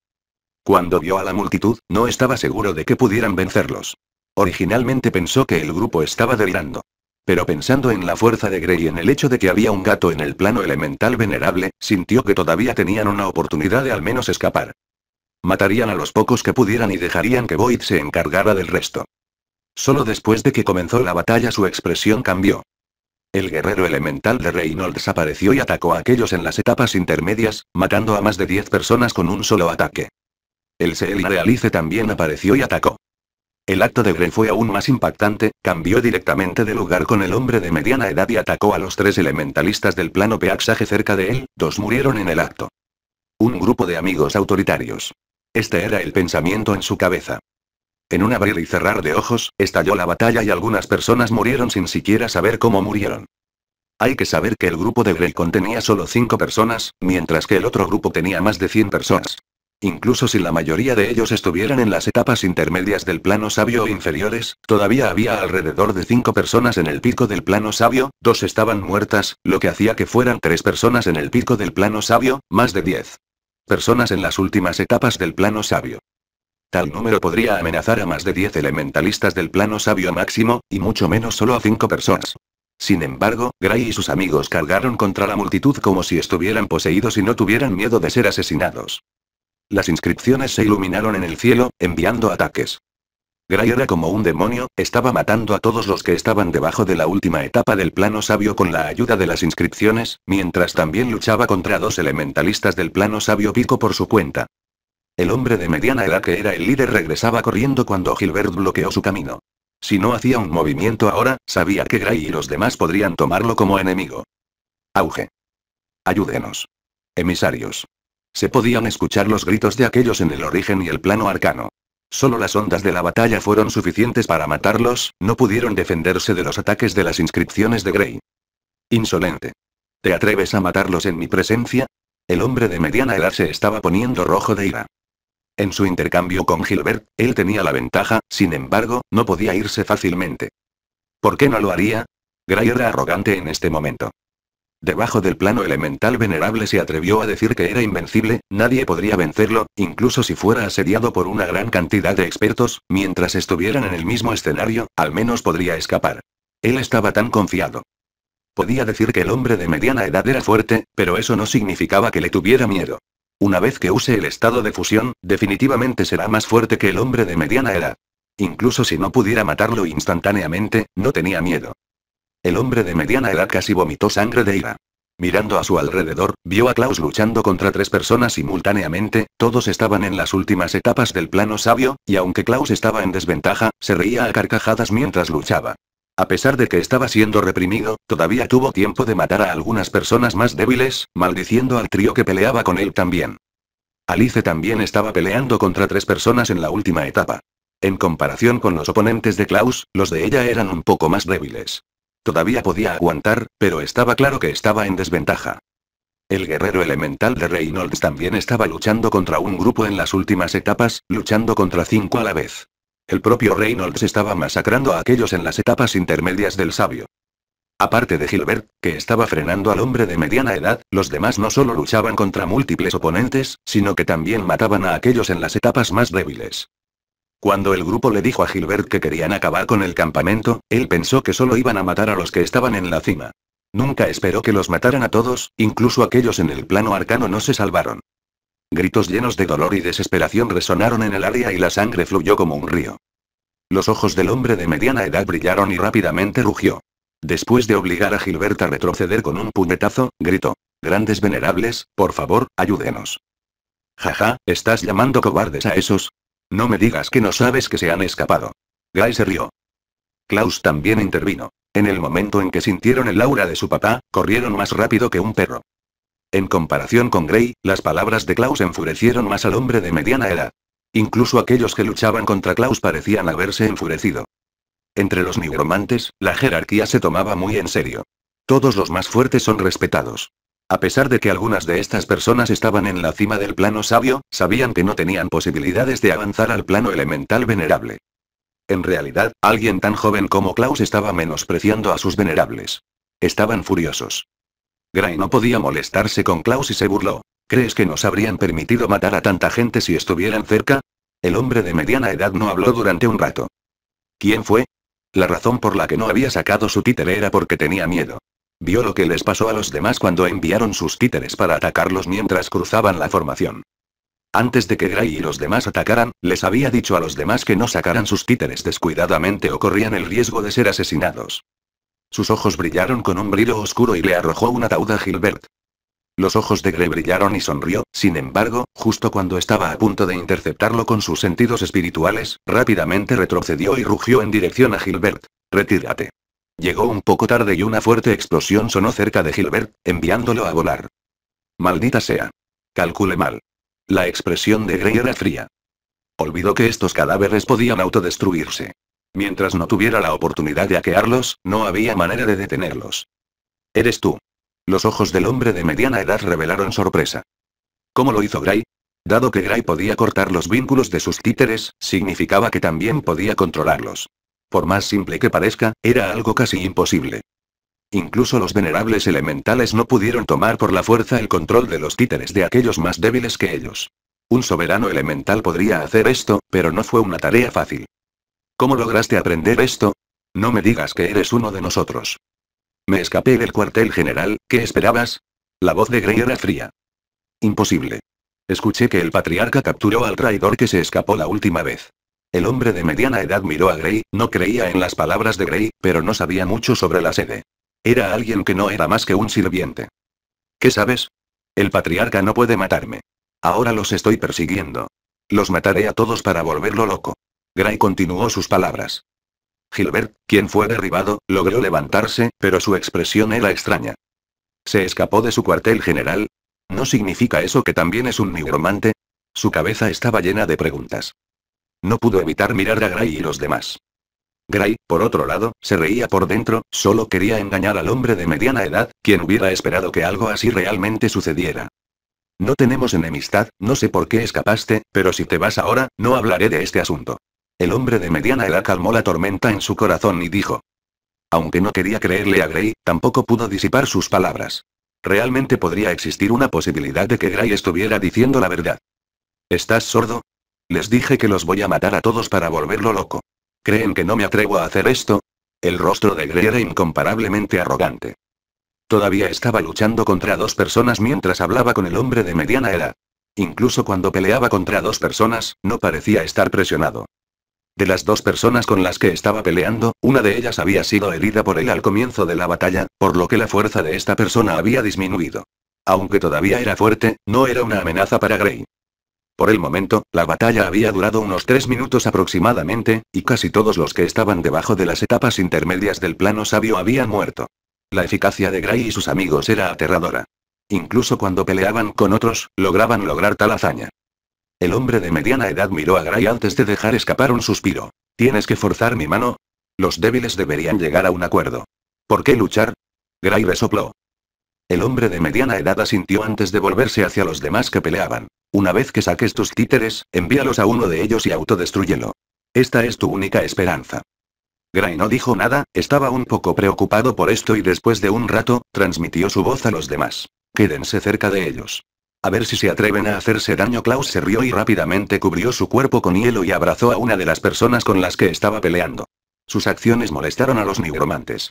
Cuando vio a la multitud, no estaba seguro de que pudieran vencerlos. Originalmente pensó que el grupo estaba delirando. Pero pensando en la fuerza de Grey y en el hecho de que había un gato en el plano elemental venerable, sintió que todavía tenían una oportunidad de al menos escapar. Matarían a los pocos que pudieran y dejarían que Void se encargara del resto. Solo después de que comenzó la batalla su expresión cambió. El guerrero elemental de Reynolds apareció y atacó a aquellos en las etapas intermedias, matando a más de 10 personas con un solo ataque. El de Alice también apareció y atacó. El acto de Grey fue aún más impactante, cambió directamente de lugar con el hombre de mediana edad y atacó a los tres elementalistas del plano peaxaje cerca de él, dos murieron en el acto. Un grupo de amigos autoritarios. Este era el pensamiento en su cabeza. En un abrir y cerrar de ojos, estalló la batalla y algunas personas murieron sin siquiera saber cómo murieron. Hay que saber que el grupo de Grey contenía solo cinco personas, mientras que el otro grupo tenía más de 100 personas. Incluso si la mayoría de ellos estuvieran en las etapas intermedias del plano sabio o inferiores, todavía había alrededor de cinco personas en el pico del plano sabio, dos estaban muertas, lo que hacía que fueran tres personas en el pico del plano sabio, más de 10. Personas en las últimas etapas del plano sabio. Tal número podría amenazar a más de 10 elementalistas del plano sabio máximo, y mucho menos solo a 5 personas. Sin embargo, Gray y sus amigos cargaron contra la multitud como si estuvieran poseídos y no tuvieran miedo de ser asesinados. Las inscripciones se iluminaron en el cielo, enviando ataques. Gray era como un demonio, estaba matando a todos los que estaban debajo de la última etapa del plano sabio con la ayuda de las inscripciones, mientras también luchaba contra dos elementalistas del plano sabio pico por su cuenta. El hombre de mediana edad que era el líder regresaba corriendo cuando Gilbert bloqueó su camino. Si no hacía un movimiento ahora, sabía que Gray y los demás podrían tomarlo como enemigo. Auge. Ayúdenos. Emisarios. Se podían escuchar los gritos de aquellos en el origen y el plano arcano. Solo las ondas de la batalla fueron suficientes para matarlos, no pudieron defenderse de los ataques de las inscripciones de Grey. Insolente. ¿Te atreves a matarlos en mi presencia? El hombre de mediana edad se estaba poniendo rojo de ira. En su intercambio con Gilbert, él tenía la ventaja, sin embargo, no podía irse fácilmente. ¿Por qué no lo haría? Gray era arrogante en este momento. Debajo del plano elemental venerable se atrevió a decir que era invencible, nadie podría vencerlo, incluso si fuera asediado por una gran cantidad de expertos, mientras estuvieran en el mismo escenario, al menos podría escapar. Él estaba tan confiado. Podía decir que el hombre de mediana edad era fuerte, pero eso no significaba que le tuviera miedo. Una vez que use el estado de fusión, definitivamente será más fuerte que el hombre de mediana edad. Incluso si no pudiera matarlo instantáneamente, no tenía miedo. El hombre de mediana edad casi vomitó sangre de ira. Mirando a su alrededor, vio a Klaus luchando contra tres personas simultáneamente, todos estaban en las últimas etapas del plano sabio, y aunque Klaus estaba en desventaja, se reía a carcajadas mientras luchaba. A pesar de que estaba siendo reprimido, todavía tuvo tiempo de matar a algunas personas más débiles, maldiciendo al trío que peleaba con él también. Alice también estaba peleando contra tres personas en la última etapa. En comparación con los oponentes de Klaus, los de ella eran un poco más débiles. Todavía podía aguantar, pero estaba claro que estaba en desventaja. El guerrero elemental de Reynolds también estaba luchando contra un grupo en las últimas etapas, luchando contra cinco a la vez. El propio Reynolds estaba masacrando a aquellos en las etapas intermedias del sabio. Aparte de Gilbert, que estaba frenando al hombre de mediana edad, los demás no solo luchaban contra múltiples oponentes, sino que también mataban a aquellos en las etapas más débiles. Cuando el grupo le dijo a Gilbert que querían acabar con el campamento, él pensó que solo iban a matar a los que estaban en la cima. Nunca esperó que los mataran a todos, incluso aquellos en el plano arcano no se salvaron. Gritos llenos de dolor y desesperación resonaron en el área y la sangre fluyó como un río. Los ojos del hombre de mediana edad brillaron y rápidamente rugió. Después de obligar a Gilbert a retroceder con un puñetazo, gritó. Grandes venerables, por favor, ayúdenos. Jaja, ¿estás llamando cobardes a esos? No me digas que no sabes que se han escapado. Guy se rió. Klaus también intervino. En el momento en que sintieron el aura de su papá, corrieron más rápido que un perro. En comparación con Grey, las palabras de Klaus enfurecieron más al hombre de mediana edad. Incluso aquellos que luchaban contra Klaus parecían haberse enfurecido. Entre los nigromantes, la jerarquía se tomaba muy en serio. Todos los más fuertes son respetados. A pesar de que algunas de estas personas estaban en la cima del plano sabio, sabían que no tenían posibilidades de avanzar al plano elemental venerable. En realidad, alguien tan joven como Klaus estaba menospreciando a sus venerables. Estaban furiosos. Gray no podía molestarse con Klaus y se burló. ¿Crees que nos habrían permitido matar a tanta gente si estuvieran cerca? El hombre de mediana edad no habló durante un rato. ¿Quién fue? La razón por la que no había sacado su títere era porque tenía miedo. Vio lo que les pasó a los demás cuando enviaron sus títeres para atacarlos mientras cruzaban la formación. Antes de que Gray y los demás atacaran, les había dicho a los demás que no sacaran sus títeres descuidadamente o corrían el riesgo de ser asesinados. Sus ojos brillaron con un brillo oscuro y le arrojó una tauda a Gilbert. Los ojos de Gray brillaron y sonrió, sin embargo, justo cuando estaba a punto de interceptarlo con sus sentidos espirituales, rápidamente retrocedió y rugió en dirección a Gilbert. Retírate. Llegó un poco tarde y una fuerte explosión sonó cerca de Gilbert, enviándolo a volar. Maldita sea. Calcule mal. La expresión de Grey era fría. Olvidó que estos cadáveres podían autodestruirse. Mientras no tuviera la oportunidad de hackearlos, no había manera de detenerlos. Eres tú. Los ojos del hombre de mediana edad revelaron sorpresa. ¿Cómo lo hizo Gray? Dado que Gray podía cortar los vínculos de sus títeres, significaba que también podía controlarlos. Por más simple que parezca, era algo casi imposible. Incluso los venerables elementales no pudieron tomar por la fuerza el control de los títeres de aquellos más débiles que ellos. Un soberano elemental podría hacer esto, pero no fue una tarea fácil. ¿Cómo lograste aprender esto? No me digas que eres uno de nosotros. Me escapé del cuartel general, ¿qué esperabas? La voz de Grey era fría. Imposible. Escuché que el patriarca capturó al traidor que se escapó la última vez. El hombre de mediana edad miró a Grey, no creía en las palabras de Gray, pero no sabía mucho sobre la sede. Era alguien que no era más que un sirviente. ¿Qué sabes? El patriarca no puede matarme. Ahora los estoy persiguiendo. Los mataré a todos para volverlo loco. Gray continuó sus palabras. Gilbert, quien fue derribado, logró levantarse, pero su expresión era extraña. ¿Se escapó de su cuartel general? ¿No significa eso que también es un nigromante? Su cabeza estaba llena de preguntas. No pudo evitar mirar a Gray y los demás. Gray, por otro lado, se reía por dentro, solo quería engañar al hombre de mediana edad, quien hubiera esperado que algo así realmente sucediera. No tenemos enemistad, no sé por qué escapaste, pero si te vas ahora, no hablaré de este asunto. El hombre de mediana edad calmó la tormenta en su corazón y dijo. Aunque no quería creerle a Gray, tampoco pudo disipar sus palabras. Realmente podría existir una posibilidad de que Gray estuviera diciendo la verdad. ¿Estás sordo? Les dije que los voy a matar a todos para volverlo loco. ¿Creen que no me atrevo a hacer esto? El rostro de Grey era incomparablemente arrogante. Todavía estaba luchando contra dos personas mientras hablaba con el hombre de mediana edad. Incluso cuando peleaba contra dos personas, no parecía estar presionado. De las dos personas con las que estaba peleando, una de ellas había sido herida por él al comienzo de la batalla, por lo que la fuerza de esta persona había disminuido. Aunque todavía era fuerte, no era una amenaza para Grey. Por el momento, la batalla había durado unos tres minutos aproximadamente, y casi todos los que estaban debajo de las etapas intermedias del plano sabio habían muerto. La eficacia de Gray y sus amigos era aterradora. Incluso cuando peleaban con otros, lograban lograr tal hazaña. El hombre de mediana edad miró a Gray antes de dejar escapar un suspiro. ¿Tienes que forzar mi mano? Los débiles deberían llegar a un acuerdo. ¿Por qué luchar? Gray resopló. El hombre de mediana edad asintió antes de volverse hacia los demás que peleaban. Una vez que saques tus títeres, envíalos a uno de ellos y autodestruyelo. Esta es tu única esperanza. Gray no dijo nada, estaba un poco preocupado por esto y después de un rato, transmitió su voz a los demás. Quédense cerca de ellos. A ver si se atreven a hacerse daño. Klaus se rió y rápidamente cubrió su cuerpo con hielo y abrazó a una de las personas con las que estaba peleando. Sus acciones molestaron a los nigromantes.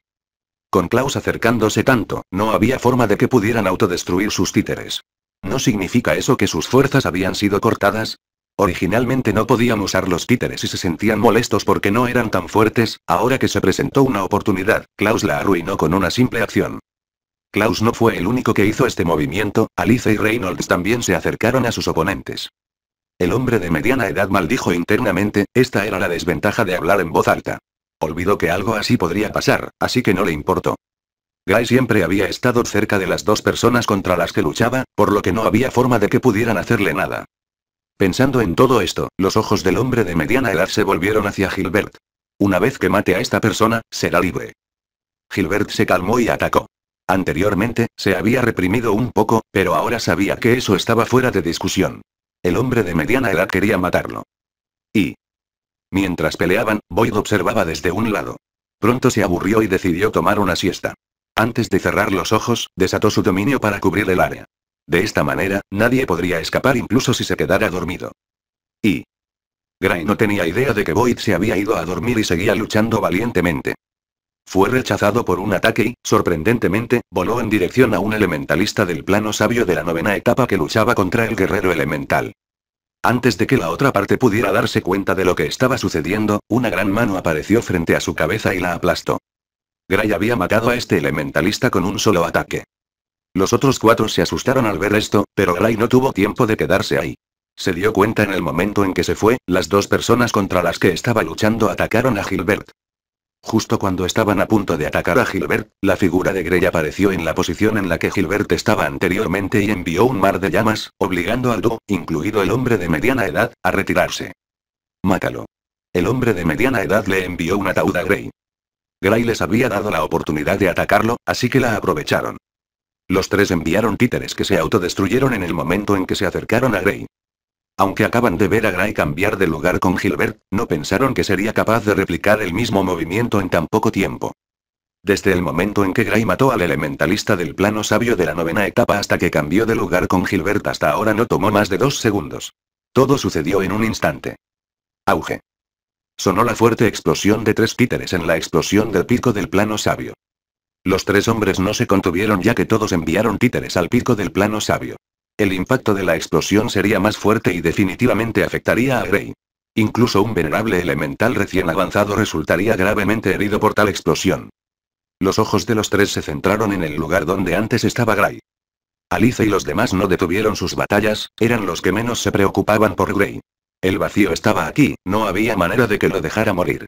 Con Klaus acercándose tanto, no había forma de que pudieran autodestruir sus títeres. ¿No significa eso que sus fuerzas habían sido cortadas? Originalmente no podían usar los títeres y se sentían molestos porque no eran tan fuertes, ahora que se presentó una oportunidad, Klaus la arruinó con una simple acción. Klaus no fue el único que hizo este movimiento, Alice y Reynolds también se acercaron a sus oponentes. El hombre de mediana edad maldijo internamente, esta era la desventaja de hablar en voz alta. Olvidó que algo así podría pasar, así que no le importó. Guy siempre había estado cerca de las dos personas contra las que luchaba, por lo que no había forma de que pudieran hacerle nada. Pensando en todo esto, los ojos del hombre de mediana edad se volvieron hacia Gilbert. Una vez que mate a esta persona, será libre. Gilbert se calmó y atacó. Anteriormente, se había reprimido un poco, pero ahora sabía que eso estaba fuera de discusión. El hombre de mediana edad quería matarlo. Y... Mientras peleaban, Boyd observaba desde un lado. Pronto se aburrió y decidió tomar una siesta. Antes de cerrar los ojos, desató su dominio para cubrir el área. De esta manera, nadie podría escapar incluso si se quedara dormido. Y... Gray no tenía idea de que Void se había ido a dormir y seguía luchando valientemente. Fue rechazado por un ataque y, sorprendentemente, voló en dirección a un elementalista del plano sabio de la novena etapa que luchaba contra el guerrero elemental. Antes de que la otra parte pudiera darse cuenta de lo que estaba sucediendo, una gran mano apareció frente a su cabeza y la aplastó. Gray había matado a este elementalista con un solo ataque. Los otros cuatro se asustaron al ver esto, pero Gray no tuvo tiempo de quedarse ahí. Se dio cuenta en el momento en que se fue, las dos personas contra las que estaba luchando atacaron a Gilbert. Justo cuando estaban a punto de atacar a Gilbert, la figura de Gray apareció en la posición en la que Gilbert estaba anteriormente y envió un mar de llamas, obligando al dúo, incluido el hombre de mediana edad, a retirarse. Mátalo. El hombre de mediana edad le envió un ataúd a Grey. Gray les había dado la oportunidad de atacarlo, así que la aprovecharon. Los tres enviaron títeres que se autodestruyeron en el momento en que se acercaron a Gray. Aunque acaban de ver a Gray cambiar de lugar con Gilbert, no pensaron que sería capaz de replicar el mismo movimiento en tan poco tiempo. Desde el momento en que Gray mató al elementalista del plano sabio de la novena etapa hasta que cambió de lugar con Gilbert hasta ahora no tomó más de dos segundos. Todo sucedió en un instante. Auge. Sonó la fuerte explosión de tres títeres en la explosión del pico del plano sabio. Los tres hombres no se contuvieron ya que todos enviaron títeres al pico del plano sabio. El impacto de la explosión sería más fuerte y definitivamente afectaría a Grey. Incluso un venerable elemental recién avanzado resultaría gravemente herido por tal explosión. Los ojos de los tres se centraron en el lugar donde antes estaba Grey. Alice y los demás no detuvieron sus batallas, eran los que menos se preocupaban por Grey. El vacío estaba aquí, no había manera de que lo dejara morir.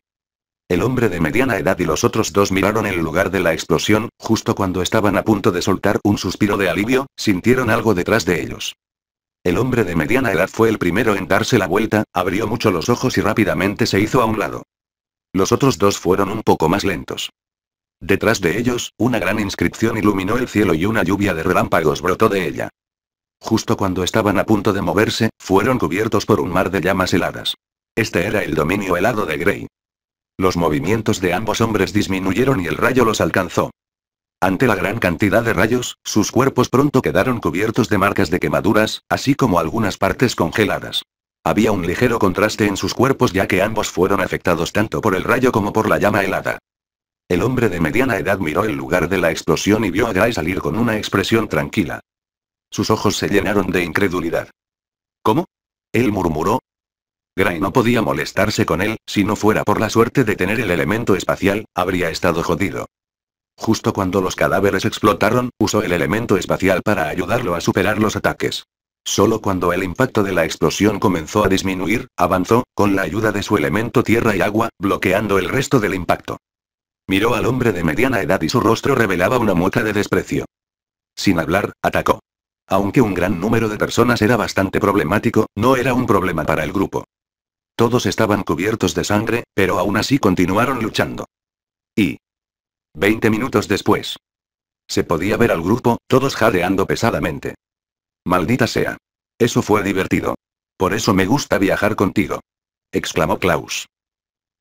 El hombre de mediana edad y los otros dos miraron el lugar de la explosión, justo cuando estaban a punto de soltar un suspiro de alivio, sintieron algo detrás de ellos. El hombre de mediana edad fue el primero en darse la vuelta, abrió mucho los ojos y rápidamente se hizo a un lado. Los otros dos fueron un poco más lentos. Detrás de ellos, una gran inscripción iluminó el cielo y una lluvia de relámpagos brotó de ella. Justo cuando estaban a punto de moverse, fueron cubiertos por un mar de llamas heladas. Este era el dominio helado de Grey. Los movimientos de ambos hombres disminuyeron y el rayo los alcanzó. Ante la gran cantidad de rayos, sus cuerpos pronto quedaron cubiertos de marcas de quemaduras, así como algunas partes congeladas. Había un ligero contraste en sus cuerpos ya que ambos fueron afectados tanto por el rayo como por la llama helada. El hombre de mediana edad miró el lugar de la explosión y vio a Gray salir con una expresión tranquila. Sus ojos se llenaron de incredulidad. ¿Cómo? Él murmuró. Gray no podía molestarse con él, si no fuera por la suerte de tener el elemento espacial, habría estado jodido. Justo cuando los cadáveres explotaron, usó el elemento espacial para ayudarlo a superar los ataques. Solo cuando el impacto de la explosión comenzó a disminuir, avanzó, con la ayuda de su elemento tierra y agua, bloqueando el resto del impacto. Miró al hombre de mediana edad y su rostro revelaba una mueca de desprecio. Sin hablar, atacó. Aunque un gran número de personas era bastante problemático, no era un problema para el grupo. Todos estaban cubiertos de sangre, pero aún así continuaron luchando. Y... 20 minutos después. Se podía ver al grupo, todos jadeando pesadamente. Maldita sea. Eso fue divertido. Por eso me gusta viajar contigo. Exclamó Klaus.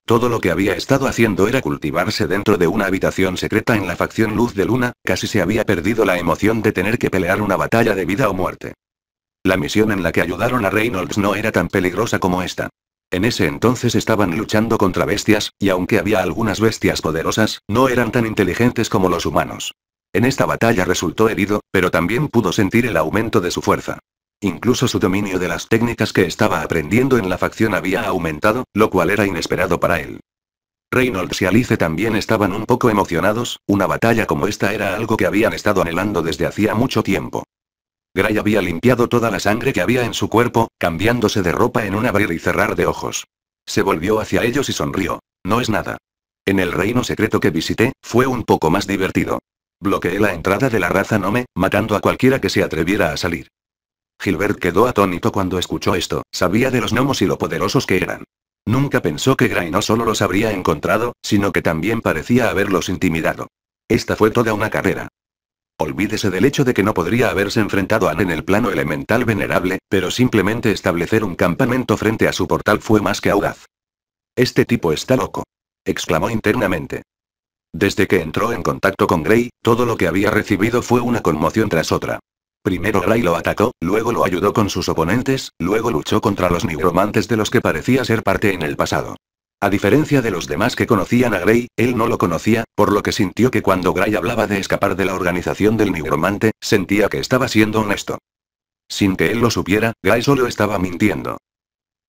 Todo lo que había estado haciendo era cultivarse dentro de una habitación secreta en la facción Luz de Luna, casi se había perdido la emoción de tener que pelear una batalla de vida o muerte. La misión en la que ayudaron a Reynolds no era tan peligrosa como esta. En ese entonces estaban luchando contra bestias, y aunque había algunas bestias poderosas, no eran tan inteligentes como los humanos. En esta batalla resultó herido, pero también pudo sentir el aumento de su fuerza. Incluso su dominio de las técnicas que estaba aprendiendo en la facción había aumentado, lo cual era inesperado para él. Reynolds y Alice también estaban un poco emocionados, una batalla como esta era algo que habían estado anhelando desde hacía mucho tiempo. Gray había limpiado toda la sangre que había en su cuerpo, cambiándose de ropa en un abrir y cerrar de ojos. Se volvió hacia ellos y sonrió. No es nada. En el reino secreto que visité, fue un poco más divertido. Bloqueé la entrada de la raza Nome, matando a cualquiera que se atreviera a salir. Gilbert quedó atónito cuando escuchó esto, sabía de los gnomos y lo poderosos que eran. Nunca pensó que Gray no solo los habría encontrado, sino que también parecía haberlos intimidado. Esta fue toda una carrera. Olvídese del hecho de que no podría haberse enfrentado a Anne en el plano elemental venerable, pero simplemente establecer un campamento frente a su portal fue más que audaz. Este tipo está loco. exclamó internamente. Desde que entró en contacto con Gray, todo lo que había recibido fue una conmoción tras otra. Primero Gray lo atacó, luego lo ayudó con sus oponentes, luego luchó contra los nigromantes de los que parecía ser parte en el pasado. A diferencia de los demás que conocían a Gray, él no lo conocía, por lo que sintió que cuando Gray hablaba de escapar de la organización del nigromante, sentía que estaba siendo honesto. Sin que él lo supiera, Gray solo estaba mintiendo.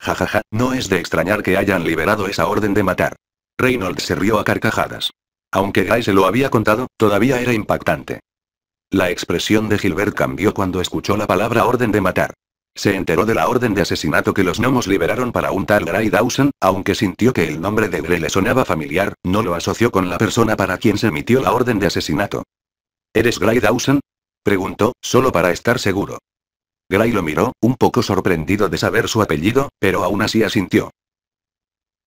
Jajaja, ja, ja, no es de extrañar que hayan liberado esa orden de matar. Reynolds se rió a carcajadas. Aunque Gray se lo había contado, todavía era impactante. La expresión de Gilbert cambió cuando escuchó la palabra orden de matar. Se enteró de la orden de asesinato que los gnomos liberaron para un tal Gray Dawson, aunque sintió que el nombre de Grey le sonaba familiar, no lo asoció con la persona para quien se emitió la orden de asesinato. ¿Eres Gray Dawson? Preguntó, solo para estar seguro. Gray lo miró, un poco sorprendido de saber su apellido, pero aún así asintió.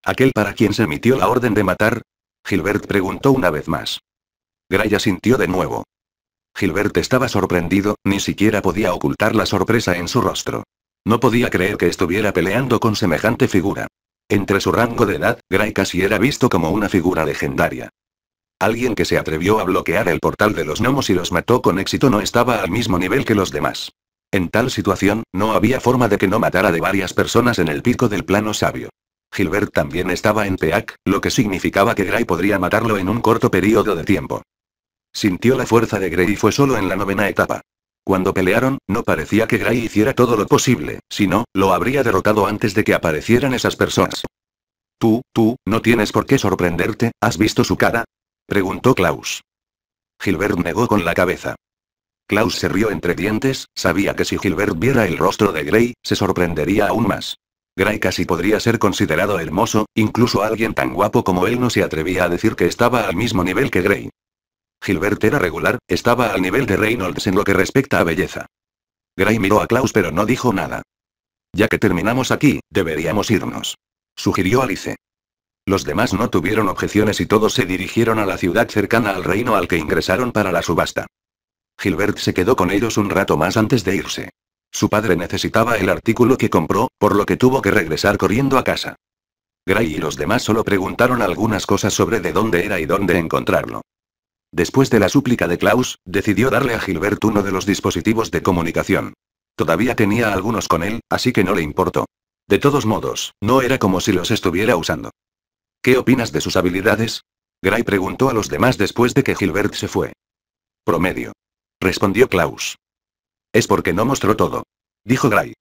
¿Aquel para quien se emitió la orden de matar? Gilbert preguntó una vez más. Gray asintió de nuevo. Gilbert estaba sorprendido, ni siquiera podía ocultar la sorpresa en su rostro. No podía creer que estuviera peleando con semejante figura. Entre su rango de edad, Gray casi era visto como una figura legendaria. Alguien que se atrevió a bloquear el portal de los gnomos y los mató con éxito no estaba al mismo nivel que los demás. En tal situación, no había forma de que no matara de varias personas en el pico del plano sabio. Gilbert también estaba en PEAC, lo que significaba que Gray podría matarlo en un corto periodo de tiempo. Sintió la fuerza de Grey y fue solo en la novena etapa. Cuando pelearon, no parecía que Gray hiciera todo lo posible, sino lo habría derrotado antes de que aparecieran esas personas. Tú, tú, no tienes por qué sorprenderte, ¿has visto su cara? Preguntó Klaus. Gilbert negó con la cabeza. Klaus se rió entre dientes, sabía que si Gilbert viera el rostro de Gray, se sorprendería aún más. Gray casi podría ser considerado hermoso, incluso alguien tan guapo como él no se atrevía a decir que estaba al mismo nivel que Gray. Gilbert era regular, estaba al nivel de Reynolds en lo que respecta a belleza. Gray miró a Klaus pero no dijo nada. Ya que terminamos aquí, deberíamos irnos. Sugirió Alice. Los demás no tuvieron objeciones y todos se dirigieron a la ciudad cercana al reino al que ingresaron para la subasta. Gilbert se quedó con ellos un rato más antes de irse. Su padre necesitaba el artículo que compró, por lo que tuvo que regresar corriendo a casa. Gray y los demás solo preguntaron algunas cosas sobre de dónde era y dónde encontrarlo después de la súplica de Klaus, decidió darle a Gilbert uno de los dispositivos de comunicación. Todavía tenía algunos con él, así que no le importó. De todos modos, no era como si los estuviera usando. ¿Qué opinas de sus habilidades? Gray preguntó a los demás después de que Gilbert se fue. Promedio. Respondió Klaus. Es porque no mostró todo. Dijo Gray.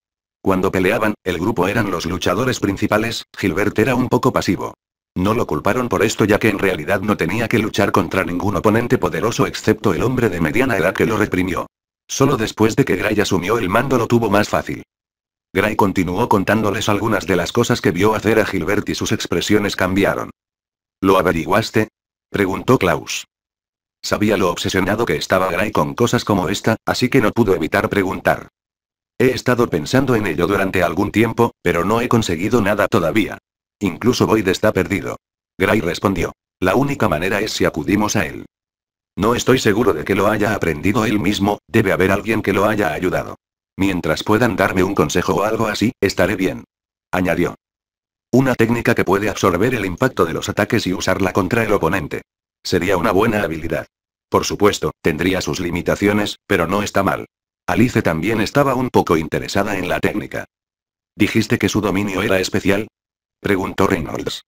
Cuando peleaban, el grupo eran los luchadores principales, Gilbert era un poco pasivo. No lo culparon por esto ya que en realidad no tenía que luchar contra ningún oponente poderoso excepto el hombre de mediana edad que lo reprimió. Solo después de que Gray asumió el mando lo tuvo más fácil. Gray continuó contándoles algunas de las cosas que vio hacer a Gilbert y sus expresiones cambiaron. ¿Lo averiguaste? preguntó Klaus. Sabía lo obsesionado que estaba Gray con cosas como esta, así que no pudo evitar preguntar. He estado pensando en ello durante algún tiempo, pero no he conseguido nada todavía. Incluso Void está perdido. Gray respondió. La única manera es si acudimos a él. No estoy seguro de que lo haya aprendido él mismo, debe haber alguien que lo haya ayudado. Mientras puedan darme un consejo o algo así, estaré bien. Añadió. Una técnica que puede absorber el impacto de los ataques y usarla contra el oponente. Sería una buena habilidad. Por supuesto, tendría sus limitaciones, pero no está mal. Alice también estaba un poco interesada en la técnica. Dijiste que su dominio era especial, Preguntó Reynolds.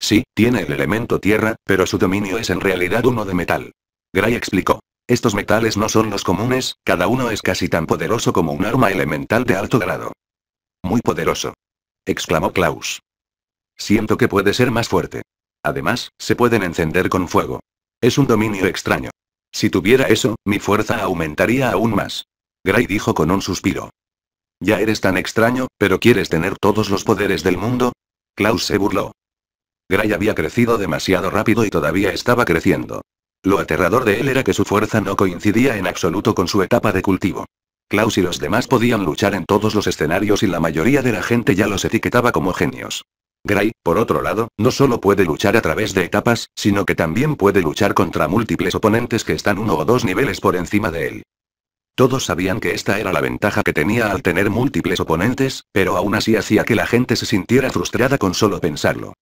Sí, tiene el elemento tierra, pero su dominio es en realidad uno de metal. Gray explicó. Estos metales no son los comunes, cada uno es casi tan poderoso como un arma elemental de alto grado. Muy poderoso. Exclamó Klaus. Siento que puede ser más fuerte. Además, se pueden encender con fuego. Es un dominio extraño. Si tuviera eso, mi fuerza aumentaría aún más. Gray dijo con un suspiro. Ya eres tan extraño, pero quieres tener todos los poderes del mundo, Klaus se burló. Gray había crecido demasiado rápido y todavía estaba creciendo. Lo aterrador de él era que su fuerza no coincidía en absoluto con su etapa de cultivo. Klaus y los demás podían luchar en todos los escenarios y la mayoría de la gente ya los etiquetaba como genios. Gray, por otro lado, no solo puede luchar a través de etapas, sino que también puede luchar contra múltiples oponentes que están uno o dos niveles por encima de él. Todos sabían que esta era la ventaja que tenía al tener múltiples oponentes, pero aún así hacía que la gente se sintiera frustrada con solo pensarlo.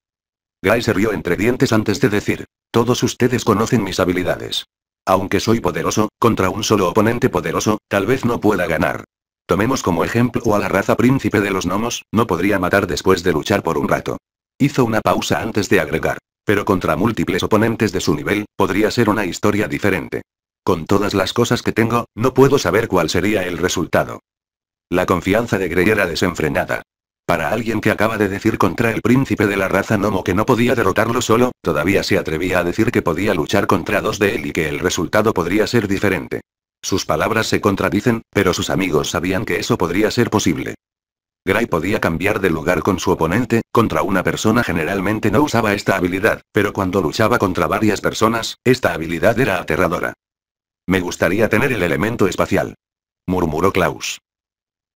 Guy se rió entre dientes antes de decir, todos ustedes conocen mis habilidades. Aunque soy poderoso, contra un solo oponente poderoso, tal vez no pueda ganar. Tomemos como ejemplo a la raza príncipe de los gnomos, no podría matar después de luchar por un rato. Hizo una pausa antes de agregar. Pero contra múltiples oponentes de su nivel, podría ser una historia diferente. Con todas las cosas que tengo, no puedo saber cuál sería el resultado. La confianza de Grey era desenfrenada. Para alguien que acaba de decir contra el príncipe de la raza Nomo que no podía derrotarlo solo, todavía se atrevía a decir que podía luchar contra dos de él y que el resultado podría ser diferente. Sus palabras se contradicen, pero sus amigos sabían que eso podría ser posible. Gray podía cambiar de lugar con su oponente, contra una persona generalmente no usaba esta habilidad, pero cuando luchaba contra varias personas, esta habilidad era aterradora. Me gustaría tener el elemento espacial. Murmuró Klaus.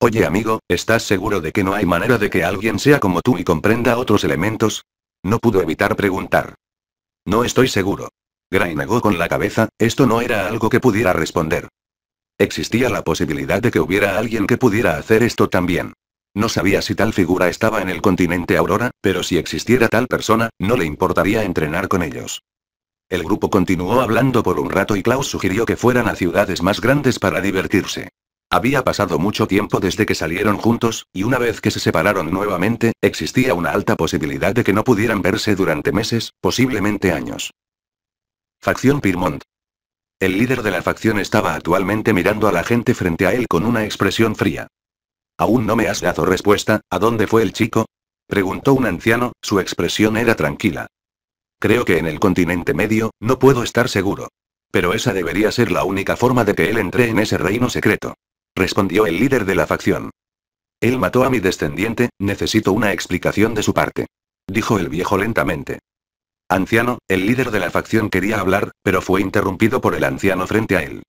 Oye amigo, ¿estás seguro de que no hay manera de que alguien sea como tú y comprenda otros elementos? No pudo evitar preguntar. No estoy seguro. Gray negó con la cabeza, esto no era algo que pudiera responder. Existía la posibilidad de que hubiera alguien que pudiera hacer esto también. No sabía si tal figura estaba en el continente Aurora, pero si existiera tal persona, no le importaría entrenar con ellos. El grupo continuó hablando por un rato y Klaus sugirió que fueran a ciudades más grandes para divertirse. Había pasado mucho tiempo desde que salieron juntos, y una vez que se separaron nuevamente, existía una alta posibilidad de que no pudieran verse durante meses, posiblemente años. Facción Pirmont. El líder de la facción estaba actualmente mirando a la gente frente a él con una expresión fría. Aún no me has dado respuesta, ¿a dónde fue el chico? Preguntó un anciano, su expresión era tranquila. Creo que en el continente medio, no puedo estar seguro. Pero esa debería ser la única forma de que él entre en ese reino secreto. Respondió el líder de la facción. Él mató a mi descendiente, necesito una explicación de su parte. Dijo el viejo lentamente. Anciano, el líder de la facción quería hablar, pero fue interrumpido por el anciano frente a él.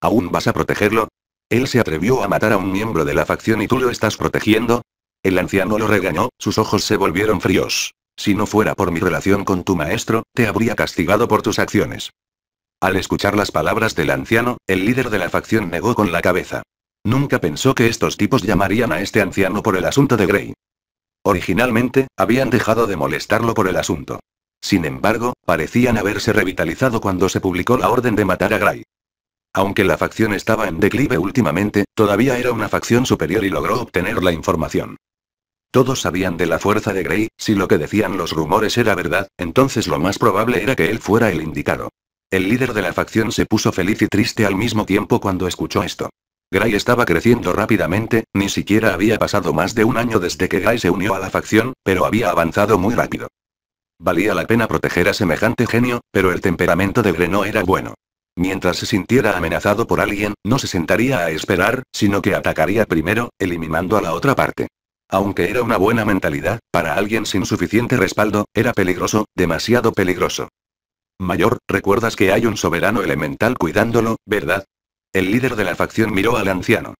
¿Aún vas a protegerlo? Él se atrevió a matar a un miembro de la facción y tú lo estás protegiendo. El anciano lo regañó, sus ojos se volvieron fríos. Si no fuera por mi relación con tu maestro, te habría castigado por tus acciones. Al escuchar las palabras del anciano, el líder de la facción negó con la cabeza. Nunca pensó que estos tipos llamarían a este anciano por el asunto de Grey. Originalmente, habían dejado de molestarlo por el asunto. Sin embargo, parecían haberse revitalizado cuando se publicó la orden de matar a Gray. Aunque la facción estaba en declive últimamente, todavía era una facción superior y logró obtener la información. Todos sabían de la fuerza de Grey, si lo que decían los rumores era verdad, entonces lo más probable era que él fuera el indicado. El líder de la facción se puso feliz y triste al mismo tiempo cuando escuchó esto. Gray estaba creciendo rápidamente, ni siquiera había pasado más de un año desde que Gray se unió a la facción, pero había avanzado muy rápido. Valía la pena proteger a semejante genio, pero el temperamento de Gray no era bueno. Mientras se sintiera amenazado por alguien, no se sentaría a esperar, sino que atacaría primero, eliminando a la otra parte. Aunque era una buena mentalidad, para alguien sin suficiente respaldo, era peligroso, demasiado peligroso. Mayor, recuerdas que hay un soberano elemental cuidándolo, ¿verdad? El líder de la facción miró al anciano.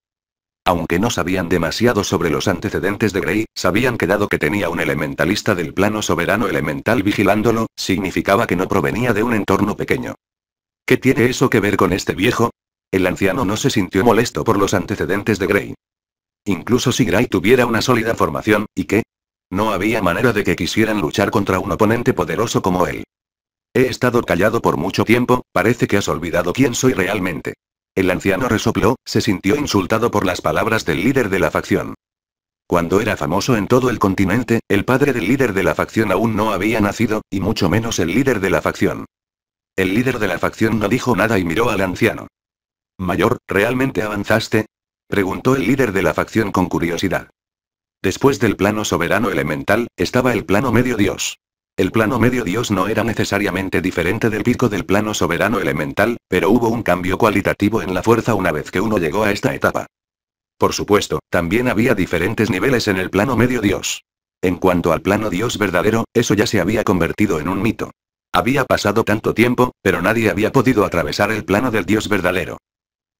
Aunque no sabían demasiado sobre los antecedentes de Grey, sabían que dado que tenía un elementalista del plano soberano elemental vigilándolo, significaba que no provenía de un entorno pequeño. ¿Qué tiene eso que ver con este viejo? El anciano no se sintió molesto por los antecedentes de Grey. Incluso si Gray tuviera una sólida formación, ¿y qué? No había manera de que quisieran luchar contra un oponente poderoso como él. He estado callado por mucho tiempo, parece que has olvidado quién soy realmente. El anciano resopló, se sintió insultado por las palabras del líder de la facción. Cuando era famoso en todo el continente, el padre del líder de la facción aún no había nacido, y mucho menos el líder de la facción. El líder de la facción no dijo nada y miró al anciano. Mayor, ¿realmente avanzaste? Preguntó el líder de la facción con curiosidad. Después del plano soberano elemental, estaba el plano medio dios. El plano medio dios no era necesariamente diferente del pico del plano soberano elemental, pero hubo un cambio cualitativo en la fuerza una vez que uno llegó a esta etapa. Por supuesto, también había diferentes niveles en el plano medio dios. En cuanto al plano dios verdadero, eso ya se había convertido en un mito. Había pasado tanto tiempo, pero nadie había podido atravesar el plano del dios verdadero.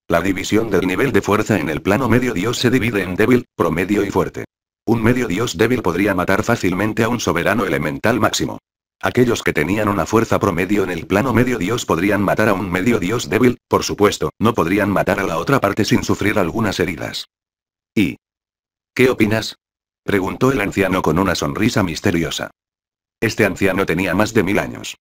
La división del nivel de fuerza en el plano medio dios se divide en débil, promedio y fuerte. Un medio dios débil podría matar fácilmente a un soberano elemental máximo. Aquellos que tenían una fuerza promedio en el plano medio dios podrían matar a un medio dios débil, por supuesto, no podrían matar a la otra parte sin sufrir algunas heridas. ¿Y? ¿Qué opinas? Preguntó el anciano con una sonrisa misteriosa. Este anciano tenía más de mil años.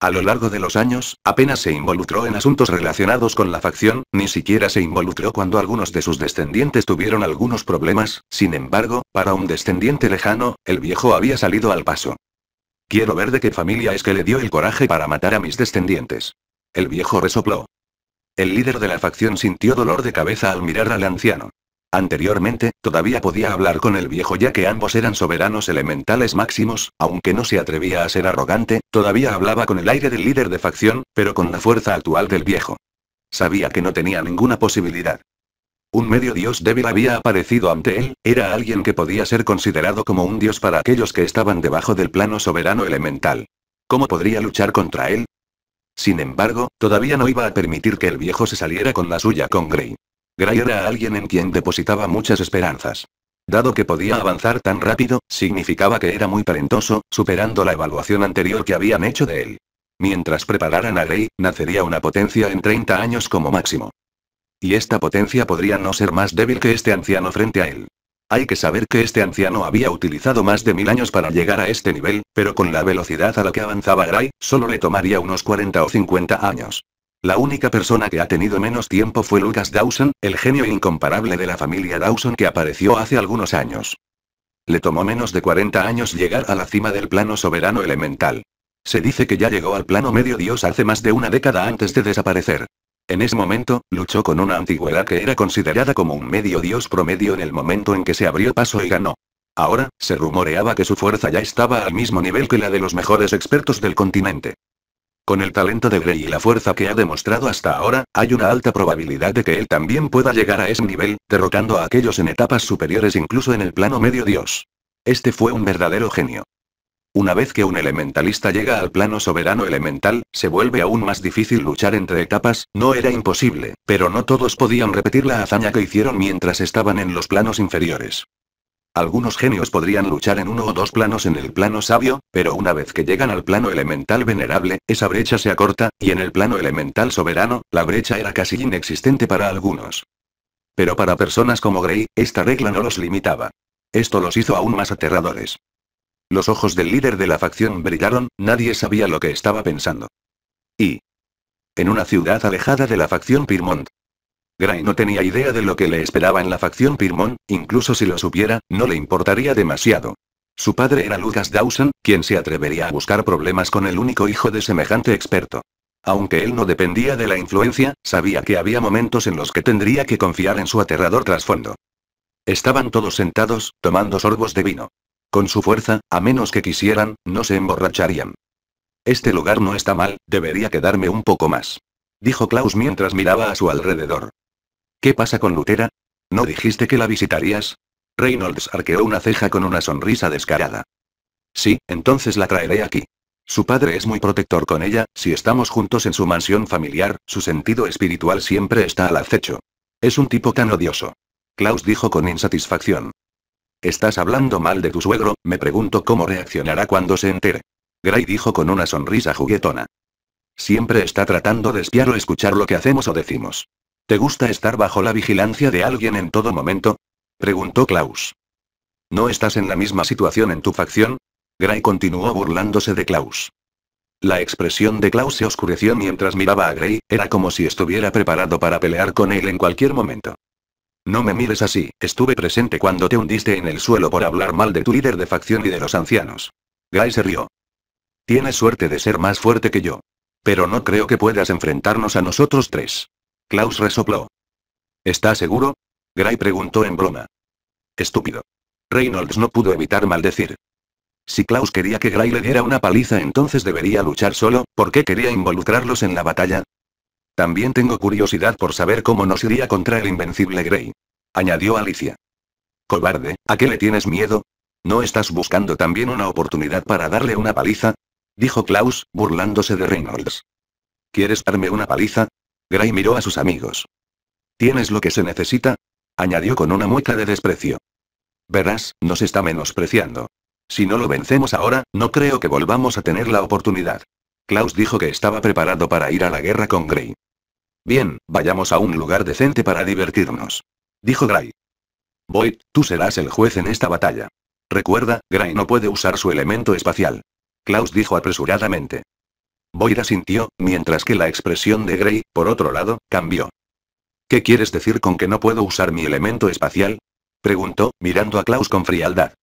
A lo largo de los años, apenas se involucró en asuntos relacionados con la facción, ni siquiera se involucró cuando algunos de sus descendientes tuvieron algunos problemas, sin embargo, para un descendiente lejano, el viejo había salido al paso. Quiero ver de qué familia es que le dio el coraje para matar a mis descendientes. El viejo resopló. El líder de la facción sintió dolor de cabeza al mirar al anciano. Anteriormente, todavía podía hablar con el viejo ya que ambos eran soberanos elementales máximos, aunque no se atrevía a ser arrogante, todavía hablaba con el aire del líder de facción, pero con la fuerza actual del viejo. Sabía que no tenía ninguna posibilidad. Un medio dios débil había aparecido ante él, era alguien que podía ser considerado como un dios para aquellos que estaban debajo del plano soberano elemental. ¿Cómo podría luchar contra él? Sin embargo, todavía no iba a permitir que el viejo se saliera con la suya con Grey. Gray era alguien en quien depositaba muchas esperanzas. Dado que podía avanzar tan rápido, significaba que era muy talentoso, superando la evaluación anterior que habían hecho de él. Mientras prepararan a Gray, nacería una potencia en 30 años como máximo. Y esta potencia podría no ser más débil que este anciano frente a él. Hay que saber que este anciano había utilizado más de mil años para llegar a este nivel, pero con la velocidad a la que avanzaba Gray, solo le tomaría unos 40 o 50 años. La única persona que ha tenido menos tiempo fue Lucas Dawson, el genio incomparable de la familia Dawson que apareció hace algunos años. Le tomó menos de 40 años llegar a la cima del plano soberano elemental. Se dice que ya llegó al plano medio dios hace más de una década antes de desaparecer. En ese momento, luchó con una antigüedad que era considerada como un medio dios promedio en el momento en que se abrió paso y ganó. Ahora, se rumoreaba que su fuerza ya estaba al mismo nivel que la de los mejores expertos del continente. Con el talento de Grey y la fuerza que ha demostrado hasta ahora, hay una alta probabilidad de que él también pueda llegar a ese nivel, derrotando a aquellos en etapas superiores incluso en el plano medio dios. Este fue un verdadero genio. Una vez que un elementalista llega al plano soberano elemental, se vuelve aún más difícil luchar entre etapas, no era imposible, pero no todos podían repetir la hazaña que hicieron mientras estaban en los planos inferiores. Algunos genios podrían luchar en uno o dos planos en el plano sabio, pero una vez que llegan al plano elemental venerable, esa brecha se acorta, y en el plano elemental soberano, la brecha era casi inexistente para algunos. Pero para personas como Grey, esta regla no los limitaba. Esto los hizo aún más aterradores. Los ojos del líder de la facción brillaron, nadie sabía lo que estaba pensando. Y... En una ciudad alejada de la facción Pirmont, Gray no tenía idea de lo que le esperaba en la facción Pirmón, incluso si lo supiera, no le importaría demasiado. Su padre era Lucas Dawson, quien se atrevería a buscar problemas con el único hijo de semejante experto. Aunque él no dependía de la influencia, sabía que había momentos en los que tendría que confiar en su aterrador trasfondo. Estaban todos sentados, tomando sorbos de vino. Con su fuerza, a menos que quisieran, no se emborracharían. Este lugar no está mal, debería quedarme un poco más. Dijo Klaus mientras miraba a su alrededor. ¿Qué pasa con Lutera? ¿No dijiste que la visitarías? Reynolds arqueó una ceja con una sonrisa descarada. Sí, entonces la traeré aquí. Su padre es muy protector con ella, si estamos juntos en su mansión familiar, su sentido espiritual siempre está al acecho. Es un tipo tan odioso. Klaus dijo con insatisfacción. Estás hablando mal de tu suegro, me pregunto cómo reaccionará cuando se entere. Gray dijo con una sonrisa juguetona. Siempre está tratando de espiar o escuchar lo que hacemos o decimos. ¿Te gusta estar bajo la vigilancia de alguien en todo momento? preguntó Klaus. ¿No estás en la misma situación en tu facción? Gray continuó burlándose de Klaus. La expresión de Klaus se oscureció mientras miraba a Gray, era como si estuviera preparado para pelear con él en cualquier momento. No me mires así, estuve presente cuando te hundiste en el suelo por hablar mal de tu líder de facción y de los ancianos. Gray se rió. Tienes suerte de ser más fuerte que yo. Pero no creo que puedas enfrentarnos a nosotros tres. Klaus resopló. ¿Está seguro? Gray preguntó en broma. Estúpido. Reynolds no pudo evitar maldecir. Si Klaus quería que Gray le diera una paliza entonces debería luchar solo, ¿por qué quería involucrarlos en la batalla? También tengo curiosidad por saber cómo nos iría contra el invencible Gray. Añadió Alicia. Cobarde, ¿a qué le tienes miedo? ¿No estás buscando también una oportunidad para darle una paliza? Dijo Klaus, burlándose de Reynolds. ¿Quieres darme una paliza? Gray miró a sus amigos. ¿Tienes lo que se necesita? añadió con una mueca de desprecio. Verás, nos está menospreciando. Si no lo vencemos ahora, no creo que volvamos a tener la oportunidad. Klaus dijo que estaba preparado para ir a la guerra con Gray. Bien, vayamos a un lugar decente para divertirnos. Dijo Gray. Boyd, tú serás el juez en esta batalla. Recuerda, Gray no puede usar su elemento espacial. Klaus dijo apresuradamente. Boira sintió, mientras que la expresión de Grey, por otro lado, cambió. ¿Qué quieres decir con que no puedo usar mi elemento espacial? preguntó, mirando a Klaus con frialdad.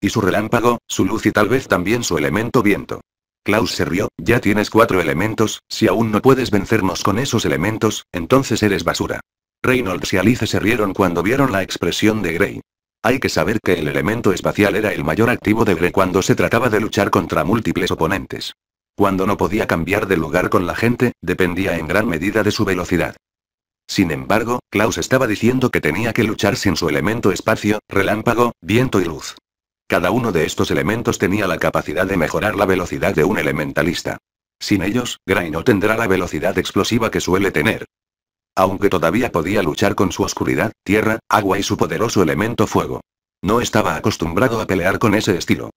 Y su relámpago, su luz y tal vez también su elemento viento. Klaus se rió, ya tienes cuatro elementos, si aún no puedes vencernos con esos elementos, entonces eres basura. Reynolds y Alice se rieron cuando vieron la expresión de Grey. Hay que saber que el elemento espacial era el mayor activo de Grey cuando se trataba de luchar contra múltiples oponentes. Cuando no podía cambiar de lugar con la gente, dependía en gran medida de su velocidad. Sin embargo, Klaus estaba diciendo que tenía que luchar sin su elemento espacio, relámpago, viento y luz. Cada uno de estos elementos tenía la capacidad de mejorar la velocidad de un elementalista. Sin ellos, Gray no tendrá la velocidad explosiva que suele tener. Aunque todavía podía luchar con su oscuridad, tierra, agua y su poderoso elemento fuego. No estaba acostumbrado a pelear con ese estilo.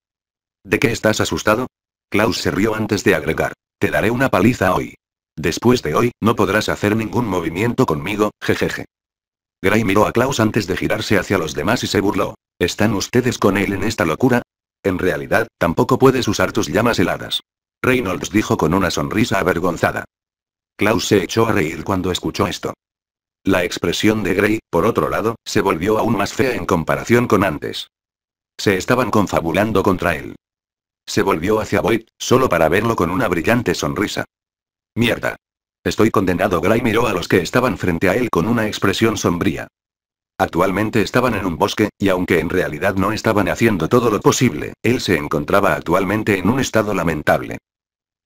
¿De qué estás asustado? Klaus se rió antes de agregar. Te daré una paliza hoy. Después de hoy, no podrás hacer ningún movimiento conmigo, jejeje. Gray miró a Klaus antes de girarse hacia los demás y se burló. ¿Están ustedes con él en esta locura? En realidad, tampoco puedes usar tus llamas heladas. Reynolds dijo con una sonrisa avergonzada. Klaus se echó a reír cuando escuchó esto. La expresión de Gray, por otro lado, se volvió aún más fea en comparación con antes. Se estaban confabulando contra él. Se volvió hacia Boyd, solo para verlo con una brillante sonrisa. Mierda. Estoy condenado. Gray miró a los que estaban frente a él con una expresión sombría. Actualmente estaban en un bosque, y aunque en realidad no estaban haciendo todo lo posible, él se encontraba actualmente en un estado lamentable.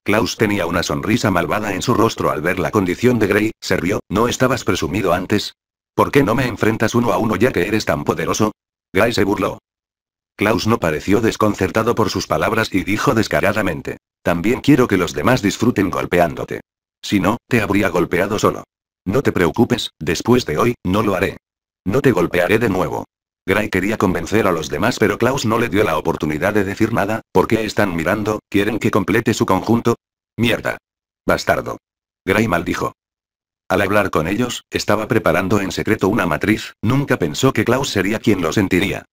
Klaus tenía una sonrisa malvada en su rostro al ver la condición de Gray. se rió, ¿no estabas presumido antes? ¿Por qué no me enfrentas uno a uno ya que eres tan poderoso? Gray se burló. Klaus no pareció desconcertado por sus palabras y dijo descaradamente. También quiero que los demás disfruten golpeándote. Si no, te habría golpeado solo. No te preocupes, después de hoy, no lo haré. No te golpearé de nuevo. Gray quería convencer a los demás pero Klaus no le dio la oportunidad de decir nada, ¿por qué están mirando? ¿Quieren que complete su conjunto? Mierda. Bastardo. Gray maldijo. Al hablar con ellos, estaba preparando en secreto una matriz, nunca pensó que Klaus sería quien lo sentiría.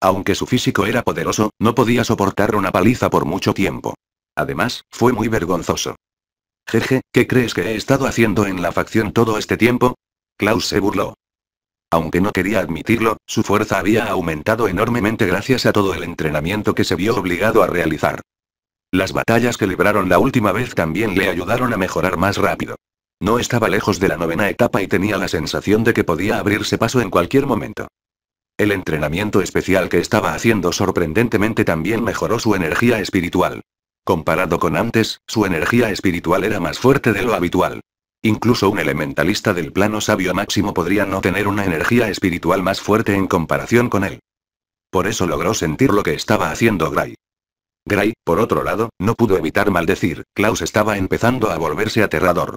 Aunque su físico era poderoso, no podía soportar una paliza por mucho tiempo. Además, fue muy vergonzoso. Jeje, ¿qué crees que he estado haciendo en la facción todo este tiempo? Klaus se burló. Aunque no quería admitirlo, su fuerza había aumentado enormemente gracias a todo el entrenamiento que se vio obligado a realizar. Las batallas que libraron la última vez también le ayudaron a mejorar más rápido. No estaba lejos de la novena etapa y tenía la sensación de que podía abrirse paso en cualquier momento. El entrenamiento especial que estaba haciendo sorprendentemente también mejoró su energía espiritual. Comparado con antes, su energía espiritual era más fuerte de lo habitual. Incluso un elementalista del plano sabio máximo podría no tener una energía espiritual más fuerte en comparación con él. Por eso logró sentir lo que estaba haciendo Gray. Gray, por otro lado, no pudo evitar maldecir, Klaus estaba empezando a volverse aterrador.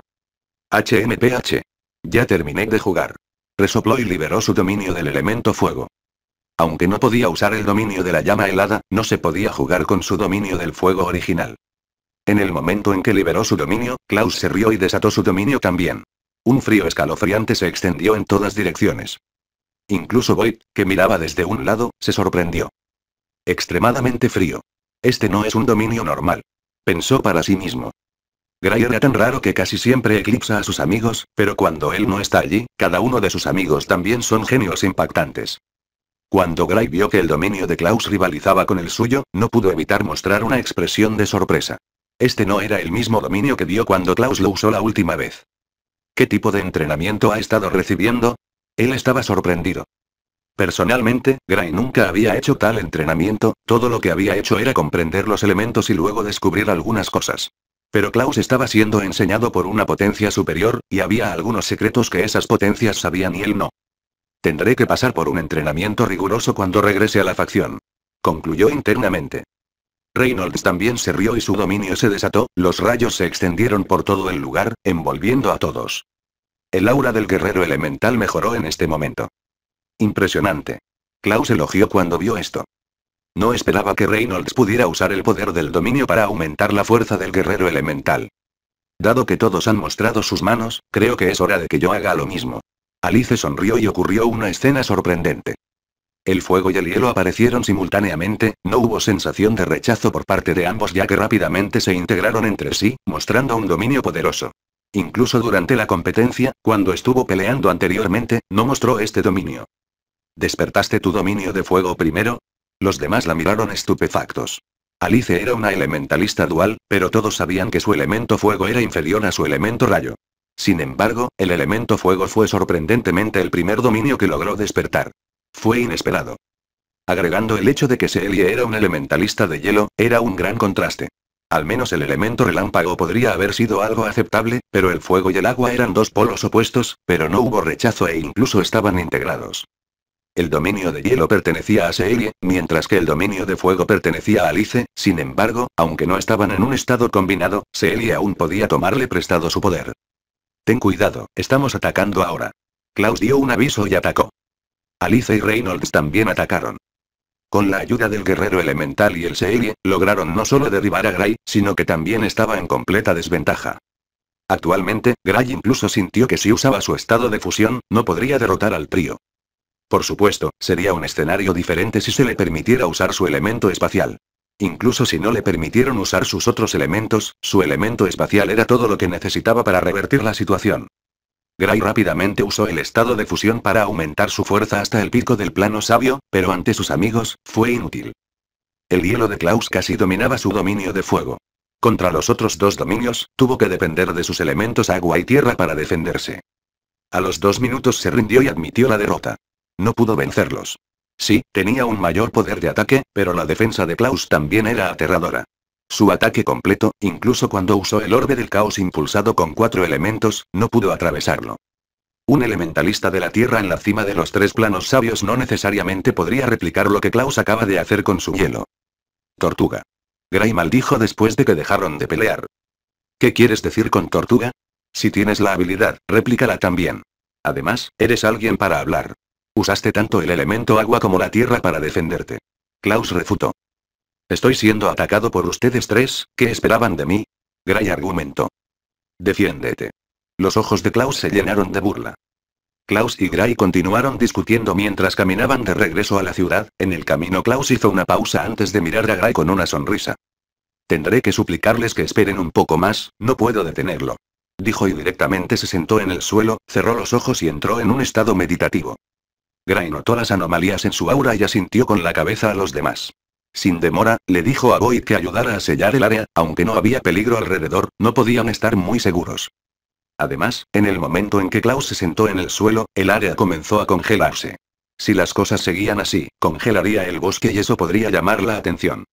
HMPH. Ya terminé de jugar resopló y liberó su dominio del elemento fuego. Aunque no podía usar el dominio de la llama helada, no se podía jugar con su dominio del fuego original. En el momento en que liberó su dominio, Klaus se rió y desató su dominio también. Un frío escalofriante se extendió en todas direcciones. Incluso Void, que miraba desde un lado, se sorprendió. Extremadamente frío. Este no es un dominio normal. Pensó para sí mismo. Gray era tan raro que casi siempre eclipsa a sus amigos, pero cuando él no está allí, cada uno de sus amigos también son genios impactantes. Cuando Gray vio que el dominio de Klaus rivalizaba con el suyo, no pudo evitar mostrar una expresión de sorpresa. Este no era el mismo dominio que vio cuando Klaus lo usó la última vez. ¿Qué tipo de entrenamiento ha estado recibiendo? Él estaba sorprendido. Personalmente, Gray nunca había hecho tal entrenamiento, todo lo que había hecho era comprender los elementos y luego descubrir algunas cosas. Pero Klaus estaba siendo enseñado por una potencia superior, y había algunos secretos que esas potencias sabían y él no. Tendré que pasar por un entrenamiento riguroso cuando regrese a la facción. Concluyó internamente. Reynolds también se rió y su dominio se desató, los rayos se extendieron por todo el lugar, envolviendo a todos. El aura del guerrero elemental mejoró en este momento. Impresionante. Klaus elogió cuando vio esto. No esperaba que Reynolds pudiera usar el poder del dominio para aumentar la fuerza del guerrero elemental. Dado que todos han mostrado sus manos, creo que es hora de que yo haga lo mismo. Alice sonrió y ocurrió una escena sorprendente. El fuego y el hielo aparecieron simultáneamente, no hubo sensación de rechazo por parte de ambos ya que rápidamente se integraron entre sí, mostrando un dominio poderoso. Incluso durante la competencia, cuando estuvo peleando anteriormente, no mostró este dominio. ¿Despertaste tu dominio de fuego primero? Los demás la miraron estupefactos. Alice era una elementalista dual, pero todos sabían que su elemento fuego era inferior a su elemento rayo. Sin embargo, el elemento fuego fue sorprendentemente el primer dominio que logró despertar. Fue inesperado. Agregando el hecho de que Celia era un elementalista de hielo, era un gran contraste. Al menos el elemento relámpago podría haber sido algo aceptable, pero el fuego y el agua eran dos polos opuestos, pero no hubo rechazo e incluso estaban integrados. El dominio de hielo pertenecía a Seelie, mientras que el dominio de fuego pertenecía a Alice, sin embargo, aunque no estaban en un estado combinado, Seelie aún podía tomarle prestado su poder. Ten cuidado, estamos atacando ahora. Klaus dio un aviso y atacó. Alice y Reynolds también atacaron. Con la ayuda del guerrero elemental y el Seelie, lograron no solo derribar a Gray, sino que también estaba en completa desventaja. Actualmente, Gray incluso sintió que si usaba su estado de fusión, no podría derrotar al trío. Por supuesto, sería un escenario diferente si se le permitiera usar su elemento espacial. Incluso si no le permitieron usar sus otros elementos, su elemento espacial era todo lo que necesitaba para revertir la situación. Gray rápidamente usó el estado de fusión para aumentar su fuerza hasta el pico del plano sabio, pero ante sus amigos, fue inútil. El hielo de Klaus casi dominaba su dominio de fuego. Contra los otros dos dominios, tuvo que depender de sus elementos agua y tierra para defenderse. A los dos minutos se rindió y admitió la derrota. No pudo vencerlos. Sí, tenía un mayor poder de ataque, pero la defensa de Klaus también era aterradora. Su ataque completo, incluso cuando usó el orbe del caos impulsado con cuatro elementos, no pudo atravesarlo. Un elementalista de la Tierra en la cima de los tres planos sabios no necesariamente podría replicar lo que Klaus acaba de hacer con su hielo. Tortuga. Gray maldijo después de que dejaron de pelear. ¿Qué quieres decir con tortuga? Si tienes la habilidad, réplicala también. Además, eres alguien para hablar. Usaste tanto el elemento agua como la tierra para defenderte. Klaus refutó. Estoy siendo atacado por ustedes tres, ¿qué esperaban de mí? Gray argumentó. Defiéndete. Los ojos de Klaus se llenaron de burla. Klaus y Gray continuaron discutiendo mientras caminaban de regreso a la ciudad, en el camino Klaus hizo una pausa antes de mirar a Gray con una sonrisa. Tendré que suplicarles que esperen un poco más, no puedo detenerlo. Dijo y directamente se sentó en el suelo, cerró los ojos y entró en un estado meditativo. Gray notó las anomalías en su aura y asintió con la cabeza a los demás. Sin demora, le dijo a Boyd que ayudara a sellar el área, aunque no había peligro alrededor, no podían estar muy seguros. Además, en el momento en que Klaus se sentó en el suelo, el área comenzó a congelarse. Si las cosas seguían así, congelaría el bosque y eso podría llamar la atención.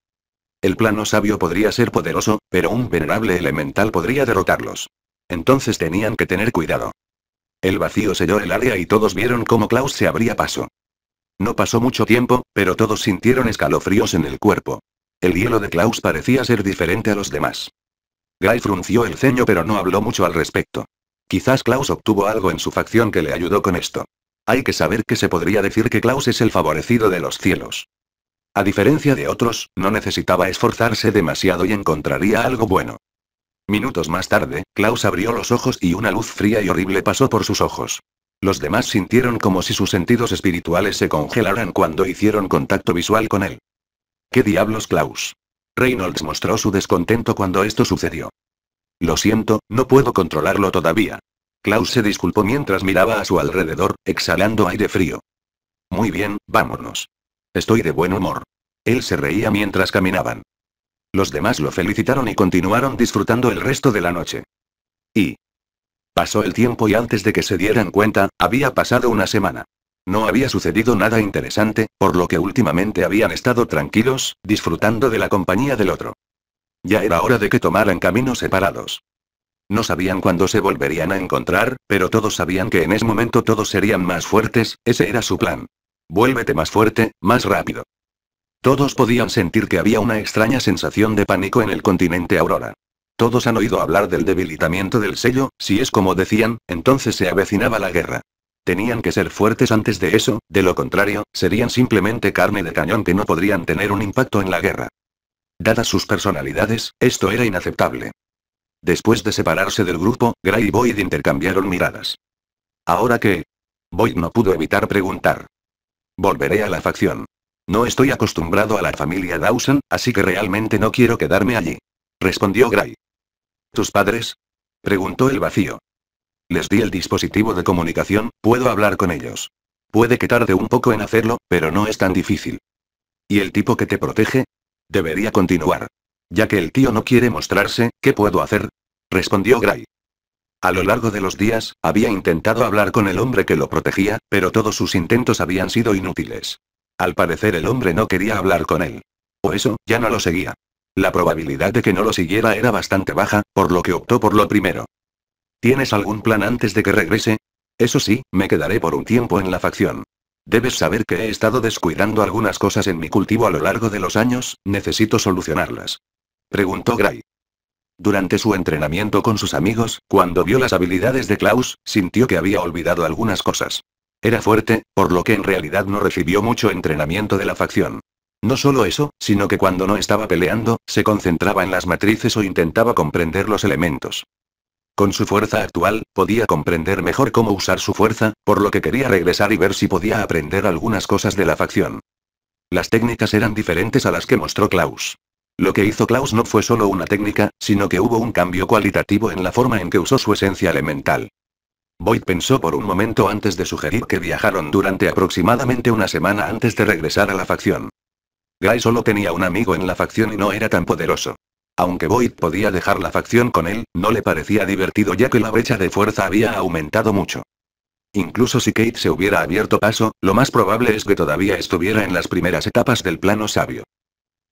El plano sabio podría ser poderoso, pero un venerable elemental podría derrotarlos. Entonces tenían que tener cuidado. El vacío selló el área y todos vieron cómo Klaus se abría paso. No pasó mucho tiempo, pero todos sintieron escalofríos en el cuerpo. El hielo de Klaus parecía ser diferente a los demás. Guy frunció el ceño pero no habló mucho al respecto. Quizás Klaus obtuvo algo en su facción que le ayudó con esto. Hay que saber que se podría decir que Klaus es el favorecido de los cielos. A diferencia de otros, no necesitaba esforzarse demasiado y encontraría algo bueno. Minutos más tarde, Klaus abrió los ojos y una luz fría y horrible pasó por sus ojos. Los demás sintieron como si sus sentidos espirituales se congelaran cuando hicieron contacto visual con él. ¿Qué diablos, Klaus? Reynolds mostró su descontento cuando esto sucedió. Lo siento, no puedo controlarlo todavía. Klaus se disculpó mientras miraba a su alrededor, exhalando aire frío. Muy bien, vámonos. Estoy de buen humor. Él se reía mientras caminaban. Los demás lo felicitaron y continuaron disfrutando el resto de la noche. Y... Pasó el tiempo y antes de que se dieran cuenta, había pasado una semana. No había sucedido nada interesante, por lo que últimamente habían estado tranquilos, disfrutando de la compañía del otro. Ya era hora de que tomaran caminos separados. No sabían cuándo se volverían a encontrar, pero todos sabían que en ese momento todos serían más fuertes, ese era su plan. Vuélvete más fuerte, más rápido. Todos podían sentir que había una extraña sensación de pánico en el continente Aurora. Todos han oído hablar del debilitamiento del sello, si es como decían, entonces se avecinaba la guerra. Tenían que ser fuertes antes de eso, de lo contrario, serían simplemente carne de cañón que no podrían tener un impacto en la guerra. Dadas sus personalidades, esto era inaceptable. Después de separarse del grupo, Gray y Boyd intercambiaron miradas. ¿Ahora que Boyd no pudo evitar preguntar. Volveré a la facción. No estoy acostumbrado a la familia Dawson, así que realmente no quiero quedarme allí. Respondió Gray. ¿Tus padres? Preguntó el vacío. Les di el dispositivo de comunicación, puedo hablar con ellos. Puede que tarde un poco en hacerlo, pero no es tan difícil. ¿Y el tipo que te protege? Debería continuar. Ya que el tío no quiere mostrarse, ¿qué puedo hacer? Respondió Gray. A lo largo de los días, había intentado hablar con el hombre que lo protegía, pero todos sus intentos habían sido inútiles. Al parecer el hombre no quería hablar con él. O eso, ya no lo seguía. La probabilidad de que no lo siguiera era bastante baja, por lo que optó por lo primero. ¿Tienes algún plan antes de que regrese? Eso sí, me quedaré por un tiempo en la facción. Debes saber que he estado descuidando algunas cosas en mi cultivo a lo largo de los años, necesito solucionarlas. Preguntó Gray. Durante su entrenamiento con sus amigos, cuando vio las habilidades de Klaus, sintió que había olvidado algunas cosas. Era fuerte, por lo que en realidad no recibió mucho entrenamiento de la facción. No solo eso, sino que cuando no estaba peleando, se concentraba en las matrices o intentaba comprender los elementos. Con su fuerza actual, podía comprender mejor cómo usar su fuerza, por lo que quería regresar y ver si podía aprender algunas cosas de la facción. Las técnicas eran diferentes a las que mostró Klaus. Lo que hizo Klaus no fue solo una técnica, sino que hubo un cambio cualitativo en la forma en que usó su esencia elemental. Boyd pensó por un momento antes de sugerir que viajaron durante aproximadamente una semana antes de regresar a la facción. Gray solo tenía un amigo en la facción y no era tan poderoso. Aunque Boyd podía dejar la facción con él, no le parecía divertido ya que la brecha de fuerza había aumentado mucho. Incluso si Kate se hubiera abierto paso, lo más probable es que todavía estuviera en las primeras etapas del plano sabio.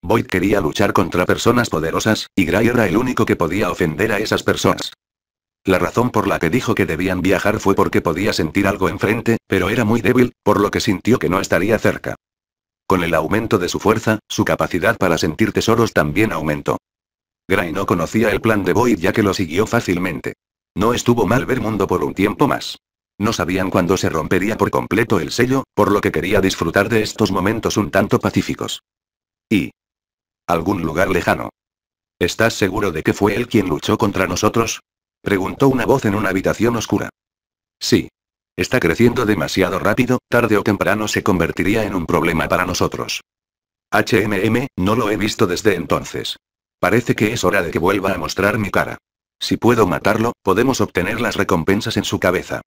Boyd quería luchar contra personas poderosas, y Gray era el único que podía ofender a esas personas. La razón por la que dijo que debían viajar fue porque podía sentir algo enfrente, pero era muy débil, por lo que sintió que no estaría cerca. Con el aumento de su fuerza, su capacidad para sentir tesoros también aumentó. Gray no conocía el plan de Boyd ya que lo siguió fácilmente. No estuvo mal ver mundo por un tiempo más. No sabían cuándo se rompería por completo el sello, por lo que quería disfrutar de estos momentos un tanto pacíficos. Y... algún lugar lejano. ¿Estás seguro de que fue él quien luchó contra nosotros? Preguntó una voz en una habitación oscura. Sí. Está creciendo demasiado rápido, tarde o temprano se convertiría en un problema para nosotros. HMM, no lo he visto desde entonces. Parece que es hora de que vuelva a mostrar mi cara. Si puedo matarlo, podemos obtener las recompensas en su cabeza.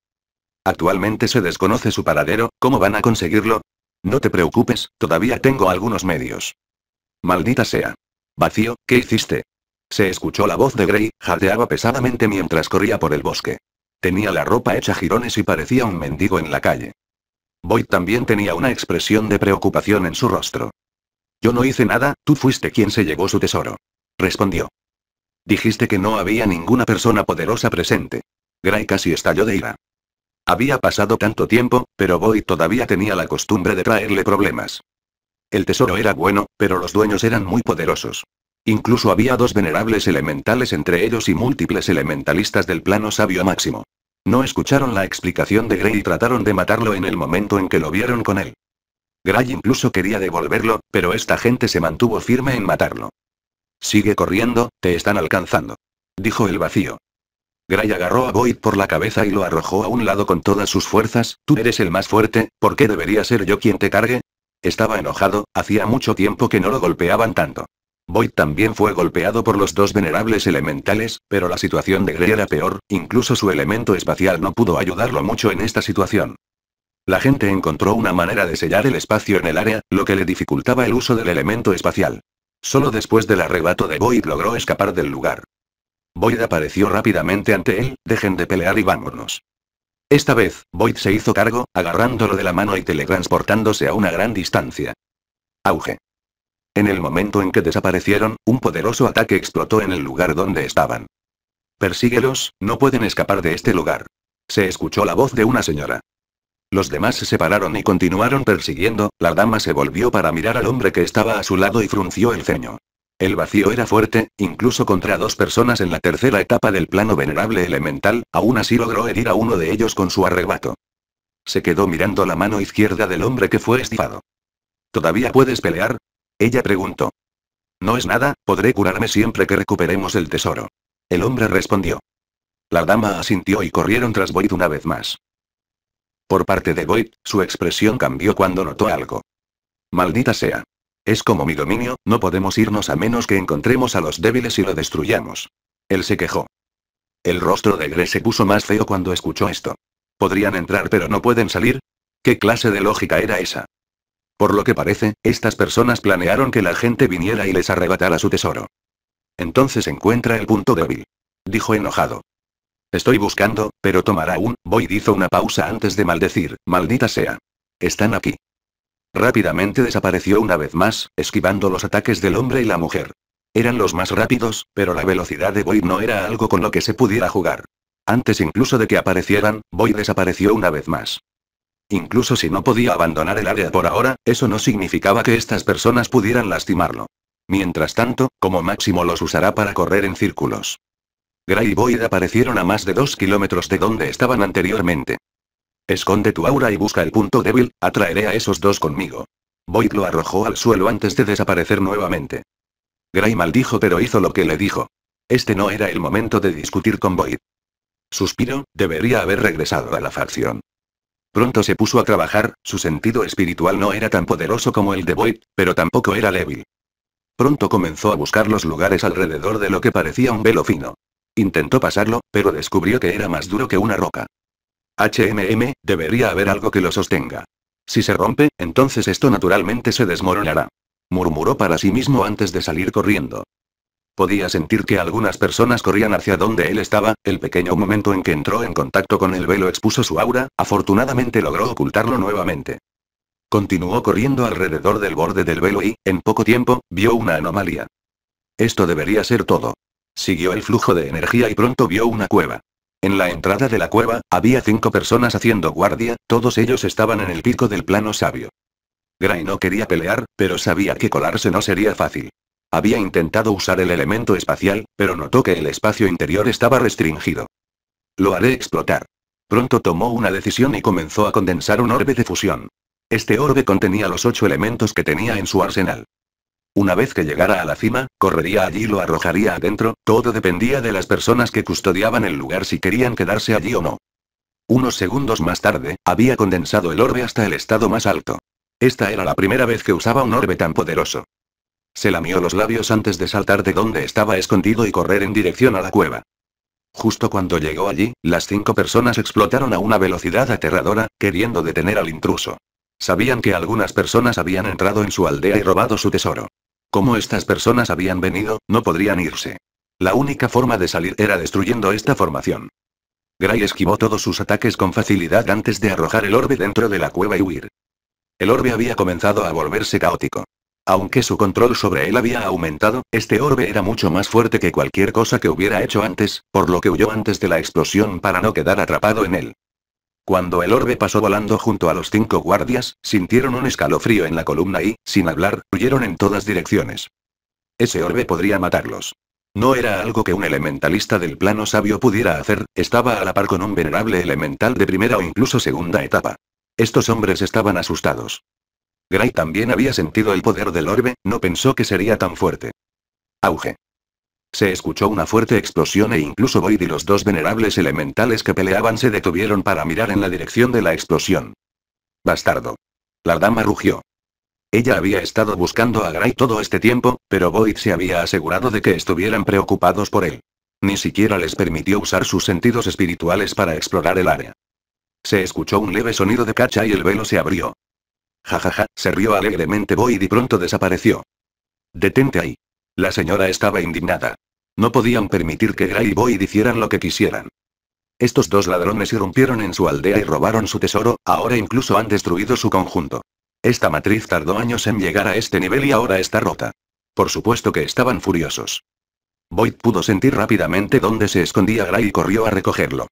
Actualmente se desconoce su paradero, ¿cómo van a conseguirlo? No te preocupes, todavía tengo algunos medios. Maldita sea. Vacío, ¿qué hiciste? Se escuchó la voz de Grey, jadeaba pesadamente mientras corría por el bosque. Tenía la ropa hecha jirones y parecía un mendigo en la calle. Boyd también tenía una expresión de preocupación en su rostro. Yo no hice nada, tú fuiste quien se llevó su tesoro. Respondió. Dijiste que no había ninguna persona poderosa presente. Gray casi estalló de ira. Había pasado tanto tiempo, pero Boyd todavía tenía la costumbre de traerle problemas. El tesoro era bueno, pero los dueños eran muy poderosos. Incluso había dos venerables elementales entre ellos y múltiples elementalistas del plano sabio máximo. No escucharon la explicación de Grey y trataron de matarlo en el momento en que lo vieron con él. Gray incluso quería devolverlo, pero esta gente se mantuvo firme en matarlo. Sigue corriendo, te están alcanzando. Dijo el vacío. Gray agarró a Boyd por la cabeza y lo arrojó a un lado con todas sus fuerzas, tú eres el más fuerte, ¿por qué debería ser yo quien te cargue? Estaba enojado, hacía mucho tiempo que no lo golpeaban tanto. Boyd también fue golpeado por los dos venerables elementales, pero la situación de Grey era peor, incluso su elemento espacial no pudo ayudarlo mucho en esta situación. La gente encontró una manera de sellar el espacio en el área, lo que le dificultaba el uso del elemento espacial. Solo después del arrebato de Boyd logró escapar del lugar. Boyd apareció rápidamente ante él, dejen de pelear y vámonos. Esta vez, Boyd se hizo cargo, agarrándolo de la mano y teletransportándose a una gran distancia. Auge. En el momento en que desaparecieron, un poderoso ataque explotó en el lugar donde estaban. Persíguelos, no pueden escapar de este lugar. Se escuchó la voz de una señora. Los demás se separaron y continuaron persiguiendo, la dama se volvió para mirar al hombre que estaba a su lado y frunció el ceño. El vacío era fuerte, incluso contra dos personas en la tercera etapa del plano venerable elemental, aún así logró herir a uno de ellos con su arrebato. Se quedó mirando la mano izquierda del hombre que fue estifado. ¿Todavía puedes pelear? Ella preguntó. No es nada, podré curarme siempre que recuperemos el tesoro. El hombre respondió. La dama asintió y corrieron tras Void una vez más. Por parte de Void, su expresión cambió cuando notó algo. Maldita sea. Es como mi dominio, no podemos irnos a menos que encontremos a los débiles y lo destruyamos. Él se quejó. El rostro de Gre se puso más feo cuando escuchó esto. Podrían entrar pero no pueden salir. ¿Qué clase de lógica era esa? Por lo que parece, estas personas planearon que la gente viniera y les arrebatara su tesoro. Entonces encuentra el punto débil. Dijo enojado. Estoy buscando, pero tomará un, Boyd hizo una pausa antes de maldecir, maldita sea. Están aquí. Rápidamente desapareció una vez más, esquivando los ataques del hombre y la mujer. Eran los más rápidos, pero la velocidad de Boyd no era algo con lo que se pudiera jugar. Antes incluso de que aparecieran, Boyd desapareció una vez más. Incluso si no podía abandonar el área por ahora, eso no significaba que estas personas pudieran lastimarlo. Mientras tanto, como máximo los usará para correr en círculos. Gray y Boyd aparecieron a más de dos kilómetros de donde estaban anteriormente. Esconde tu aura y busca el punto débil, atraeré a esos dos conmigo. Boyd lo arrojó al suelo antes de desaparecer nuevamente. Gray maldijo pero hizo lo que le dijo. Este no era el momento de discutir con Boyd. Suspiro, debería haber regresado a la facción. Pronto se puso a trabajar, su sentido espiritual no era tan poderoso como el de Void, pero tampoco era débil. Pronto comenzó a buscar los lugares alrededor de lo que parecía un velo fino. Intentó pasarlo, pero descubrió que era más duro que una roca. HMM, debería haber algo que lo sostenga. Si se rompe, entonces esto naturalmente se desmoronará. Murmuró para sí mismo antes de salir corriendo. Podía sentir que algunas personas corrían hacia donde él estaba, el pequeño momento en que entró en contacto con el velo expuso su aura, afortunadamente logró ocultarlo nuevamente. Continuó corriendo alrededor del borde del velo y, en poco tiempo, vio una anomalía. Esto debería ser todo. Siguió el flujo de energía y pronto vio una cueva. En la entrada de la cueva, había cinco personas haciendo guardia, todos ellos estaban en el pico del plano sabio. Gray no quería pelear, pero sabía que colarse no sería fácil. Había intentado usar el elemento espacial, pero notó que el espacio interior estaba restringido. Lo haré explotar. Pronto tomó una decisión y comenzó a condensar un orbe de fusión. Este orbe contenía los ocho elementos que tenía en su arsenal. Una vez que llegara a la cima, correría allí y lo arrojaría adentro, todo dependía de las personas que custodiaban el lugar si querían quedarse allí o no. Unos segundos más tarde, había condensado el orbe hasta el estado más alto. Esta era la primera vez que usaba un orbe tan poderoso. Se lamió los labios antes de saltar de donde estaba escondido y correr en dirección a la cueva. Justo cuando llegó allí, las cinco personas explotaron a una velocidad aterradora, queriendo detener al intruso. Sabían que algunas personas habían entrado en su aldea y robado su tesoro. Como estas personas habían venido, no podrían irse. La única forma de salir era destruyendo esta formación. Gray esquivó todos sus ataques con facilidad antes de arrojar el orbe dentro de la cueva y huir. El orbe había comenzado a volverse caótico. Aunque su control sobre él había aumentado, este orbe era mucho más fuerte que cualquier cosa que hubiera hecho antes, por lo que huyó antes de la explosión para no quedar atrapado en él. Cuando el orbe pasó volando junto a los cinco guardias, sintieron un escalofrío en la columna y, sin hablar, huyeron en todas direcciones. Ese orbe podría matarlos. No era algo que un elementalista del plano sabio pudiera hacer, estaba a la par con un venerable elemental de primera o incluso segunda etapa. Estos hombres estaban asustados. Gray también había sentido el poder del orbe, no pensó que sería tan fuerte. Auge. Se escuchó una fuerte explosión e incluso Void y los dos venerables elementales que peleaban se detuvieron para mirar en la dirección de la explosión. Bastardo. La dama rugió. Ella había estado buscando a Gray todo este tiempo, pero Void se había asegurado de que estuvieran preocupados por él. Ni siquiera les permitió usar sus sentidos espirituales para explorar el área. Se escuchó un leve sonido de cacha y el velo se abrió. Jajaja, se rió alegremente Boyd y pronto desapareció. Detente ahí. La señora estaba indignada. No podían permitir que Gray y Boyd hicieran lo que quisieran. Estos dos ladrones irrumpieron en su aldea y robaron su tesoro, ahora incluso han destruido su conjunto. Esta matriz tardó años en llegar a este nivel y ahora está rota. Por supuesto que estaban furiosos. Boyd pudo sentir rápidamente dónde se escondía Gray y corrió a recogerlo.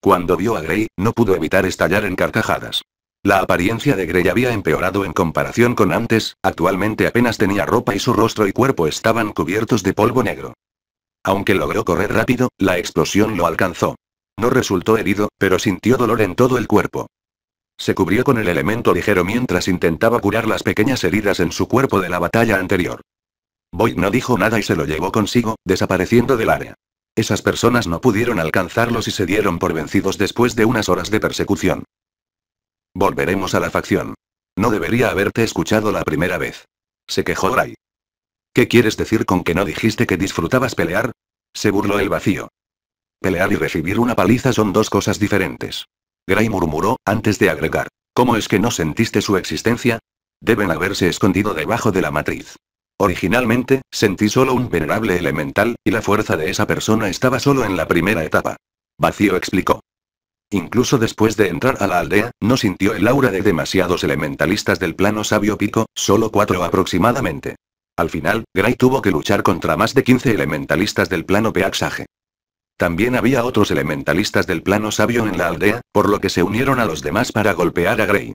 Cuando vio a Gray, no pudo evitar estallar en carcajadas. La apariencia de Grey había empeorado en comparación con antes, actualmente apenas tenía ropa y su rostro y cuerpo estaban cubiertos de polvo negro. Aunque logró correr rápido, la explosión lo alcanzó. No resultó herido, pero sintió dolor en todo el cuerpo. Se cubrió con el elemento ligero mientras intentaba curar las pequeñas heridas en su cuerpo de la batalla anterior. Boyd no dijo nada y se lo llevó consigo, desapareciendo del área. Esas personas no pudieron alcanzarlos y se dieron por vencidos después de unas horas de persecución. Volveremos a la facción. No debería haberte escuchado la primera vez. Se quejó Gray. ¿Qué quieres decir con que no dijiste que disfrutabas pelear? Se burló el vacío. Pelear y recibir una paliza son dos cosas diferentes. Gray murmuró, antes de agregar. ¿Cómo es que no sentiste su existencia? Deben haberse escondido debajo de la matriz. Originalmente, sentí solo un venerable elemental, y la fuerza de esa persona estaba solo en la primera etapa. Vacío explicó. Incluso después de entrar a la aldea, no sintió el aura de demasiados elementalistas del plano sabio pico, solo cuatro aproximadamente. Al final, Gray tuvo que luchar contra más de 15 elementalistas del plano peaxaje. También había otros elementalistas del plano sabio en la aldea, por lo que se unieron a los demás para golpear a Gray.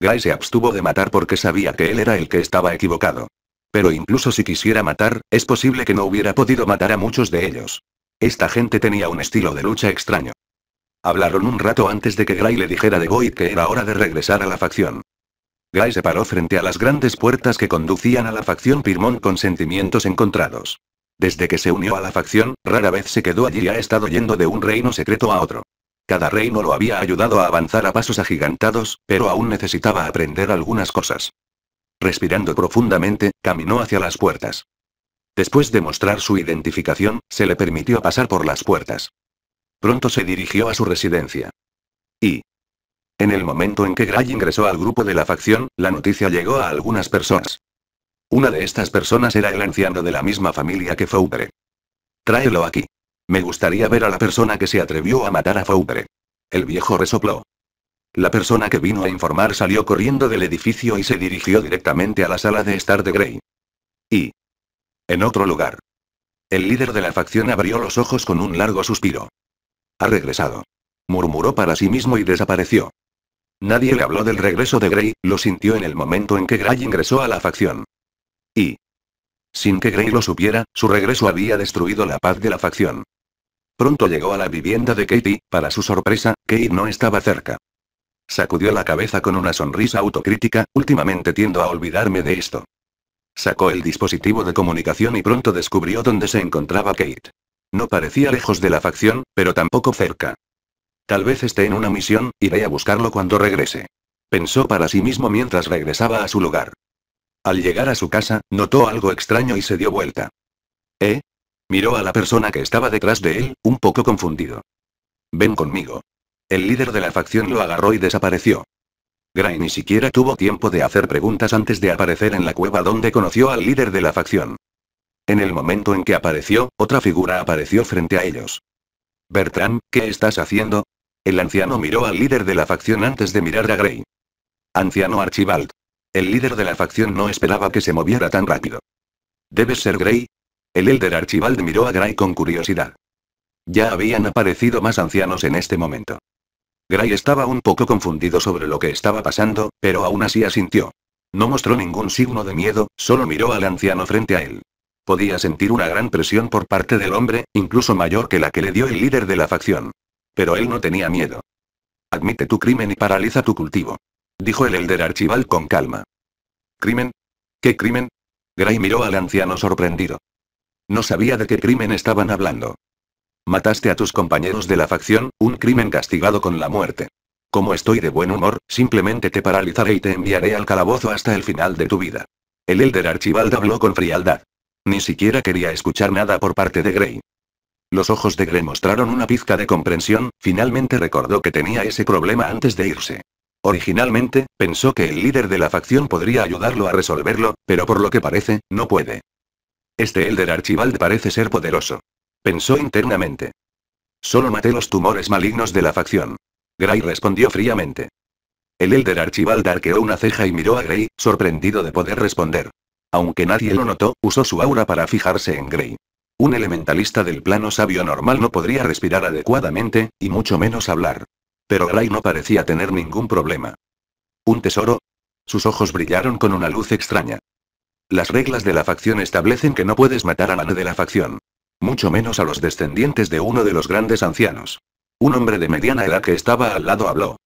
Gray se abstuvo de matar porque sabía que él era el que estaba equivocado. Pero incluso si quisiera matar, es posible que no hubiera podido matar a muchos de ellos. Esta gente tenía un estilo de lucha extraño. Hablaron un rato antes de que Gray le dijera de Void que era hora de regresar a la facción. Gray se paró frente a las grandes puertas que conducían a la facción Pirmón con sentimientos encontrados. Desde que se unió a la facción, rara vez se quedó allí y ha estado yendo de un reino secreto a otro. Cada reino lo había ayudado a avanzar a pasos agigantados, pero aún necesitaba aprender algunas cosas. Respirando profundamente, caminó hacia las puertas. Después de mostrar su identificación, se le permitió pasar por las puertas. Pronto se dirigió a su residencia. Y. En el momento en que Gray ingresó al grupo de la facción, la noticia llegó a algunas personas. Una de estas personas era el anciano de la misma familia que Foubre. Tráelo aquí. Me gustaría ver a la persona que se atrevió a matar a Foubre. El viejo resopló. La persona que vino a informar salió corriendo del edificio y se dirigió directamente a la sala de estar de Gray. Y. En otro lugar. El líder de la facción abrió los ojos con un largo suspiro. Ha regresado. Murmuró para sí mismo y desapareció. Nadie le habló del regreso de Grey, lo sintió en el momento en que Gray ingresó a la facción. Y... Sin que Gray lo supiera, su regreso había destruido la paz de la facción. Pronto llegó a la vivienda de Katie, para su sorpresa, Kate no estaba cerca. Sacudió la cabeza con una sonrisa autocrítica, últimamente tiendo a olvidarme de esto. Sacó el dispositivo de comunicación y pronto descubrió dónde se encontraba Kate. No parecía lejos de la facción, pero tampoco cerca. Tal vez esté en una misión, iré a buscarlo cuando regrese. Pensó para sí mismo mientras regresaba a su lugar. Al llegar a su casa, notó algo extraño y se dio vuelta. ¿Eh? Miró a la persona que estaba detrás de él, un poco confundido. Ven conmigo. El líder de la facción lo agarró y desapareció. Gray ni siquiera tuvo tiempo de hacer preguntas antes de aparecer en la cueva donde conoció al líder de la facción. En el momento en que apareció, otra figura apareció frente a ellos. Bertram, ¿qué estás haciendo? El anciano miró al líder de la facción antes de mirar a Grey. Anciano Archibald. El líder de la facción no esperaba que se moviera tan rápido. ¿Debes ser Grey? El elder Archibald miró a Gray con curiosidad. Ya habían aparecido más ancianos en este momento. Gray estaba un poco confundido sobre lo que estaba pasando, pero aún así asintió. No mostró ningún signo de miedo, solo miró al anciano frente a él. Podía sentir una gran presión por parte del hombre, incluso mayor que la que le dio el líder de la facción. Pero él no tenía miedo. Admite tu crimen y paraliza tu cultivo. Dijo el Elder Archival con calma. ¿Crimen? ¿Qué crimen? Gray miró al anciano sorprendido. No sabía de qué crimen estaban hablando. Mataste a tus compañeros de la facción, un crimen castigado con la muerte. Como estoy de buen humor, simplemente te paralizaré y te enviaré al calabozo hasta el final de tu vida. El Elder Archibald habló con frialdad. Ni siquiera quería escuchar nada por parte de Grey. Los ojos de Gray mostraron una pizca de comprensión, finalmente recordó que tenía ese problema antes de irse. Originalmente, pensó que el líder de la facción podría ayudarlo a resolverlo, pero por lo que parece, no puede. Este Elder Archibald parece ser poderoso. Pensó internamente. Solo maté los tumores malignos de la facción. Gray respondió fríamente. El Elder Archibald arqueó una ceja y miró a Gray, sorprendido de poder responder. Aunque nadie lo notó, usó su aura para fijarse en Grey. Un elementalista del plano sabio normal no podría respirar adecuadamente, y mucho menos hablar. Pero Gray no parecía tener ningún problema. ¿Un tesoro? Sus ojos brillaron con una luz extraña. Las reglas de la facción establecen que no puedes matar a nadie de la facción. Mucho menos a los descendientes de uno de los grandes ancianos. Un hombre de mediana edad que estaba al lado habló.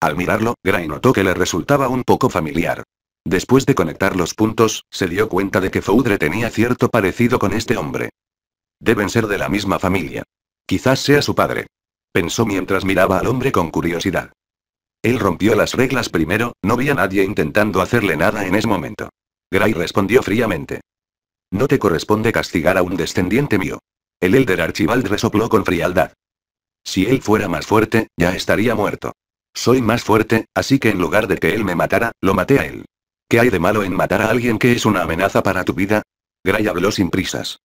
Al mirarlo, Gray notó que le resultaba un poco familiar. Después de conectar los puntos, se dio cuenta de que Foudre tenía cierto parecido con este hombre. Deben ser de la misma familia. Quizás sea su padre. Pensó mientras miraba al hombre con curiosidad. Él rompió las reglas primero, no vi a nadie intentando hacerle nada en ese momento. Gray respondió fríamente. No te corresponde castigar a un descendiente mío. El Elder Archibald resopló con frialdad. Si él fuera más fuerte, ya estaría muerto. Soy más fuerte, así que en lugar de que él me matara, lo maté a él. ¿Qué hay de malo en matar a alguien que es una amenaza para tu vida? Gray habló sin prisas.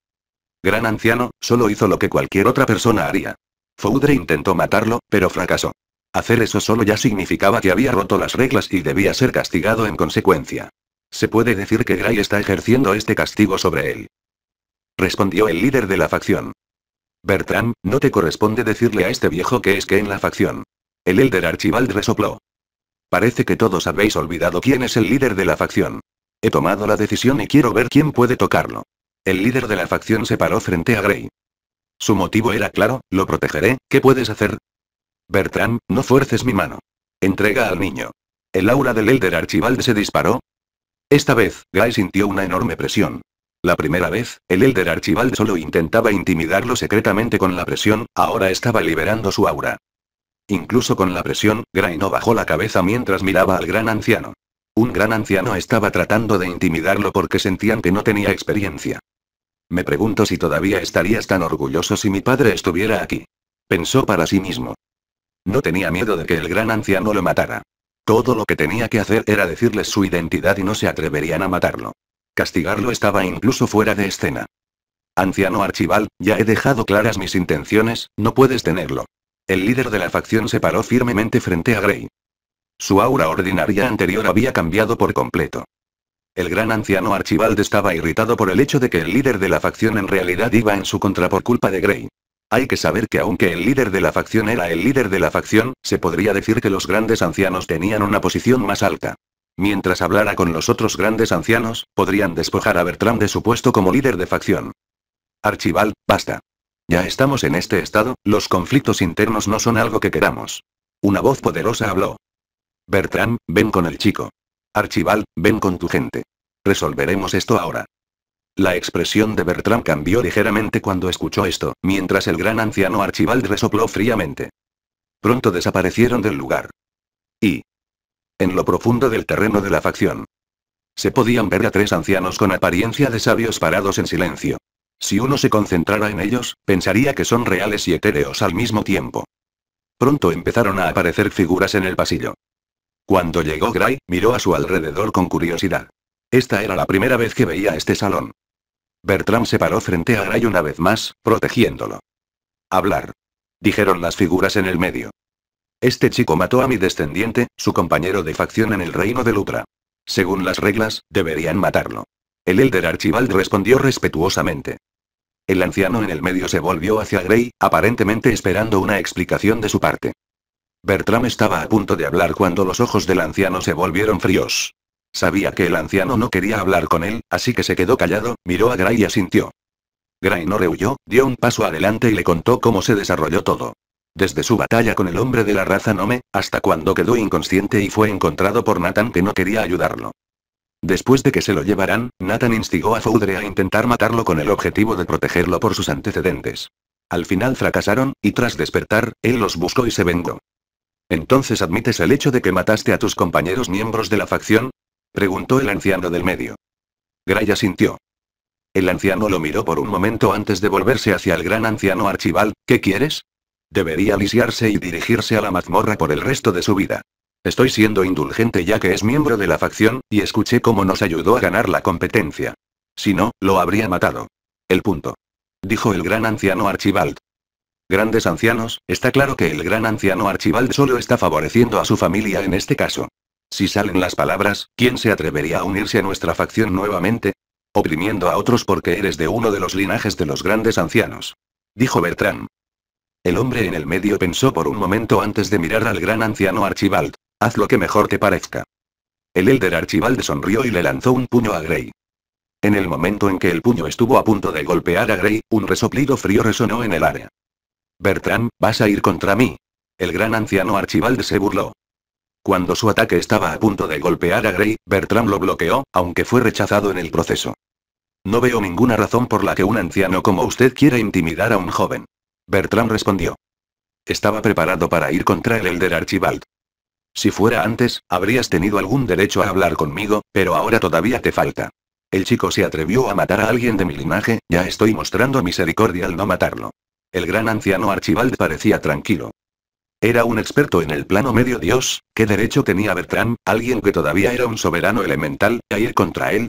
Gran anciano, solo hizo lo que cualquier otra persona haría. Foudre intentó matarlo, pero fracasó. Hacer eso solo ya significaba que había roto las reglas y debía ser castigado en consecuencia. Se puede decir que Gray está ejerciendo este castigo sobre él. Respondió el líder de la facción. Bertram, no te corresponde decirle a este viejo que es que en la facción. El Elder Archibald resopló. Parece que todos habéis olvidado quién es el líder de la facción. He tomado la decisión y quiero ver quién puede tocarlo. El líder de la facción se paró frente a Grey. Su motivo era claro, lo protegeré, ¿qué puedes hacer? Bertram, no fuerces mi mano. Entrega al niño. El aura del Elder Archibald se disparó. Esta vez, Guy sintió una enorme presión. La primera vez, el Elder Archibald solo intentaba intimidarlo secretamente con la presión, ahora estaba liberando su aura. Incluso con la presión, Gray no bajó la cabeza mientras miraba al gran anciano. Un gran anciano estaba tratando de intimidarlo porque sentían que no tenía experiencia. Me pregunto si todavía estarías tan orgulloso si mi padre estuviera aquí. Pensó para sí mismo. No tenía miedo de que el gran anciano lo matara. Todo lo que tenía que hacer era decirles su identidad y no se atreverían a matarlo. Castigarlo estaba incluso fuera de escena. Anciano Archival, ya he dejado claras mis intenciones, no puedes tenerlo. El líder de la facción se paró firmemente frente a Grey. Su aura ordinaria anterior había cambiado por completo. El gran anciano Archibald estaba irritado por el hecho de que el líder de la facción en realidad iba en su contra por culpa de Grey. Hay que saber que aunque el líder de la facción era el líder de la facción, se podría decir que los grandes ancianos tenían una posición más alta. Mientras hablara con los otros grandes ancianos, podrían despojar a Bertram de su puesto como líder de facción. Archibald, basta. Ya estamos en este estado, los conflictos internos no son algo que queramos. Una voz poderosa habló. Bertram, ven con el chico. Archibald, ven con tu gente. Resolveremos esto ahora. La expresión de Bertram cambió ligeramente cuando escuchó esto, mientras el gran anciano Archibald resopló fríamente. Pronto desaparecieron del lugar. Y. En lo profundo del terreno de la facción. Se podían ver a tres ancianos con apariencia de sabios parados en silencio. Si uno se concentrara en ellos, pensaría que son reales y etéreos al mismo tiempo. Pronto empezaron a aparecer figuras en el pasillo. Cuando llegó Gray, miró a su alrededor con curiosidad. Esta era la primera vez que veía este salón. Bertram se paró frente a Gray una vez más, protegiéndolo. Hablar. Dijeron las figuras en el medio. Este chico mató a mi descendiente, su compañero de facción en el reino de Lutra. Según las reglas, deberían matarlo. El Elder Archibald respondió respetuosamente. El anciano en el medio se volvió hacia Grey, aparentemente esperando una explicación de su parte. Bertram estaba a punto de hablar cuando los ojos del anciano se volvieron fríos. Sabía que el anciano no quería hablar con él, así que se quedó callado, miró a Gray y asintió. Gray no rehuyó, dio un paso adelante y le contó cómo se desarrolló todo. Desde su batalla con el hombre de la raza Nome, hasta cuando quedó inconsciente y fue encontrado por Nathan que no quería ayudarlo. Después de que se lo llevaran, Nathan instigó a Foudre a intentar matarlo con el objetivo de protegerlo por sus antecedentes. Al final fracasaron, y tras despertar, él los buscó y se vengó. ¿Entonces admites el hecho de que mataste a tus compañeros miembros de la facción? preguntó el anciano del medio. Graya sintió. El anciano lo miró por un momento antes de volverse hacia el gran anciano archival, ¿qué quieres? Debería lisiarse y dirigirse a la mazmorra por el resto de su vida. Estoy siendo indulgente ya que es miembro de la facción, y escuché cómo nos ayudó a ganar la competencia. Si no, lo habría matado. El punto. Dijo el gran anciano Archibald. Grandes ancianos, está claro que el gran anciano Archibald solo está favoreciendo a su familia en este caso. Si salen las palabras, ¿quién se atrevería a unirse a nuestra facción nuevamente? Oprimiendo a otros porque eres de uno de los linajes de los grandes ancianos. Dijo Bertrand. El hombre en el medio pensó por un momento antes de mirar al gran anciano Archibald. Haz lo que mejor te parezca. El Elder Archibald sonrió y le lanzó un puño a Grey. En el momento en que el puño estuvo a punto de golpear a Grey, un resoplido frío resonó en el área. Bertram, vas a ir contra mí. El gran anciano Archibald se burló. Cuando su ataque estaba a punto de golpear a Grey, Bertram lo bloqueó, aunque fue rechazado en el proceso. No veo ninguna razón por la que un anciano como usted quiera intimidar a un joven. Bertram respondió. Estaba preparado para ir contra el Elder Archibald. Si fuera antes, habrías tenido algún derecho a hablar conmigo, pero ahora todavía te falta. El chico se atrevió a matar a alguien de mi linaje, ya estoy mostrando misericordia al no matarlo. El gran anciano Archibald parecía tranquilo. Era un experto en el plano medio dios, ¿qué derecho tenía Bertram, alguien que todavía era un soberano elemental, a ir contra él?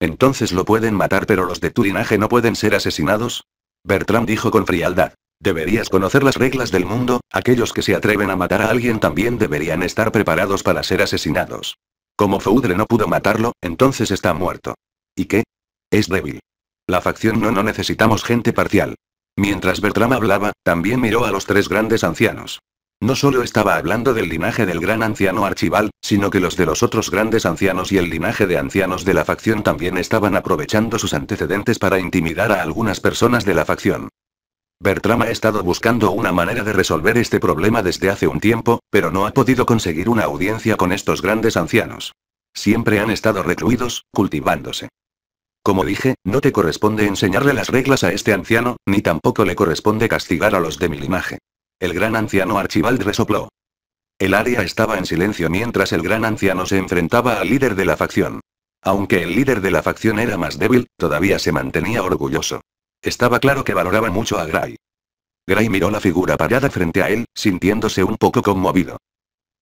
Entonces lo pueden matar pero los de tu linaje no pueden ser asesinados? Bertram dijo con frialdad. Deberías conocer las reglas del mundo, aquellos que se atreven a matar a alguien también deberían estar preparados para ser asesinados. Como Foudre no pudo matarlo, entonces está muerto. ¿Y qué? Es débil. La facción no no necesitamos gente parcial. Mientras Bertram hablaba, también miró a los tres grandes ancianos. No solo estaba hablando del linaje del gran anciano Archival, sino que los de los otros grandes ancianos y el linaje de ancianos de la facción también estaban aprovechando sus antecedentes para intimidar a algunas personas de la facción. Bertram ha estado buscando una manera de resolver este problema desde hace un tiempo, pero no ha podido conseguir una audiencia con estos grandes ancianos. Siempre han estado recluidos, cultivándose. Como dije, no te corresponde enseñarle las reglas a este anciano, ni tampoco le corresponde castigar a los de mi linaje. El gran anciano Archibald resopló. El área estaba en silencio mientras el gran anciano se enfrentaba al líder de la facción. Aunque el líder de la facción era más débil, todavía se mantenía orgulloso. Estaba claro que valoraba mucho a Gray. Gray miró la figura parada frente a él, sintiéndose un poco conmovido.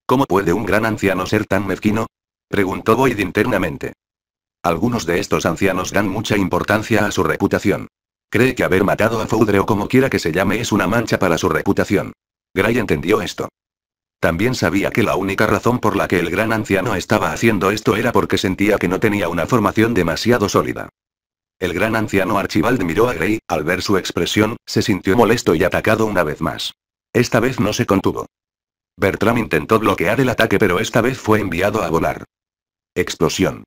¿Cómo puede un gran anciano ser tan mezquino? preguntó Boyd internamente. Algunos de estos ancianos dan mucha importancia a su reputación. Cree que haber matado a Foudre o como quiera que se llame es una mancha para su reputación. Gray entendió esto. También sabía que la única razón por la que el gran anciano estaba haciendo esto era porque sentía que no tenía una formación demasiado sólida. El gran anciano Archibald miró a Gray, al ver su expresión, se sintió molesto y atacado una vez más. Esta vez no se contuvo. Bertram intentó bloquear el ataque pero esta vez fue enviado a volar. Explosión.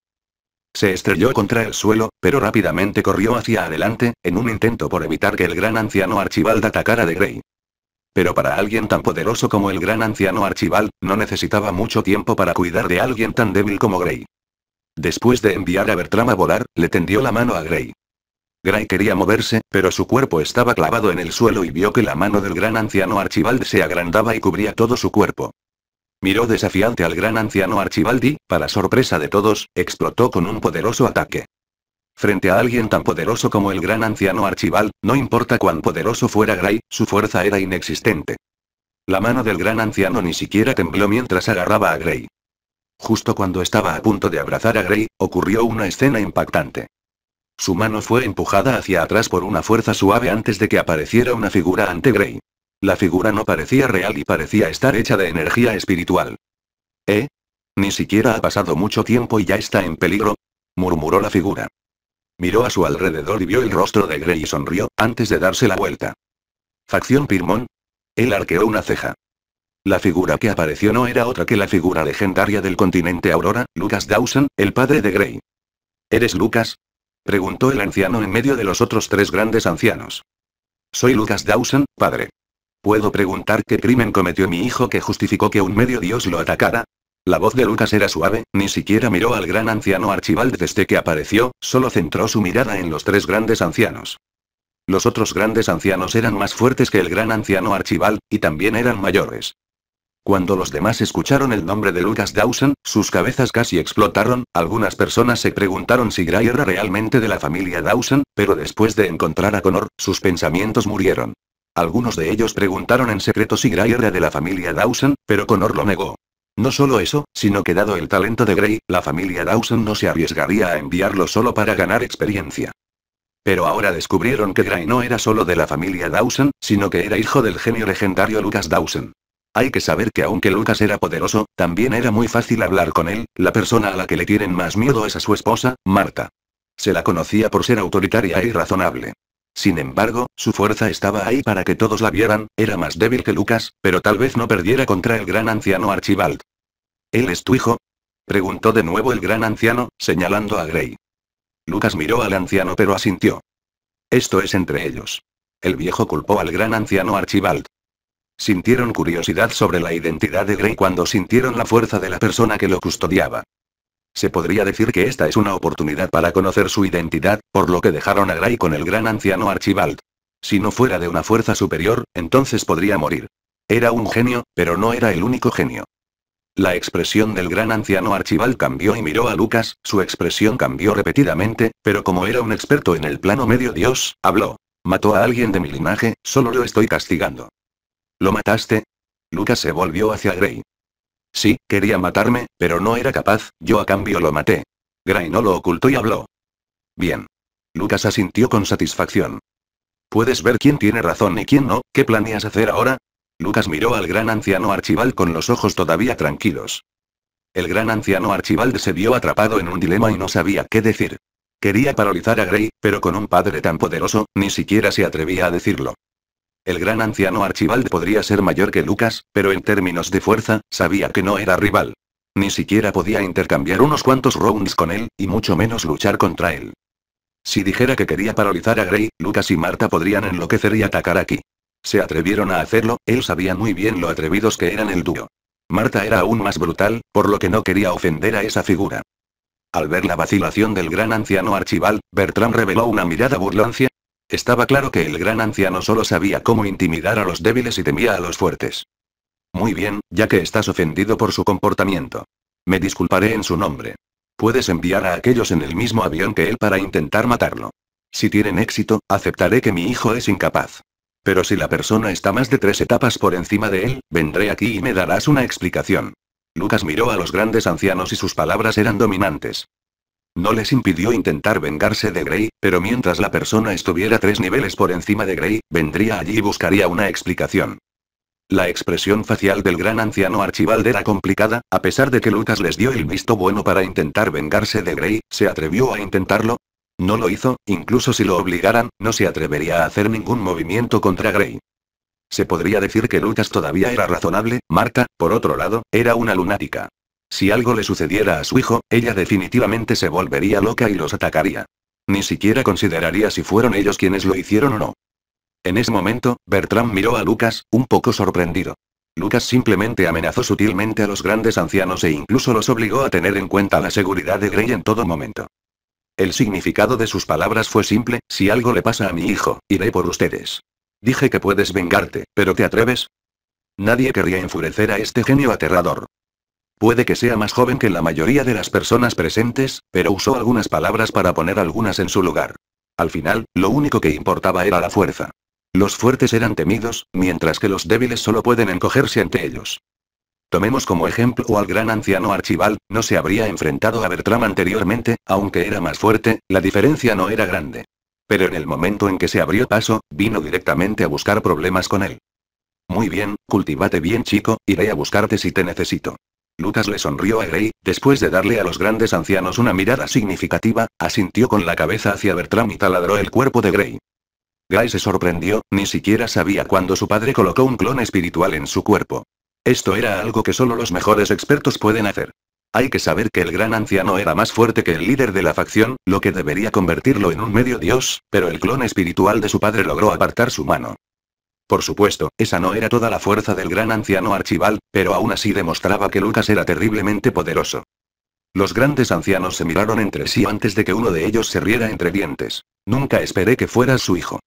Se estrelló contra el suelo, pero rápidamente corrió hacia adelante, en un intento por evitar que el gran anciano Archibald atacara de Grey. Pero para alguien tan poderoso como el gran anciano Archibald, no necesitaba mucho tiempo para cuidar de alguien tan débil como Grey. Después de enviar a Bertram a volar, le tendió la mano a Gray. Gray quería moverse, pero su cuerpo estaba clavado en el suelo y vio que la mano del gran anciano Archibald se agrandaba y cubría todo su cuerpo. Miró desafiante al gran anciano Archibald y, para sorpresa de todos, explotó con un poderoso ataque. Frente a alguien tan poderoso como el gran anciano Archibald, no importa cuán poderoso fuera Gray, su fuerza era inexistente. La mano del gran anciano ni siquiera tembló mientras agarraba a Gray. Justo cuando estaba a punto de abrazar a Grey, ocurrió una escena impactante. Su mano fue empujada hacia atrás por una fuerza suave antes de que apareciera una figura ante Grey. La figura no parecía real y parecía estar hecha de energía espiritual. ¿Eh? Ni siquiera ha pasado mucho tiempo y ya está en peligro, murmuró la figura. Miró a su alrededor y vio el rostro de Grey y sonrió, antes de darse la vuelta. Facción Pirmón. Él arqueó una ceja. La figura que apareció no era otra que la figura legendaria del continente Aurora, Lucas Dawson, el padre de Grey. ¿Eres Lucas? preguntó el anciano en medio de los otros tres grandes ancianos. Soy Lucas Dawson, padre. ¿Puedo preguntar qué crimen cometió mi hijo que justificó que un medio dios lo atacara? La voz de Lucas era suave, ni siquiera miró al gran anciano Archibald desde que apareció, solo centró su mirada en los tres grandes ancianos. Los otros grandes ancianos eran más fuertes que el gran anciano Archibald, y también eran mayores. Cuando los demás escucharon el nombre de Lucas Dawson, sus cabezas casi explotaron, algunas personas se preguntaron si Gray era realmente de la familia Dawson, pero después de encontrar a Connor, sus pensamientos murieron. Algunos de ellos preguntaron en secreto si Gray era de la familia Dawson, pero Connor lo negó. No solo eso, sino que dado el talento de Gray, la familia Dawson no se arriesgaría a enviarlo solo para ganar experiencia. Pero ahora descubrieron que Gray no era solo de la familia Dawson, sino que era hijo del genio legendario Lucas Dawson. Hay que saber que aunque Lucas era poderoso, también era muy fácil hablar con él, la persona a la que le tienen más miedo es a su esposa, Marta. Se la conocía por ser autoritaria y e razonable. Sin embargo, su fuerza estaba ahí para que todos la vieran, era más débil que Lucas, pero tal vez no perdiera contra el gran anciano Archibald. ¿Él es tu hijo? Preguntó de nuevo el gran anciano, señalando a Grey. Lucas miró al anciano pero asintió. Esto es entre ellos. El viejo culpó al gran anciano Archibald. Sintieron curiosidad sobre la identidad de Grey cuando sintieron la fuerza de la persona que lo custodiaba. Se podría decir que esta es una oportunidad para conocer su identidad, por lo que dejaron a Grey con el gran anciano Archibald. Si no fuera de una fuerza superior, entonces podría morir. Era un genio, pero no era el único genio. La expresión del gran anciano Archibald cambió y miró a Lucas, su expresión cambió repetidamente, pero como era un experto en el plano medio dios, habló. Mató a alguien de mi linaje, solo lo estoy castigando. ¿Lo mataste? Lucas se volvió hacia Gray. Sí, quería matarme, pero no era capaz, yo a cambio lo maté. Gray no lo ocultó y habló. Bien. Lucas asintió con satisfacción. Puedes ver quién tiene razón y quién no, ¿qué planeas hacer ahora? Lucas miró al gran anciano Archibald con los ojos todavía tranquilos. El gran anciano Archibald se vio atrapado en un dilema y no sabía qué decir. Quería paralizar a Grey, pero con un padre tan poderoso, ni siquiera se atrevía a decirlo. El gran anciano Archibald podría ser mayor que Lucas, pero en términos de fuerza, sabía que no era rival. Ni siquiera podía intercambiar unos cuantos rounds con él, y mucho menos luchar contra él. Si dijera que quería paralizar a Grey, Lucas y Marta podrían enloquecer y atacar aquí. Se atrevieron a hacerlo, él sabía muy bien lo atrevidos que eran el dúo. Marta era aún más brutal, por lo que no quería ofender a esa figura. Al ver la vacilación del gran anciano Archibald, Bertram reveló una mirada burlancia, estaba claro que el gran anciano solo sabía cómo intimidar a los débiles y temía a los fuertes. Muy bien, ya que estás ofendido por su comportamiento. Me disculparé en su nombre. Puedes enviar a aquellos en el mismo avión que él para intentar matarlo. Si tienen éxito, aceptaré que mi hijo es incapaz. Pero si la persona está más de tres etapas por encima de él, vendré aquí y me darás una explicación. Lucas miró a los grandes ancianos y sus palabras eran dominantes. No les impidió intentar vengarse de Grey, pero mientras la persona estuviera tres niveles por encima de Grey, vendría allí y buscaría una explicación. La expresión facial del gran anciano Archibald era complicada, a pesar de que Lucas les dio el visto bueno para intentar vengarse de Grey, ¿se atrevió a intentarlo? No lo hizo, incluso si lo obligaran, no se atrevería a hacer ningún movimiento contra Grey. Se podría decir que Lucas todavía era razonable, Marta, por otro lado, era una lunática. Si algo le sucediera a su hijo, ella definitivamente se volvería loca y los atacaría. Ni siquiera consideraría si fueron ellos quienes lo hicieron o no. En ese momento, Bertram miró a Lucas, un poco sorprendido. Lucas simplemente amenazó sutilmente a los grandes ancianos e incluso los obligó a tener en cuenta la seguridad de Grey en todo momento. El significado de sus palabras fue simple, si algo le pasa a mi hijo, iré por ustedes. Dije que puedes vengarte, pero ¿te atreves? Nadie querría enfurecer a este genio aterrador. Puede que sea más joven que la mayoría de las personas presentes, pero usó algunas palabras para poner algunas en su lugar. Al final, lo único que importaba era la fuerza. Los fuertes eran temidos, mientras que los débiles solo pueden encogerse ante ellos. Tomemos como ejemplo al gran anciano Archibald, no se habría enfrentado a Bertram anteriormente, aunque era más fuerte, la diferencia no era grande. Pero en el momento en que se abrió paso, vino directamente a buscar problemas con él. Muy bien, cultivate bien chico, iré a buscarte si te necesito. Lucas le sonrió a Grey, después de darle a los grandes ancianos una mirada significativa, asintió con la cabeza hacia Bertram y taladró el cuerpo de Grey. Grey se sorprendió, ni siquiera sabía cuándo su padre colocó un clon espiritual en su cuerpo. Esto era algo que solo los mejores expertos pueden hacer. Hay que saber que el gran anciano era más fuerte que el líder de la facción, lo que debería convertirlo en un medio dios, pero el clon espiritual de su padre logró apartar su mano. Por supuesto, esa no era toda la fuerza del gran anciano Archibald, pero aún así demostraba que Lucas era terriblemente poderoso. Los grandes ancianos se miraron entre sí antes de que uno de ellos se riera entre dientes. Nunca esperé que fuera su hijo.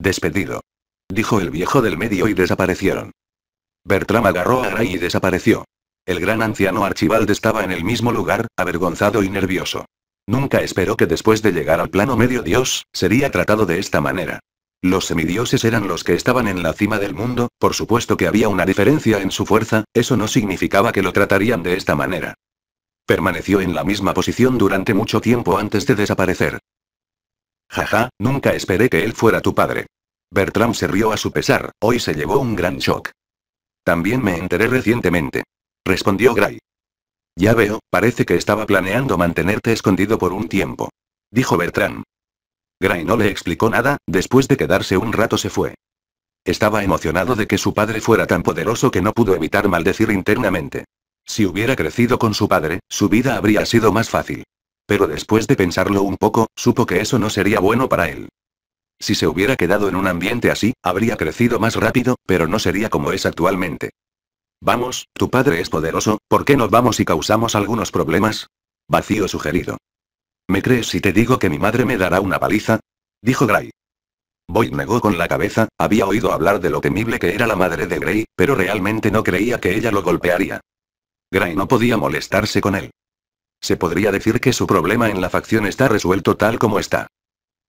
Despedido. Dijo el viejo del medio y desaparecieron. Bertram agarró a Ray y desapareció. El gran anciano Archibald estaba en el mismo lugar, avergonzado y nervioso. Nunca esperó que después de llegar al plano medio Dios, sería tratado de esta manera. Los semidioses eran los que estaban en la cima del mundo, por supuesto que había una diferencia en su fuerza, eso no significaba que lo tratarían de esta manera. Permaneció en la misma posición durante mucho tiempo antes de desaparecer. Jaja, nunca esperé que él fuera tu padre. Bertram se rió a su pesar, hoy se llevó un gran shock. También me enteré recientemente. Respondió Gray. Ya veo, parece que estaba planeando mantenerte escondido por un tiempo. Dijo Bertram. Gray no le explicó nada, después de quedarse un rato se fue. Estaba emocionado de que su padre fuera tan poderoso que no pudo evitar maldecir internamente. Si hubiera crecido con su padre, su vida habría sido más fácil. Pero después de pensarlo un poco, supo que eso no sería bueno para él. Si se hubiera quedado en un ambiente así, habría crecido más rápido, pero no sería como es actualmente. Vamos, tu padre es poderoso, ¿por qué no vamos y causamos algunos problemas? Vacío sugerido. ¿Me crees si te digo que mi madre me dará una paliza? Dijo Gray. Boyd negó con la cabeza, había oído hablar de lo temible que era la madre de Gray, pero realmente no creía que ella lo golpearía. Gray no podía molestarse con él. Se podría decir que su problema en la facción está resuelto tal como está.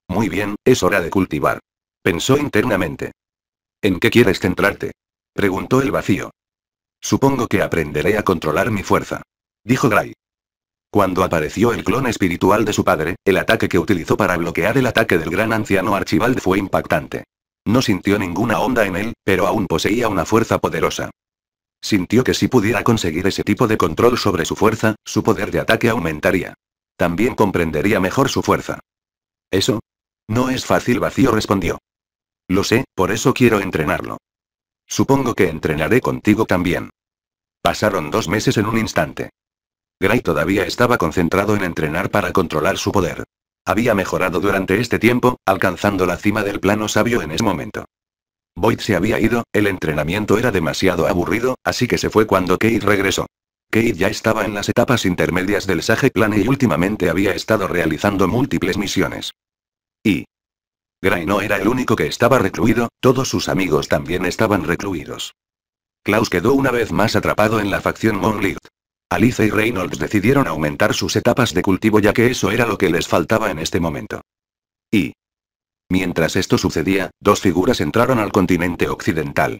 Muy bien, es hora de cultivar. Pensó internamente. ¿En qué quieres centrarte? Preguntó el vacío. Supongo que aprenderé a controlar mi fuerza. Dijo Gray. Cuando apareció el clon espiritual de su padre, el ataque que utilizó para bloquear el ataque del gran anciano Archibald fue impactante. No sintió ninguna onda en él, pero aún poseía una fuerza poderosa. Sintió que si pudiera conseguir ese tipo de control sobre su fuerza, su poder de ataque aumentaría. También comprendería mejor su fuerza. ¿Eso? No es fácil, vacío respondió. Lo sé, por eso quiero entrenarlo. Supongo que entrenaré contigo también. Pasaron dos meses en un instante. Gray todavía estaba concentrado en entrenar para controlar su poder. Había mejorado durante este tiempo, alcanzando la cima del plano sabio en ese momento. Boyd se había ido, el entrenamiento era demasiado aburrido, así que se fue cuando Kate regresó. Kate ya estaba en las etapas intermedias del Sage Plan y últimamente había estado realizando múltiples misiones. Y. Gray no era el único que estaba recluido, todos sus amigos también estaban recluidos. Klaus quedó una vez más atrapado en la facción Moonlight. Alice y Reynolds decidieron aumentar sus etapas de cultivo ya que eso era lo que les faltaba en este momento. Y... Mientras esto sucedía, dos figuras entraron al continente occidental.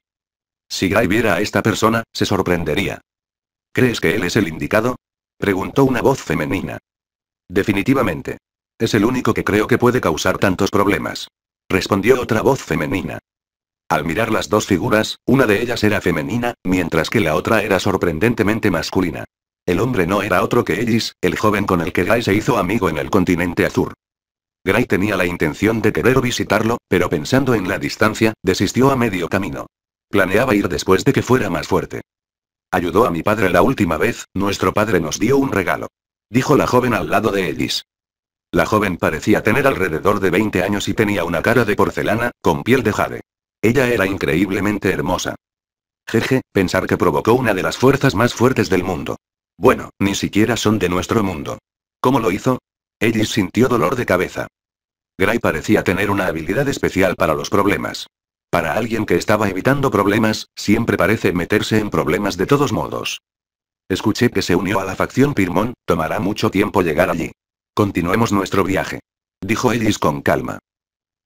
Si Guy viera a esta persona, se sorprendería. ¿Crees que él es el indicado? Preguntó una voz femenina. Definitivamente. Es el único que creo que puede causar tantos problemas. Respondió otra voz femenina. Al mirar las dos figuras, una de ellas era femenina, mientras que la otra era sorprendentemente masculina. El hombre no era otro que Ellis, el joven con el que Gray se hizo amigo en el continente azul. Gray tenía la intención de querer visitarlo, pero pensando en la distancia, desistió a medio camino. Planeaba ir después de que fuera más fuerte. Ayudó a mi padre la última vez, nuestro padre nos dio un regalo. Dijo la joven al lado de Ellis. La joven parecía tener alrededor de 20 años y tenía una cara de porcelana, con piel de jade. Ella era increíblemente hermosa. Jeje, pensar que provocó una de las fuerzas más fuertes del mundo. Bueno, ni siquiera son de nuestro mundo. ¿Cómo lo hizo? Ellis sintió dolor de cabeza. Gray parecía tener una habilidad especial para los problemas. Para alguien que estaba evitando problemas, siempre parece meterse en problemas de todos modos. Escuché que se unió a la facción Pirmón, tomará mucho tiempo llegar allí. Continuemos nuestro viaje. Dijo Ellis con calma.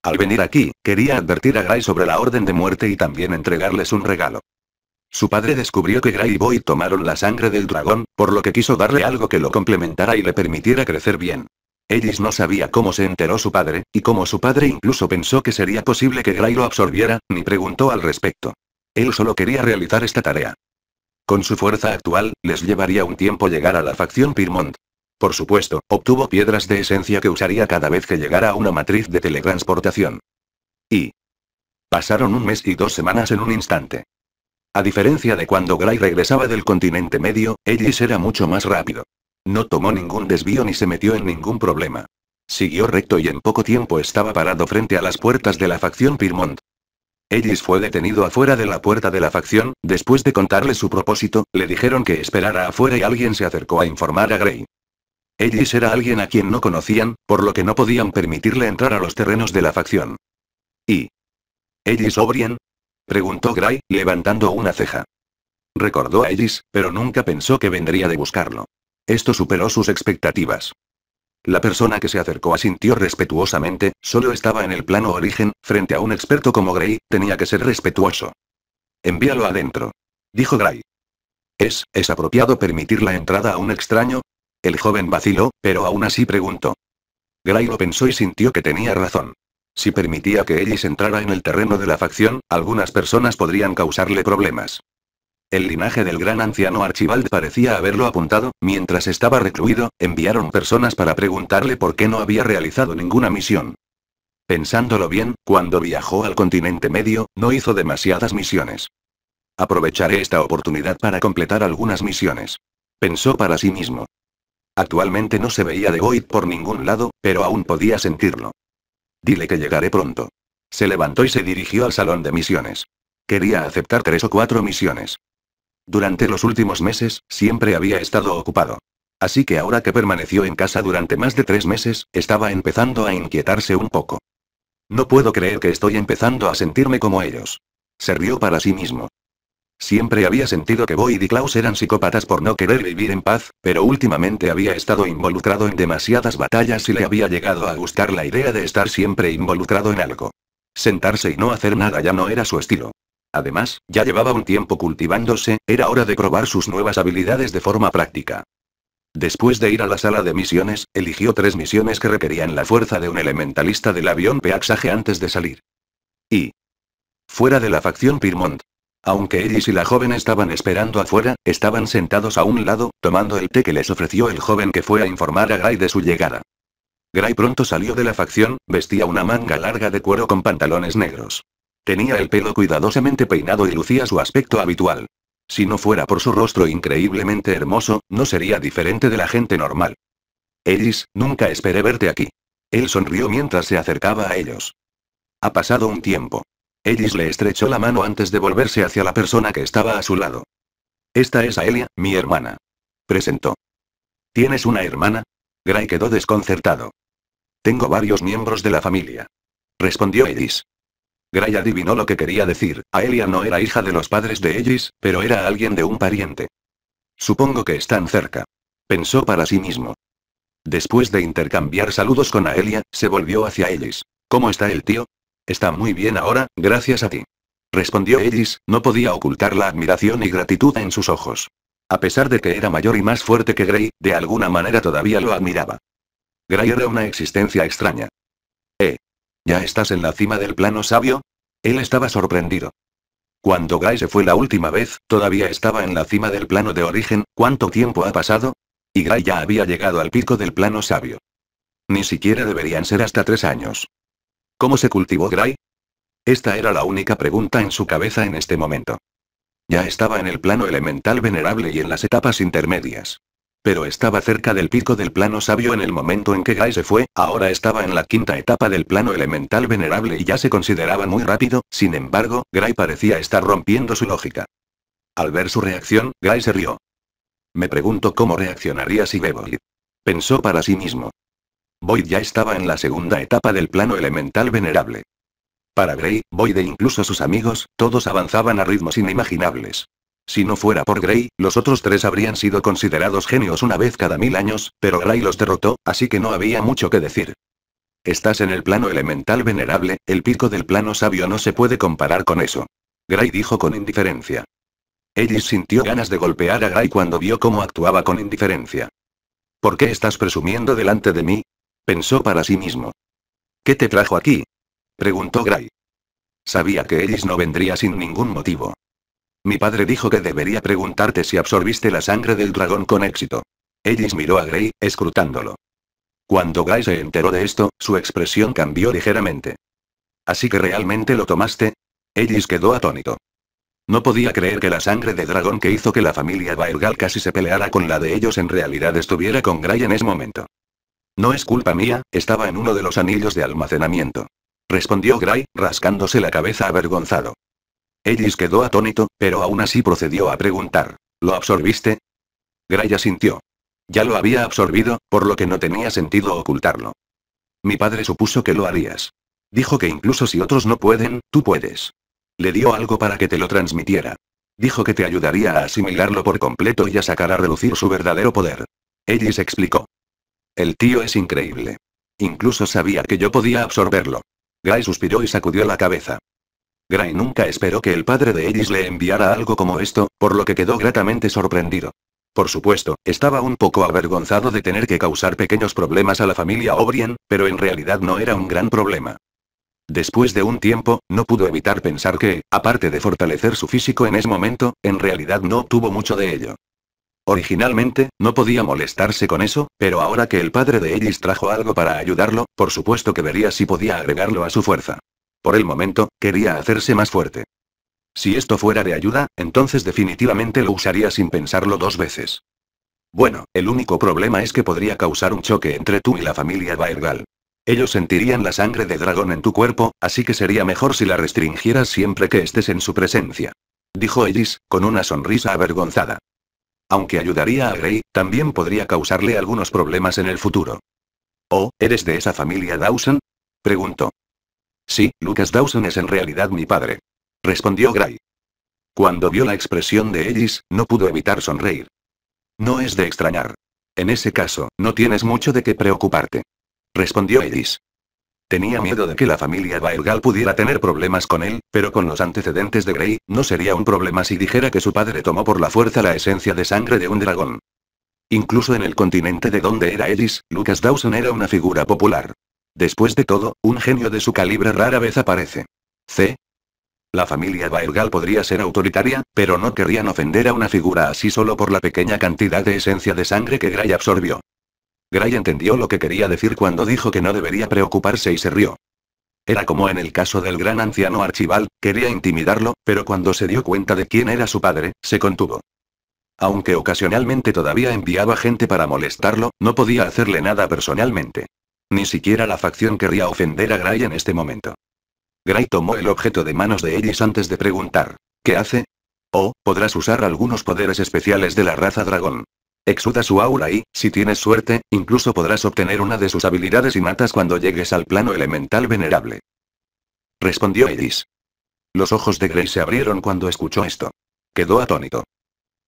Al venir aquí, quería advertir a Gray sobre la orden de muerte y también entregarles un regalo. Su padre descubrió que Gray y Boy tomaron la sangre del dragón, por lo que quiso darle algo que lo complementara y le permitiera crecer bien. Ellis no sabía cómo se enteró su padre, y cómo su padre incluso pensó que sería posible que Gray lo absorbiera, ni preguntó al respecto. Él solo quería realizar esta tarea. Con su fuerza actual, les llevaría un tiempo llegar a la facción Pyrmont. Por supuesto, obtuvo piedras de esencia que usaría cada vez que llegara a una matriz de teletransportación. Y... Pasaron un mes y dos semanas en un instante. A diferencia de cuando Gray regresaba del continente medio, Ellis era mucho más rápido. No tomó ningún desvío ni se metió en ningún problema. Siguió recto y en poco tiempo estaba parado frente a las puertas de la facción Pirmont. Ellis fue detenido afuera de la puerta de la facción, después de contarle su propósito, le dijeron que esperara afuera y alguien se acercó a informar a Gray. Ellis era alguien a quien no conocían, por lo que no podían permitirle entrar a los terrenos de la facción. ¿Y? ¿Ellis O'Brien? Preguntó Gray, levantando una ceja. Recordó a Iris, pero nunca pensó que vendría de buscarlo. Esto superó sus expectativas. La persona que se acercó asintió respetuosamente, solo estaba en el plano origen, frente a un experto como Gray, tenía que ser respetuoso. Envíalo adentro. Dijo Gray. ¿Es, es apropiado permitir la entrada a un extraño? El joven vaciló, pero aún así preguntó. Gray lo pensó y sintió que tenía razón. Si permitía que Ellis entrara en el terreno de la facción, algunas personas podrían causarle problemas. El linaje del gran anciano Archibald parecía haberlo apuntado, mientras estaba recluido, enviaron personas para preguntarle por qué no había realizado ninguna misión. Pensándolo bien, cuando viajó al continente medio, no hizo demasiadas misiones. Aprovecharé esta oportunidad para completar algunas misiones. Pensó para sí mismo. Actualmente no se veía de Void por ningún lado, pero aún podía sentirlo. Dile que llegaré pronto. Se levantó y se dirigió al salón de misiones. Quería aceptar tres o cuatro misiones. Durante los últimos meses, siempre había estado ocupado. Así que ahora que permaneció en casa durante más de tres meses, estaba empezando a inquietarse un poco. No puedo creer que estoy empezando a sentirme como ellos. Se rió para sí mismo. Siempre había sentido que Boyd y Klaus eran psicópatas por no querer vivir en paz, pero últimamente había estado involucrado en demasiadas batallas y le había llegado a gustar la idea de estar siempre involucrado en algo. Sentarse y no hacer nada ya no era su estilo. Además, ya llevaba un tiempo cultivándose, era hora de probar sus nuevas habilidades de forma práctica. Después de ir a la sala de misiones, eligió tres misiones que requerían la fuerza de un elementalista del avión peaxaje antes de salir. Y, Fuera de la facción Pirmont, aunque Ellis y la joven estaban esperando afuera, estaban sentados a un lado, tomando el té que les ofreció el joven que fue a informar a Gray de su llegada. Gray pronto salió de la facción, vestía una manga larga de cuero con pantalones negros. Tenía el pelo cuidadosamente peinado y lucía su aspecto habitual. Si no fuera por su rostro increíblemente hermoso, no sería diferente de la gente normal. Ellis, nunca esperé verte aquí. Él sonrió mientras se acercaba a ellos. Ha pasado un tiempo. Ellis le estrechó la mano antes de volverse hacia la persona que estaba a su lado. Esta es Aelia, mi hermana. Presentó. ¿Tienes una hermana? Gray quedó desconcertado. Tengo varios miembros de la familia. Respondió Ellis. Gray adivinó lo que quería decir, Aelia no era hija de los padres de Ellis, pero era alguien de un pariente. Supongo que están cerca. Pensó para sí mismo. Después de intercambiar saludos con Aelia, se volvió hacia Ellis. ¿Cómo está el tío? Está muy bien ahora, gracias a ti. Respondió Ellis, no podía ocultar la admiración y gratitud en sus ojos. A pesar de que era mayor y más fuerte que Grey, de alguna manera todavía lo admiraba. Grey era una existencia extraña. ¿Eh? ¿Ya estás en la cima del plano sabio? Él estaba sorprendido. Cuando Gray se fue la última vez, todavía estaba en la cima del plano de origen, ¿cuánto tiempo ha pasado? Y Gray ya había llegado al pico del plano sabio. Ni siquiera deberían ser hasta tres años. ¿Cómo se cultivó Gray? Esta era la única pregunta en su cabeza en este momento. Ya estaba en el plano elemental venerable y en las etapas intermedias. Pero estaba cerca del pico del plano sabio en el momento en que Gray se fue, ahora estaba en la quinta etapa del plano elemental venerable y ya se consideraba muy rápido, sin embargo, Gray parecía estar rompiendo su lógica. Al ver su reacción, Gray se rió. Me pregunto cómo reaccionaría si Beboid. Pensó para sí mismo. Boyd ya estaba en la segunda etapa del plano elemental venerable. Para Grey, Boyd e incluso sus amigos, todos avanzaban a ritmos inimaginables. Si no fuera por Grey, los otros tres habrían sido considerados genios una vez cada mil años, pero Gray los derrotó, así que no había mucho que decir. Estás en el plano elemental venerable, el pico del plano sabio no se puede comparar con eso. Gray dijo con indiferencia. Ellis sintió ganas de golpear a Gray cuando vio cómo actuaba con indiferencia. ¿Por qué estás presumiendo delante de mí? Pensó para sí mismo. ¿Qué te trajo aquí? Preguntó Gray. Sabía que Ellis no vendría sin ningún motivo. Mi padre dijo que debería preguntarte si absorbiste la sangre del dragón con éxito. Ellis miró a Gray, escrutándolo. Cuando Gray se enteró de esto, su expresión cambió ligeramente. ¿Así que realmente lo tomaste? Ellis quedó atónito. No podía creer que la sangre de dragón que hizo que la familia Baergal casi se peleara con la de ellos en realidad estuviera con Gray en ese momento. No es culpa mía, estaba en uno de los anillos de almacenamiento. Respondió Gray, rascándose la cabeza avergonzado. Ellis quedó atónito, pero aún así procedió a preguntar. ¿Lo absorbiste? Gray asintió. Ya lo había absorbido, por lo que no tenía sentido ocultarlo. Mi padre supuso que lo harías. Dijo que incluso si otros no pueden, tú puedes. Le dio algo para que te lo transmitiera. Dijo que te ayudaría a asimilarlo por completo y a sacar a relucir su verdadero poder. Ellis explicó. El tío es increíble. Incluso sabía que yo podía absorberlo. Gray suspiró y sacudió la cabeza. Gray nunca esperó que el padre de Ellis le enviara algo como esto, por lo que quedó gratamente sorprendido. Por supuesto, estaba un poco avergonzado de tener que causar pequeños problemas a la familia O'Brien, pero en realidad no era un gran problema. Después de un tiempo, no pudo evitar pensar que, aparte de fortalecer su físico en ese momento, en realidad no obtuvo mucho de ello. Originalmente, no podía molestarse con eso, pero ahora que el padre de Ellis trajo algo para ayudarlo, por supuesto que vería si podía agregarlo a su fuerza. Por el momento, quería hacerse más fuerte. Si esto fuera de ayuda, entonces definitivamente lo usaría sin pensarlo dos veces. Bueno, el único problema es que podría causar un choque entre tú y la familia Baergal. Ellos sentirían la sangre de dragón en tu cuerpo, así que sería mejor si la restringieras siempre que estés en su presencia. Dijo Ellis, con una sonrisa avergonzada. Aunque ayudaría a Grey, también podría causarle algunos problemas en el futuro. Oh, ¿eres de esa familia Dawson? Preguntó. Sí, Lucas Dawson es en realidad mi padre. Respondió Gray. Cuando vio la expresión de Ellis, no pudo evitar sonreír. No es de extrañar. En ese caso, no tienes mucho de qué preocuparte. Respondió Ellis. Tenía miedo de que la familia Baergal pudiera tener problemas con él, pero con los antecedentes de Grey, no sería un problema si dijera que su padre tomó por la fuerza la esencia de sangre de un dragón. Incluso en el continente de donde era Ellis, Lucas Dawson era una figura popular. Después de todo, un genio de su calibre rara vez aparece. C. La familia Baergal podría ser autoritaria, pero no querrían ofender a una figura así solo por la pequeña cantidad de esencia de sangre que Gray absorbió. Gray entendió lo que quería decir cuando dijo que no debería preocuparse y se rió. Era como en el caso del gran anciano Archibald, quería intimidarlo, pero cuando se dio cuenta de quién era su padre, se contuvo. Aunque ocasionalmente todavía enviaba gente para molestarlo, no podía hacerle nada personalmente. Ni siquiera la facción querría ofender a Gray en este momento. Gray tomó el objeto de manos de Ellis antes de preguntar, ¿qué hace? O, podrás usar algunos poderes especiales de la raza dragón. Exuda su aura y, si tienes suerte, incluso podrás obtener una de sus habilidades innatas cuando llegues al plano elemental venerable. Respondió Edis. Los ojos de Grey se abrieron cuando escuchó esto. Quedó atónito.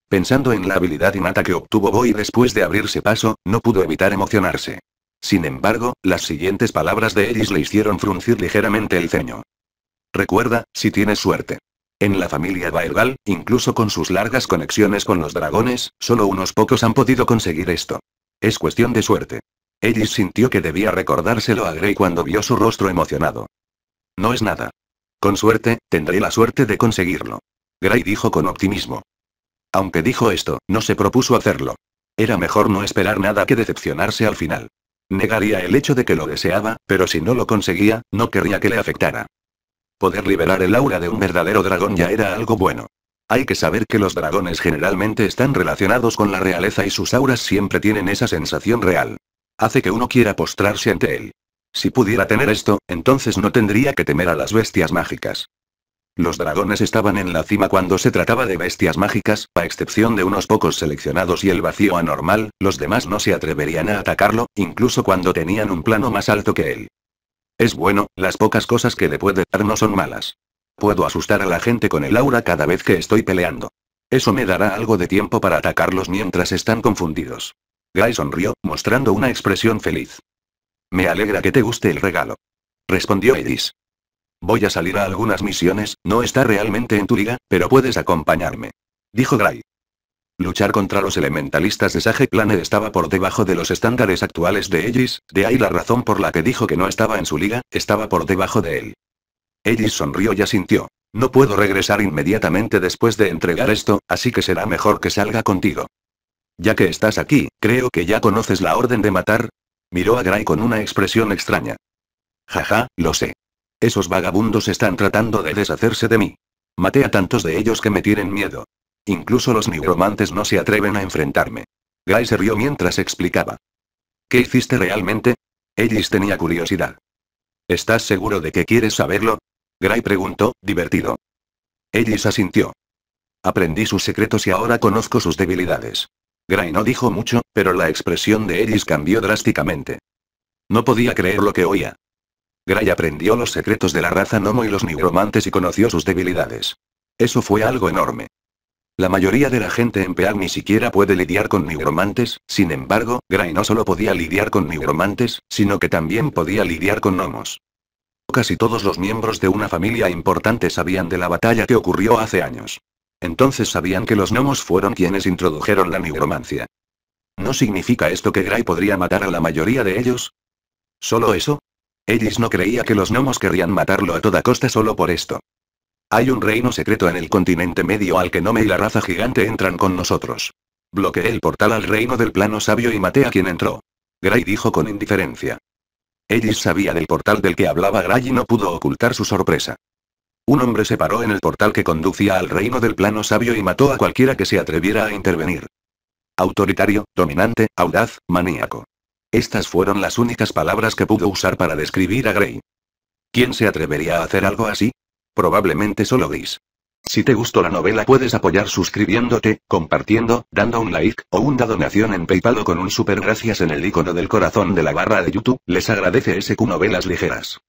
Pensando en la habilidad innata que obtuvo Boy después de abrirse paso, no pudo evitar emocionarse. Sin embargo, las siguientes palabras de Edis le hicieron fruncir ligeramente el ceño. Recuerda, si tienes suerte. En la familia Baergal, incluso con sus largas conexiones con los dragones, solo unos pocos han podido conseguir esto. Es cuestión de suerte. Ellis sintió que debía recordárselo a Grey cuando vio su rostro emocionado. No es nada. Con suerte, tendré la suerte de conseguirlo. Gray dijo con optimismo. Aunque dijo esto, no se propuso hacerlo. Era mejor no esperar nada que decepcionarse al final. Negaría el hecho de que lo deseaba, pero si no lo conseguía, no querría que le afectara. Poder liberar el aura de un verdadero dragón ya era algo bueno. Hay que saber que los dragones generalmente están relacionados con la realeza y sus auras siempre tienen esa sensación real. Hace que uno quiera postrarse ante él. Si pudiera tener esto, entonces no tendría que temer a las bestias mágicas. Los dragones estaban en la cima cuando se trataba de bestias mágicas, a excepción de unos pocos seleccionados y el vacío anormal, los demás no se atreverían a atacarlo, incluso cuando tenían un plano más alto que él. Es bueno, las pocas cosas que le puede dar no son malas. Puedo asustar a la gente con el aura cada vez que estoy peleando. Eso me dará algo de tiempo para atacarlos mientras están confundidos. Guy sonrió, mostrando una expresión feliz. Me alegra que te guste el regalo. Respondió Edis. Voy a salir a algunas misiones, no está realmente en tu liga, pero puedes acompañarme. Dijo Gray. Luchar contra los elementalistas de Sage estaba por debajo de los estándares actuales de Aegis, de ahí la razón por la que dijo que no estaba en su liga, estaba por debajo de él. Aegis sonrió y asintió. No puedo regresar inmediatamente después de entregar esto, así que será mejor que salga contigo. Ya que estás aquí, creo que ya conoces la orden de matar. Miró a Gray con una expresión extraña. Jaja, lo sé. Esos vagabundos están tratando de deshacerse de mí. Maté a tantos de ellos que me tienen miedo. Incluso los neuromantes no se atreven a enfrentarme. Gray se rió mientras explicaba. ¿Qué hiciste realmente? Ellis tenía curiosidad. ¿Estás seguro de que quieres saberlo? Gray preguntó, divertido. Ellis asintió. Aprendí sus secretos y ahora conozco sus debilidades. Gray no dijo mucho, pero la expresión de Ellis cambió drásticamente. No podía creer lo que oía. Gray aprendió los secretos de la raza Nomo y los neuromantes y conoció sus debilidades. Eso fue algo enorme. La mayoría de la gente en Peag ni siquiera puede lidiar con nigromantes, sin embargo, Gray no solo podía lidiar con nigromantes, sino que también podía lidiar con gnomos. Casi todos los miembros de una familia importante sabían de la batalla que ocurrió hace años. Entonces sabían que los gnomos fueron quienes introdujeron la nigromancia. ¿No significa esto que Gray podría matar a la mayoría de ellos? ¿Solo eso? Ellis no creía que los gnomos querrían matarlo a toda costa solo por esto. Hay un reino secreto en el continente medio al que Nome y la raza gigante entran con nosotros. Bloqueé el portal al reino del plano sabio y maté a quien entró. Gray dijo con indiferencia. Ellis sabía del portal del que hablaba Gray y no pudo ocultar su sorpresa. Un hombre se paró en el portal que conducía al reino del plano sabio y mató a cualquiera que se atreviera a intervenir. Autoritario, dominante, audaz, maníaco. Estas fueron las únicas palabras que pudo usar para describir a Gray ¿Quién se atrevería a hacer algo así? Probablemente solo gris. Si te gustó la novela puedes apoyar suscribiéndote, compartiendo, dando un like, o una donación en Paypal o con un super gracias en el icono del corazón de la barra de YouTube, les agradece SQ Novelas Ligeras.